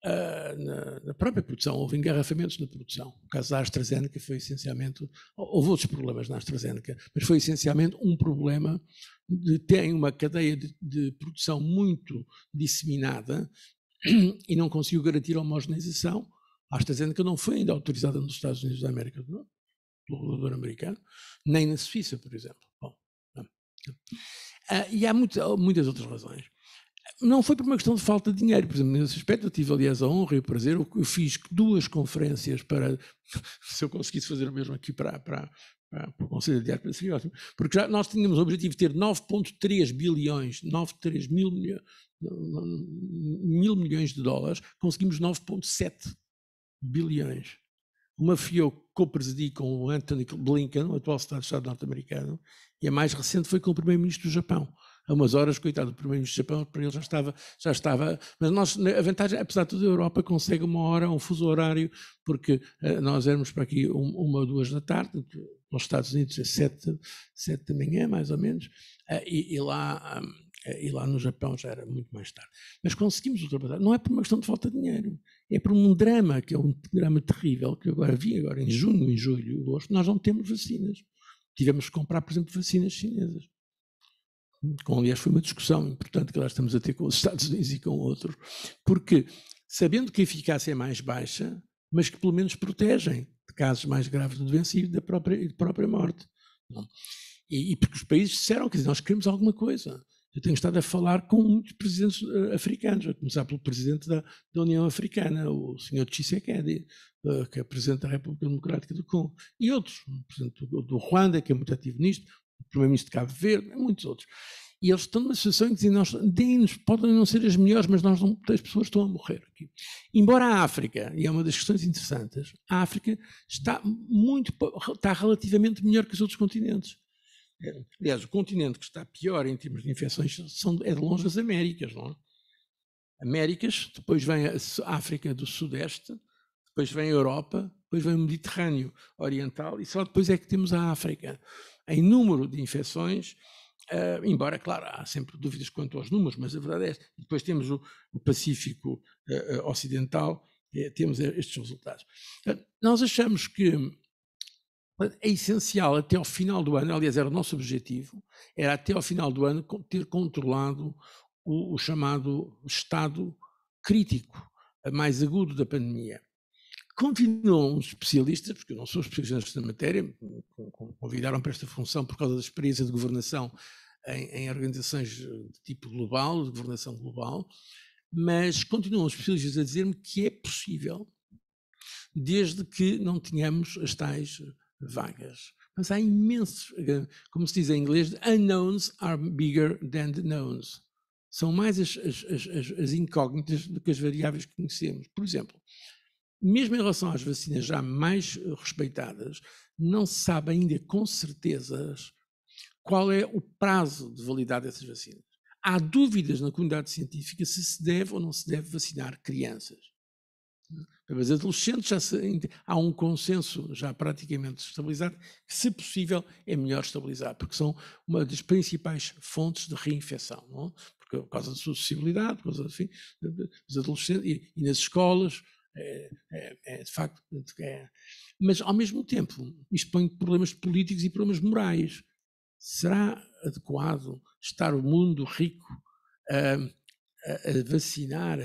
uh, na, na, própria produção, houve engarrafamentos na produção. O caso da AstraZeneca foi essencialmente, houve outros problemas na AstraZeneca, mas foi essencialmente um problema de ter uma cadeia de, de produção muito disseminada e não conseguiu garantir a homogeneização, a AstraZeneca tá não foi ainda autorizada nos Estados Unidos da América do Norte, pelo regulador americano, nem na Suíça, por exemplo. Bom, né, né. ah, e há muito, muitas outras razões. Não foi por uma questão de falta de dinheiro, por exemplo, nesse aspecto eu tive, aliás, a honra e o prazer, eu fiz duas conferências para, se eu conseguisse fazer o mesmo aqui para, para, para, para o Conselho de Diário, seria ótimo, porque já nós tínhamos o objetivo de ter 9,3 bilhões, 9,3 mil, mil milhões de dólares, conseguimos 9,7 bilhões. Uma FIO que co-presidi com o Anthony Blinken, o atual Estado de Estado norte-americano, e a mais recente foi com o Primeiro-Ministro do Japão. Há umas horas, coitado, o Primeiro-Ministro do Japão, para ele já estava, já estava. Mas nós, a vantagem, apesar de tudo, a Europa consegue uma hora, um fuso horário, porque eh, nós éramos para aqui uma ou duas da tarde, nos Estados Unidos é sete, sete da manhã, mais ou menos, eh, e, e, lá. Hum, eh, e lá no Japão já era muito mais tarde. Mas conseguimos ultrapassar. Não é por uma questão de falta de dinheiro, é por um drama, que é um drama terrível, que eu agora vi agora em junho, em julho, agosto, nós não temos vacinas. Tivemos que comprar, por exemplo, vacinas chinesas. Com, aliás, foi uma discussão importante que nós estamos a ter com os Estados Unidos e com outros, porque sabendo que a eficácia é mais baixa, mas que pelo menos protegem de casos mais graves de doença e da própria, própria morte. E, e, porque os países disseram que nós queremos alguma coisa. Eu tenho estado a falar com muitos presidentes eh, africanos, a começar pelo presidente da, da União Africana, o senhor Tshisekedi, eh, que é presidente da República Democrática do Congo, e outros, o presidente do, do Ruanda, que é muito ativo nisto, o primeiro-ministro de Cabo Verde, muitos outros. E eles estão numa situação em que dizem, nós, deem-nos, podem não ser as melhores, mas nós não, as pessoas estão a morrer aqui. Embora a África, e é uma das questões interessantes, a África está muito, está relativamente melhor que os outros continentes. Aliás, o continente que está pior em termos de infecções são, é de longe as Américas, não é? Américas, depois vem a África do Sudeste, depois vem a Europa, depois vem o Mediterrâneo Oriental e só depois é que temos a África. Em número de infecções, Uh, embora, claro, há sempre dúvidas quanto aos números, mas a verdade é esta. depois temos o, o Pacífico uh, Ocidental, é, temos estes resultados. Portanto, nós achamos que é essencial até ao final do ano, aliás, era o nosso objetivo, era até ao final do ano ter controlado o, o chamado estado crítico, eh, mais agudo da pandemia. Continuam especialistas, porque eu não sou especialista nesta matéria, convidaram para esta função por causa da experiência de governação em, em organizações de tipo global, de governação global, mas continuam os especialistas a dizer-me que é possível, desde que não tenhamos as tais vagas. Mas há imensos, eh, como se diz em inglês, unknowns are bigger than the knowns. São mais as, as, as, as incógnitas do que as variáveis que conhecemos. Por exemplo, mesmo em relação às vacinas já mais respeitadas, não se sabe ainda com certezas qual é o prazo de validade dessas vacinas. Há dúvidas na comunidade científica se se deve ou não se deve vacinar crianças. Mas adolescentes já se, há um consenso já praticamente estabilizado que, se possível, é melhor estabilizar, porque são uma das principais fontes de reinfecção, não? É? Porque, por causa da suscetibilidade, por causa, enfim, dos adolescentes e, e nas escolas, é, é, é, de facto. É. Mas, ao mesmo tempo, isto põe problemas políticos e problemas morais. Será adequado estar o mundo rico a, ah, a, a vacinar?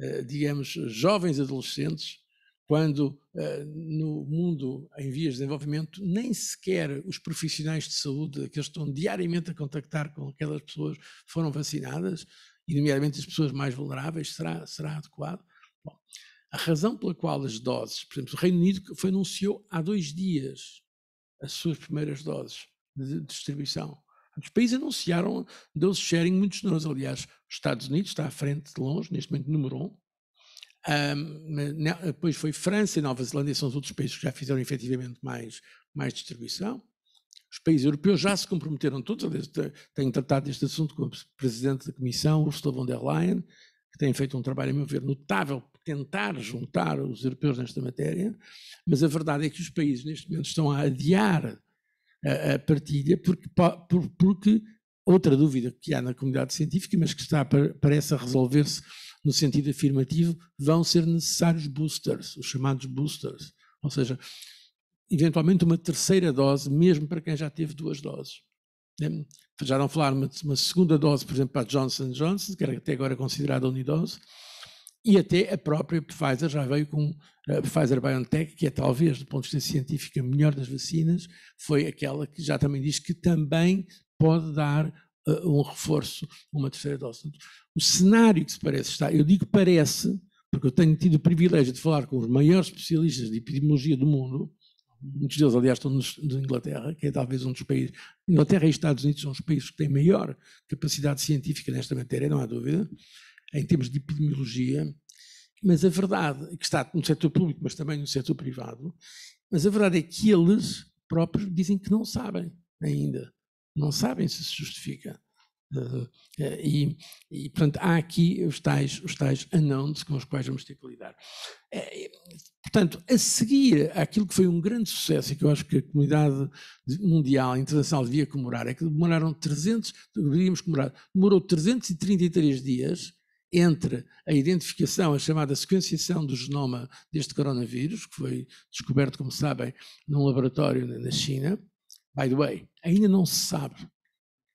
Eh, digamos, jovens adolescentes, quando eh, no mundo em vias de desenvolvimento nem sequer os profissionais de saúde que estão diariamente a contactar com aquelas pessoas foram vacinadas, e nomeadamente as pessoas mais vulneráveis, será, será adequado? Bom, a razão pela qual as doses, por exemplo, o Reino Unido foi anunciou há dois dias as suas primeiras doses de distribuição. Os países anunciaram deus sharing muitos números. Aliás, os Estados Unidos está à frente, de longe, neste momento, número um. um né, depois foi França e Nova Zelândia, são os outros países que já fizeram efetivamente mais, mais distribuição. Os países europeus já se comprometeram todos, aliás, tenho tratado deste assunto com o presidente da Comissão, Ursula von der Leyen, que tem feito um trabalho, a meu ver, notável para tentar juntar os europeus nesta matéria, mas a verdade é que os países neste momento estão a adiar a, a partilha, porque, porque outra dúvida que há na comunidade científica, mas que está para, parece a resolver-se no sentido afirmativo, vão ser necessários boosters, os chamados boosters, ou seja, eventualmente uma terceira dose, mesmo para quem já teve duas doses. Né? Já não falar uma, segunda dose, por exemplo, para Johnson Johnson, que era até agora considerada unidose, e até a própria Pfizer já veio com a Pfizer-BioNTech, que é talvez, do ponto de vista científico, a melhor das vacinas, foi aquela que já também diz que também pode dar uh, um reforço, uma terceira dose. O cenário que se parece estar, eu digo parece, porque eu tenho tido o privilégio de falar com os maiores especialistas de epidemiologia do mundo, muitos deles, aliás, estão na Inglaterra, que é talvez um dos países. Inglaterra e Estados Unidos são os países que têm maior capacidade científica nesta matéria, não há dúvida em termos de epidemiologia, mas a verdade, é que está no setor público, mas também no setor privado, mas a verdade é que eles próprios dizem que não sabem ainda, não sabem se se justifica. Uh, e, e, portanto, há aqui os tais, os tais anãos com os quais vamos ter que lidar. Uh, portanto, a seguir àquilo que foi um grande sucesso e que eu acho que a comunidade mundial, internacional, devia comemorar, é que demoraram 300, deveríamos comemorar, demorou 333 dias entre a identificação, a chamada sequenciação do genoma deste coronavírus, que foi descoberto, como sabem, num laboratório na China. By the way, ainda não se sabe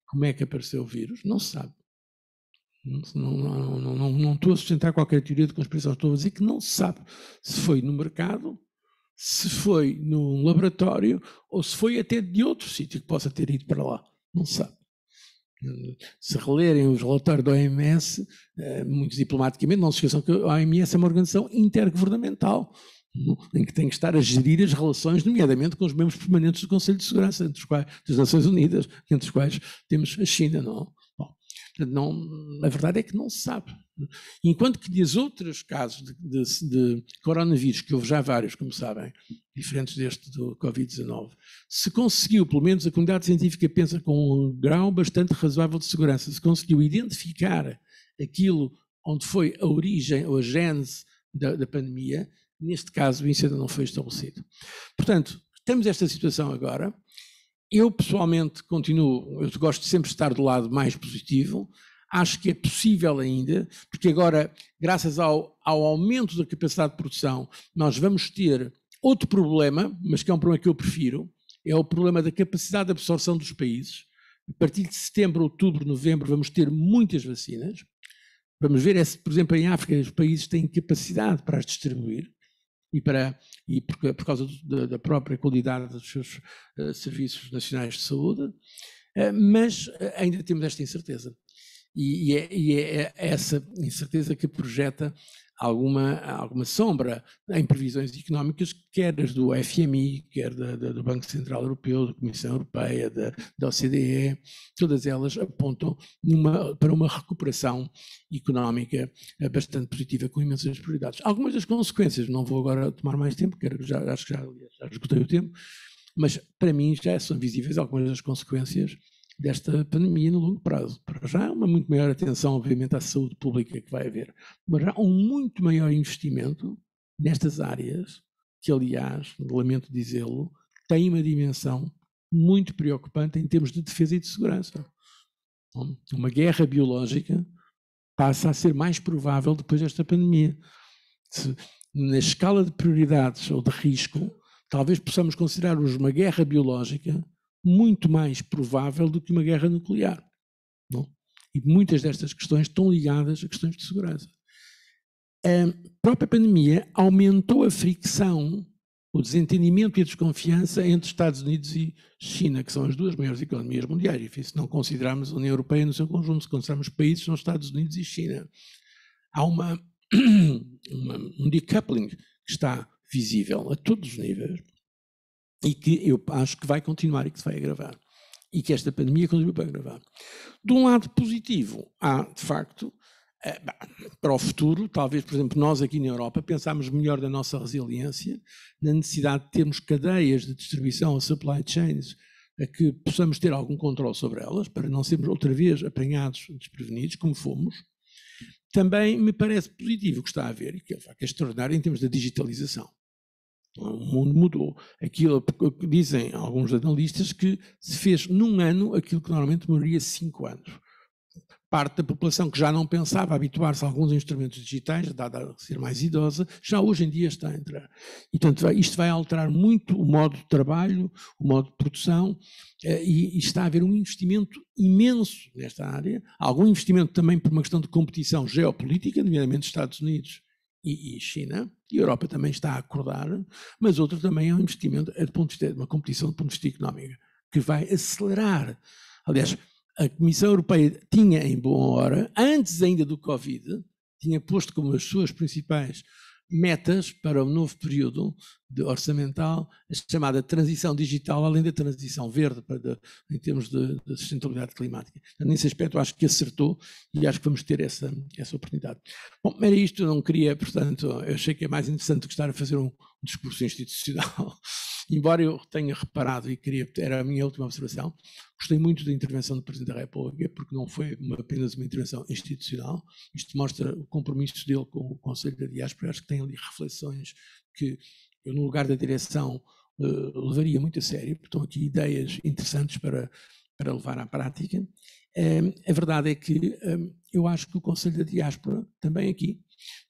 como é que apareceu o vírus, não se sabe. Não, não, não, não, não estou a sustentar qualquer teoria de conspiração, estou a dizer que não se sabe se foi no mercado, se foi num laboratório ou se foi até de outro sítio que possa ter ido para lá. Não se sabe se relerem os relatórios da OMS, eh, muito diplomaticamente, não se esqueçam que a OMS é uma organização intergovernamental, em que tem que estar a gerir as relações, nomeadamente com os membros permanentes do Conselho de Segurança, entre os quais, das Nações Unidas, entre os quais temos a China. Não, Bom, não, a verdade é que não se sabe. Enquanto que diz outros casos de, de, de, coronavírus, que houve já vários, como sabem, diferentes deste do Covid-19, se conseguiu, pelo menos a comunidade científica pensa com um grau bastante razoável de segurança, se conseguiu identificar aquilo onde foi a origem ou a gênese da, da pandemia, neste caso o incêndio não foi estabelecido. Portanto, temos esta situação agora. Eu pessoalmente continuo, eu gosto de sempre estar do lado mais positivo, acho que é possível ainda, porque agora, graças ao, ao aumento da capacidade de produção, nós vamos ter outro problema, mas que é um problema que eu prefiro, é o problema da capacidade de absorção dos países. A partir de setembro, outubro, novembro, vamos ter muitas vacinas. Vamos ver, é se, por exemplo, em África, os países têm capacidade para as distribuir e, para, e por, por causa do, da, própria qualidade dos seus uh, serviços nacionais de saúde. Uh, mas eh, ainda temos esta incerteza e, e, é, e é, é essa incerteza que projeta alguma, alguma sombra em previsões económicas, quer das do FMI, quer da, da, do Banco Central Europeu, da Comissão Europeia, da, da OCDE, todas elas apontam para uma recuperação económica eh, bastante positiva, com imensas prioridades. Algumas das consequências, não vou agora tomar mais tempo, quero, já, acho que já, já esgotei o tempo, mas para mim já são visíveis algumas das consequências desta pandemia no longo prazo. Para já, uma muito maior atenção, obviamente, à saúde pública que vai haver, mas já um muito maior investimento nestas áreas, que, aliás, lamento dizê-lo, tem uma dimensão muito preocupante em termos de defesa e de segurança. Uma guerra biológica passa a ser mais provável depois desta pandemia. Se, na escala de prioridades ou de risco, talvez possamos considerar hoje uma guerra biológica muito mais provável do que uma guerra nuclear. Não? E muitas destas questões estão ligadas a questões de segurança. A própria pandemia aumentou a fricção, o desentendimento e a desconfiança entre Estados Unidos e China, que são as duas maiores economias mundiais. E se não considerarmos a União Europeia no seu conjunto, se considerarmos países, são Estados Unidos e China. Há uma, uma um decoupling que está visível a todos os níveis e que eu acho que vai continuar e que se vai agravar. E que esta pandemia continua para agravar. De um lado positivo, há, de facto, eh, para o futuro, talvez, por exemplo, nós aqui na Europa pensarmos melhor da nossa resiliência, na necessidade de termos cadeias de distribuição, supply chains, a que possamos ter algum controle sobre elas, para não sermos outra vez apanhados desprevenidos, como fomos. Também me parece positivo o que está a haver, e que é extraordinário em termos da digitalização. O mundo mudou. Aquilo dizem alguns analistas que se fez num ano aquilo que normalmente demoraria cinco anos. Parte da população que já não pensava habituar-se a alguns instrumentos digitais, dada a ser mais idosa, já hoje em dia está a entrar. E, portanto, isto vai alterar muito o modo de trabalho, o modo de produção, eh, e está a haver um investimento imenso nesta área. Algum investimento também por uma questão de competição geopolítica, nomeadamente Estados Unidos e, China, e a Europa também está a acordar, mas outro também é um investimento, é de ponto de vista, uma competição do ponto de vista económico, que vai acelerar. Aliás, a Comissão Europeia tinha em boa hora, antes ainda do Covid, tinha posto como as suas principais metas para o novo período orçamental, a chamada transição digital, além da transição verde para de, em termos de, de, sustentabilidade climática. Nesse aspecto, acho que acertou e acho que vamos ter essa, essa oportunidade. Bom, era isto, não queria, portanto, eu achei que é mais interessante do que estar a fazer um discurso institucional. Embora eu tenha reparado, e queria, era a minha última observação, gostei muito da intervenção do Presidente da República, porque não foi uma, apenas uma intervenção institucional, isto mostra o compromisso dele com o Conselho da Diáspora, acho que tem ali reflexões que eu, no lugar da direção, uh, levaria muito a sério, estão aqui ideias interessantes para, para levar à prática. Um, ehm, a verdade é que um, ehm, eu acho que o Conselho da Diáspora, também aqui,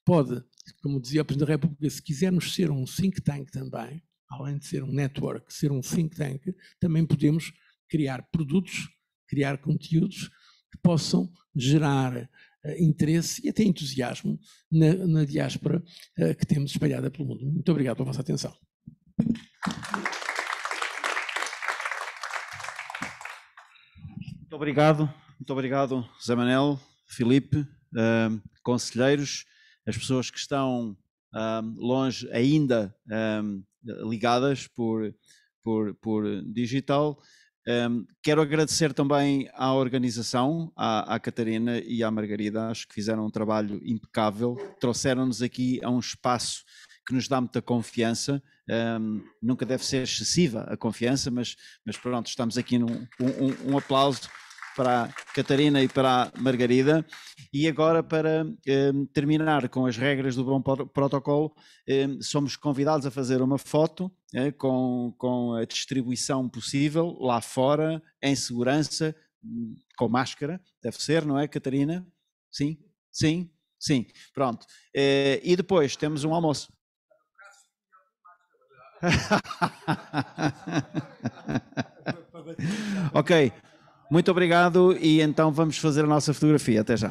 pode, como dizia o Presidente da República, se quisermos ser um think tank também, além de ser um network, ser um think tank, também podemos criar produtos, criar conteúdos que possam gerar eh, interesse e até entusiasmo na, na diáspora uh, que temos espalhada pelo mundo. Muito obrigado pela vossa atenção. Muito obrigado, muito obrigado, Zé Manel, Filipe, uh, conselheiros, as pessoas que estão uh, longe ainda. Ehm, ligadas por, por, por digital. Um, quero agradecer também à organização, à, à, Catarina e à Margarida, acho que fizeram um trabalho impecável, trouxeram-nos aqui a um espaço que nos dá muita confiança, um, nunca deve ser excessiva a confiança, mas, mas pronto, estamos aqui num um, um aplauso para a Catarina e para a Margarida. E agora, para eh, terminar com as regras do Bom Protocolo, eh, somos convidados a fazer uma foto eh, com, com a distribuição possível, lá fora, em segurança, com máscara, deve ser, não é, Catarina? Sim? Sim? Sim. Pronto. Eh, e depois temos um almoço. ok. Muito obrigado e então vamos fazer a nossa fotografia. Até já.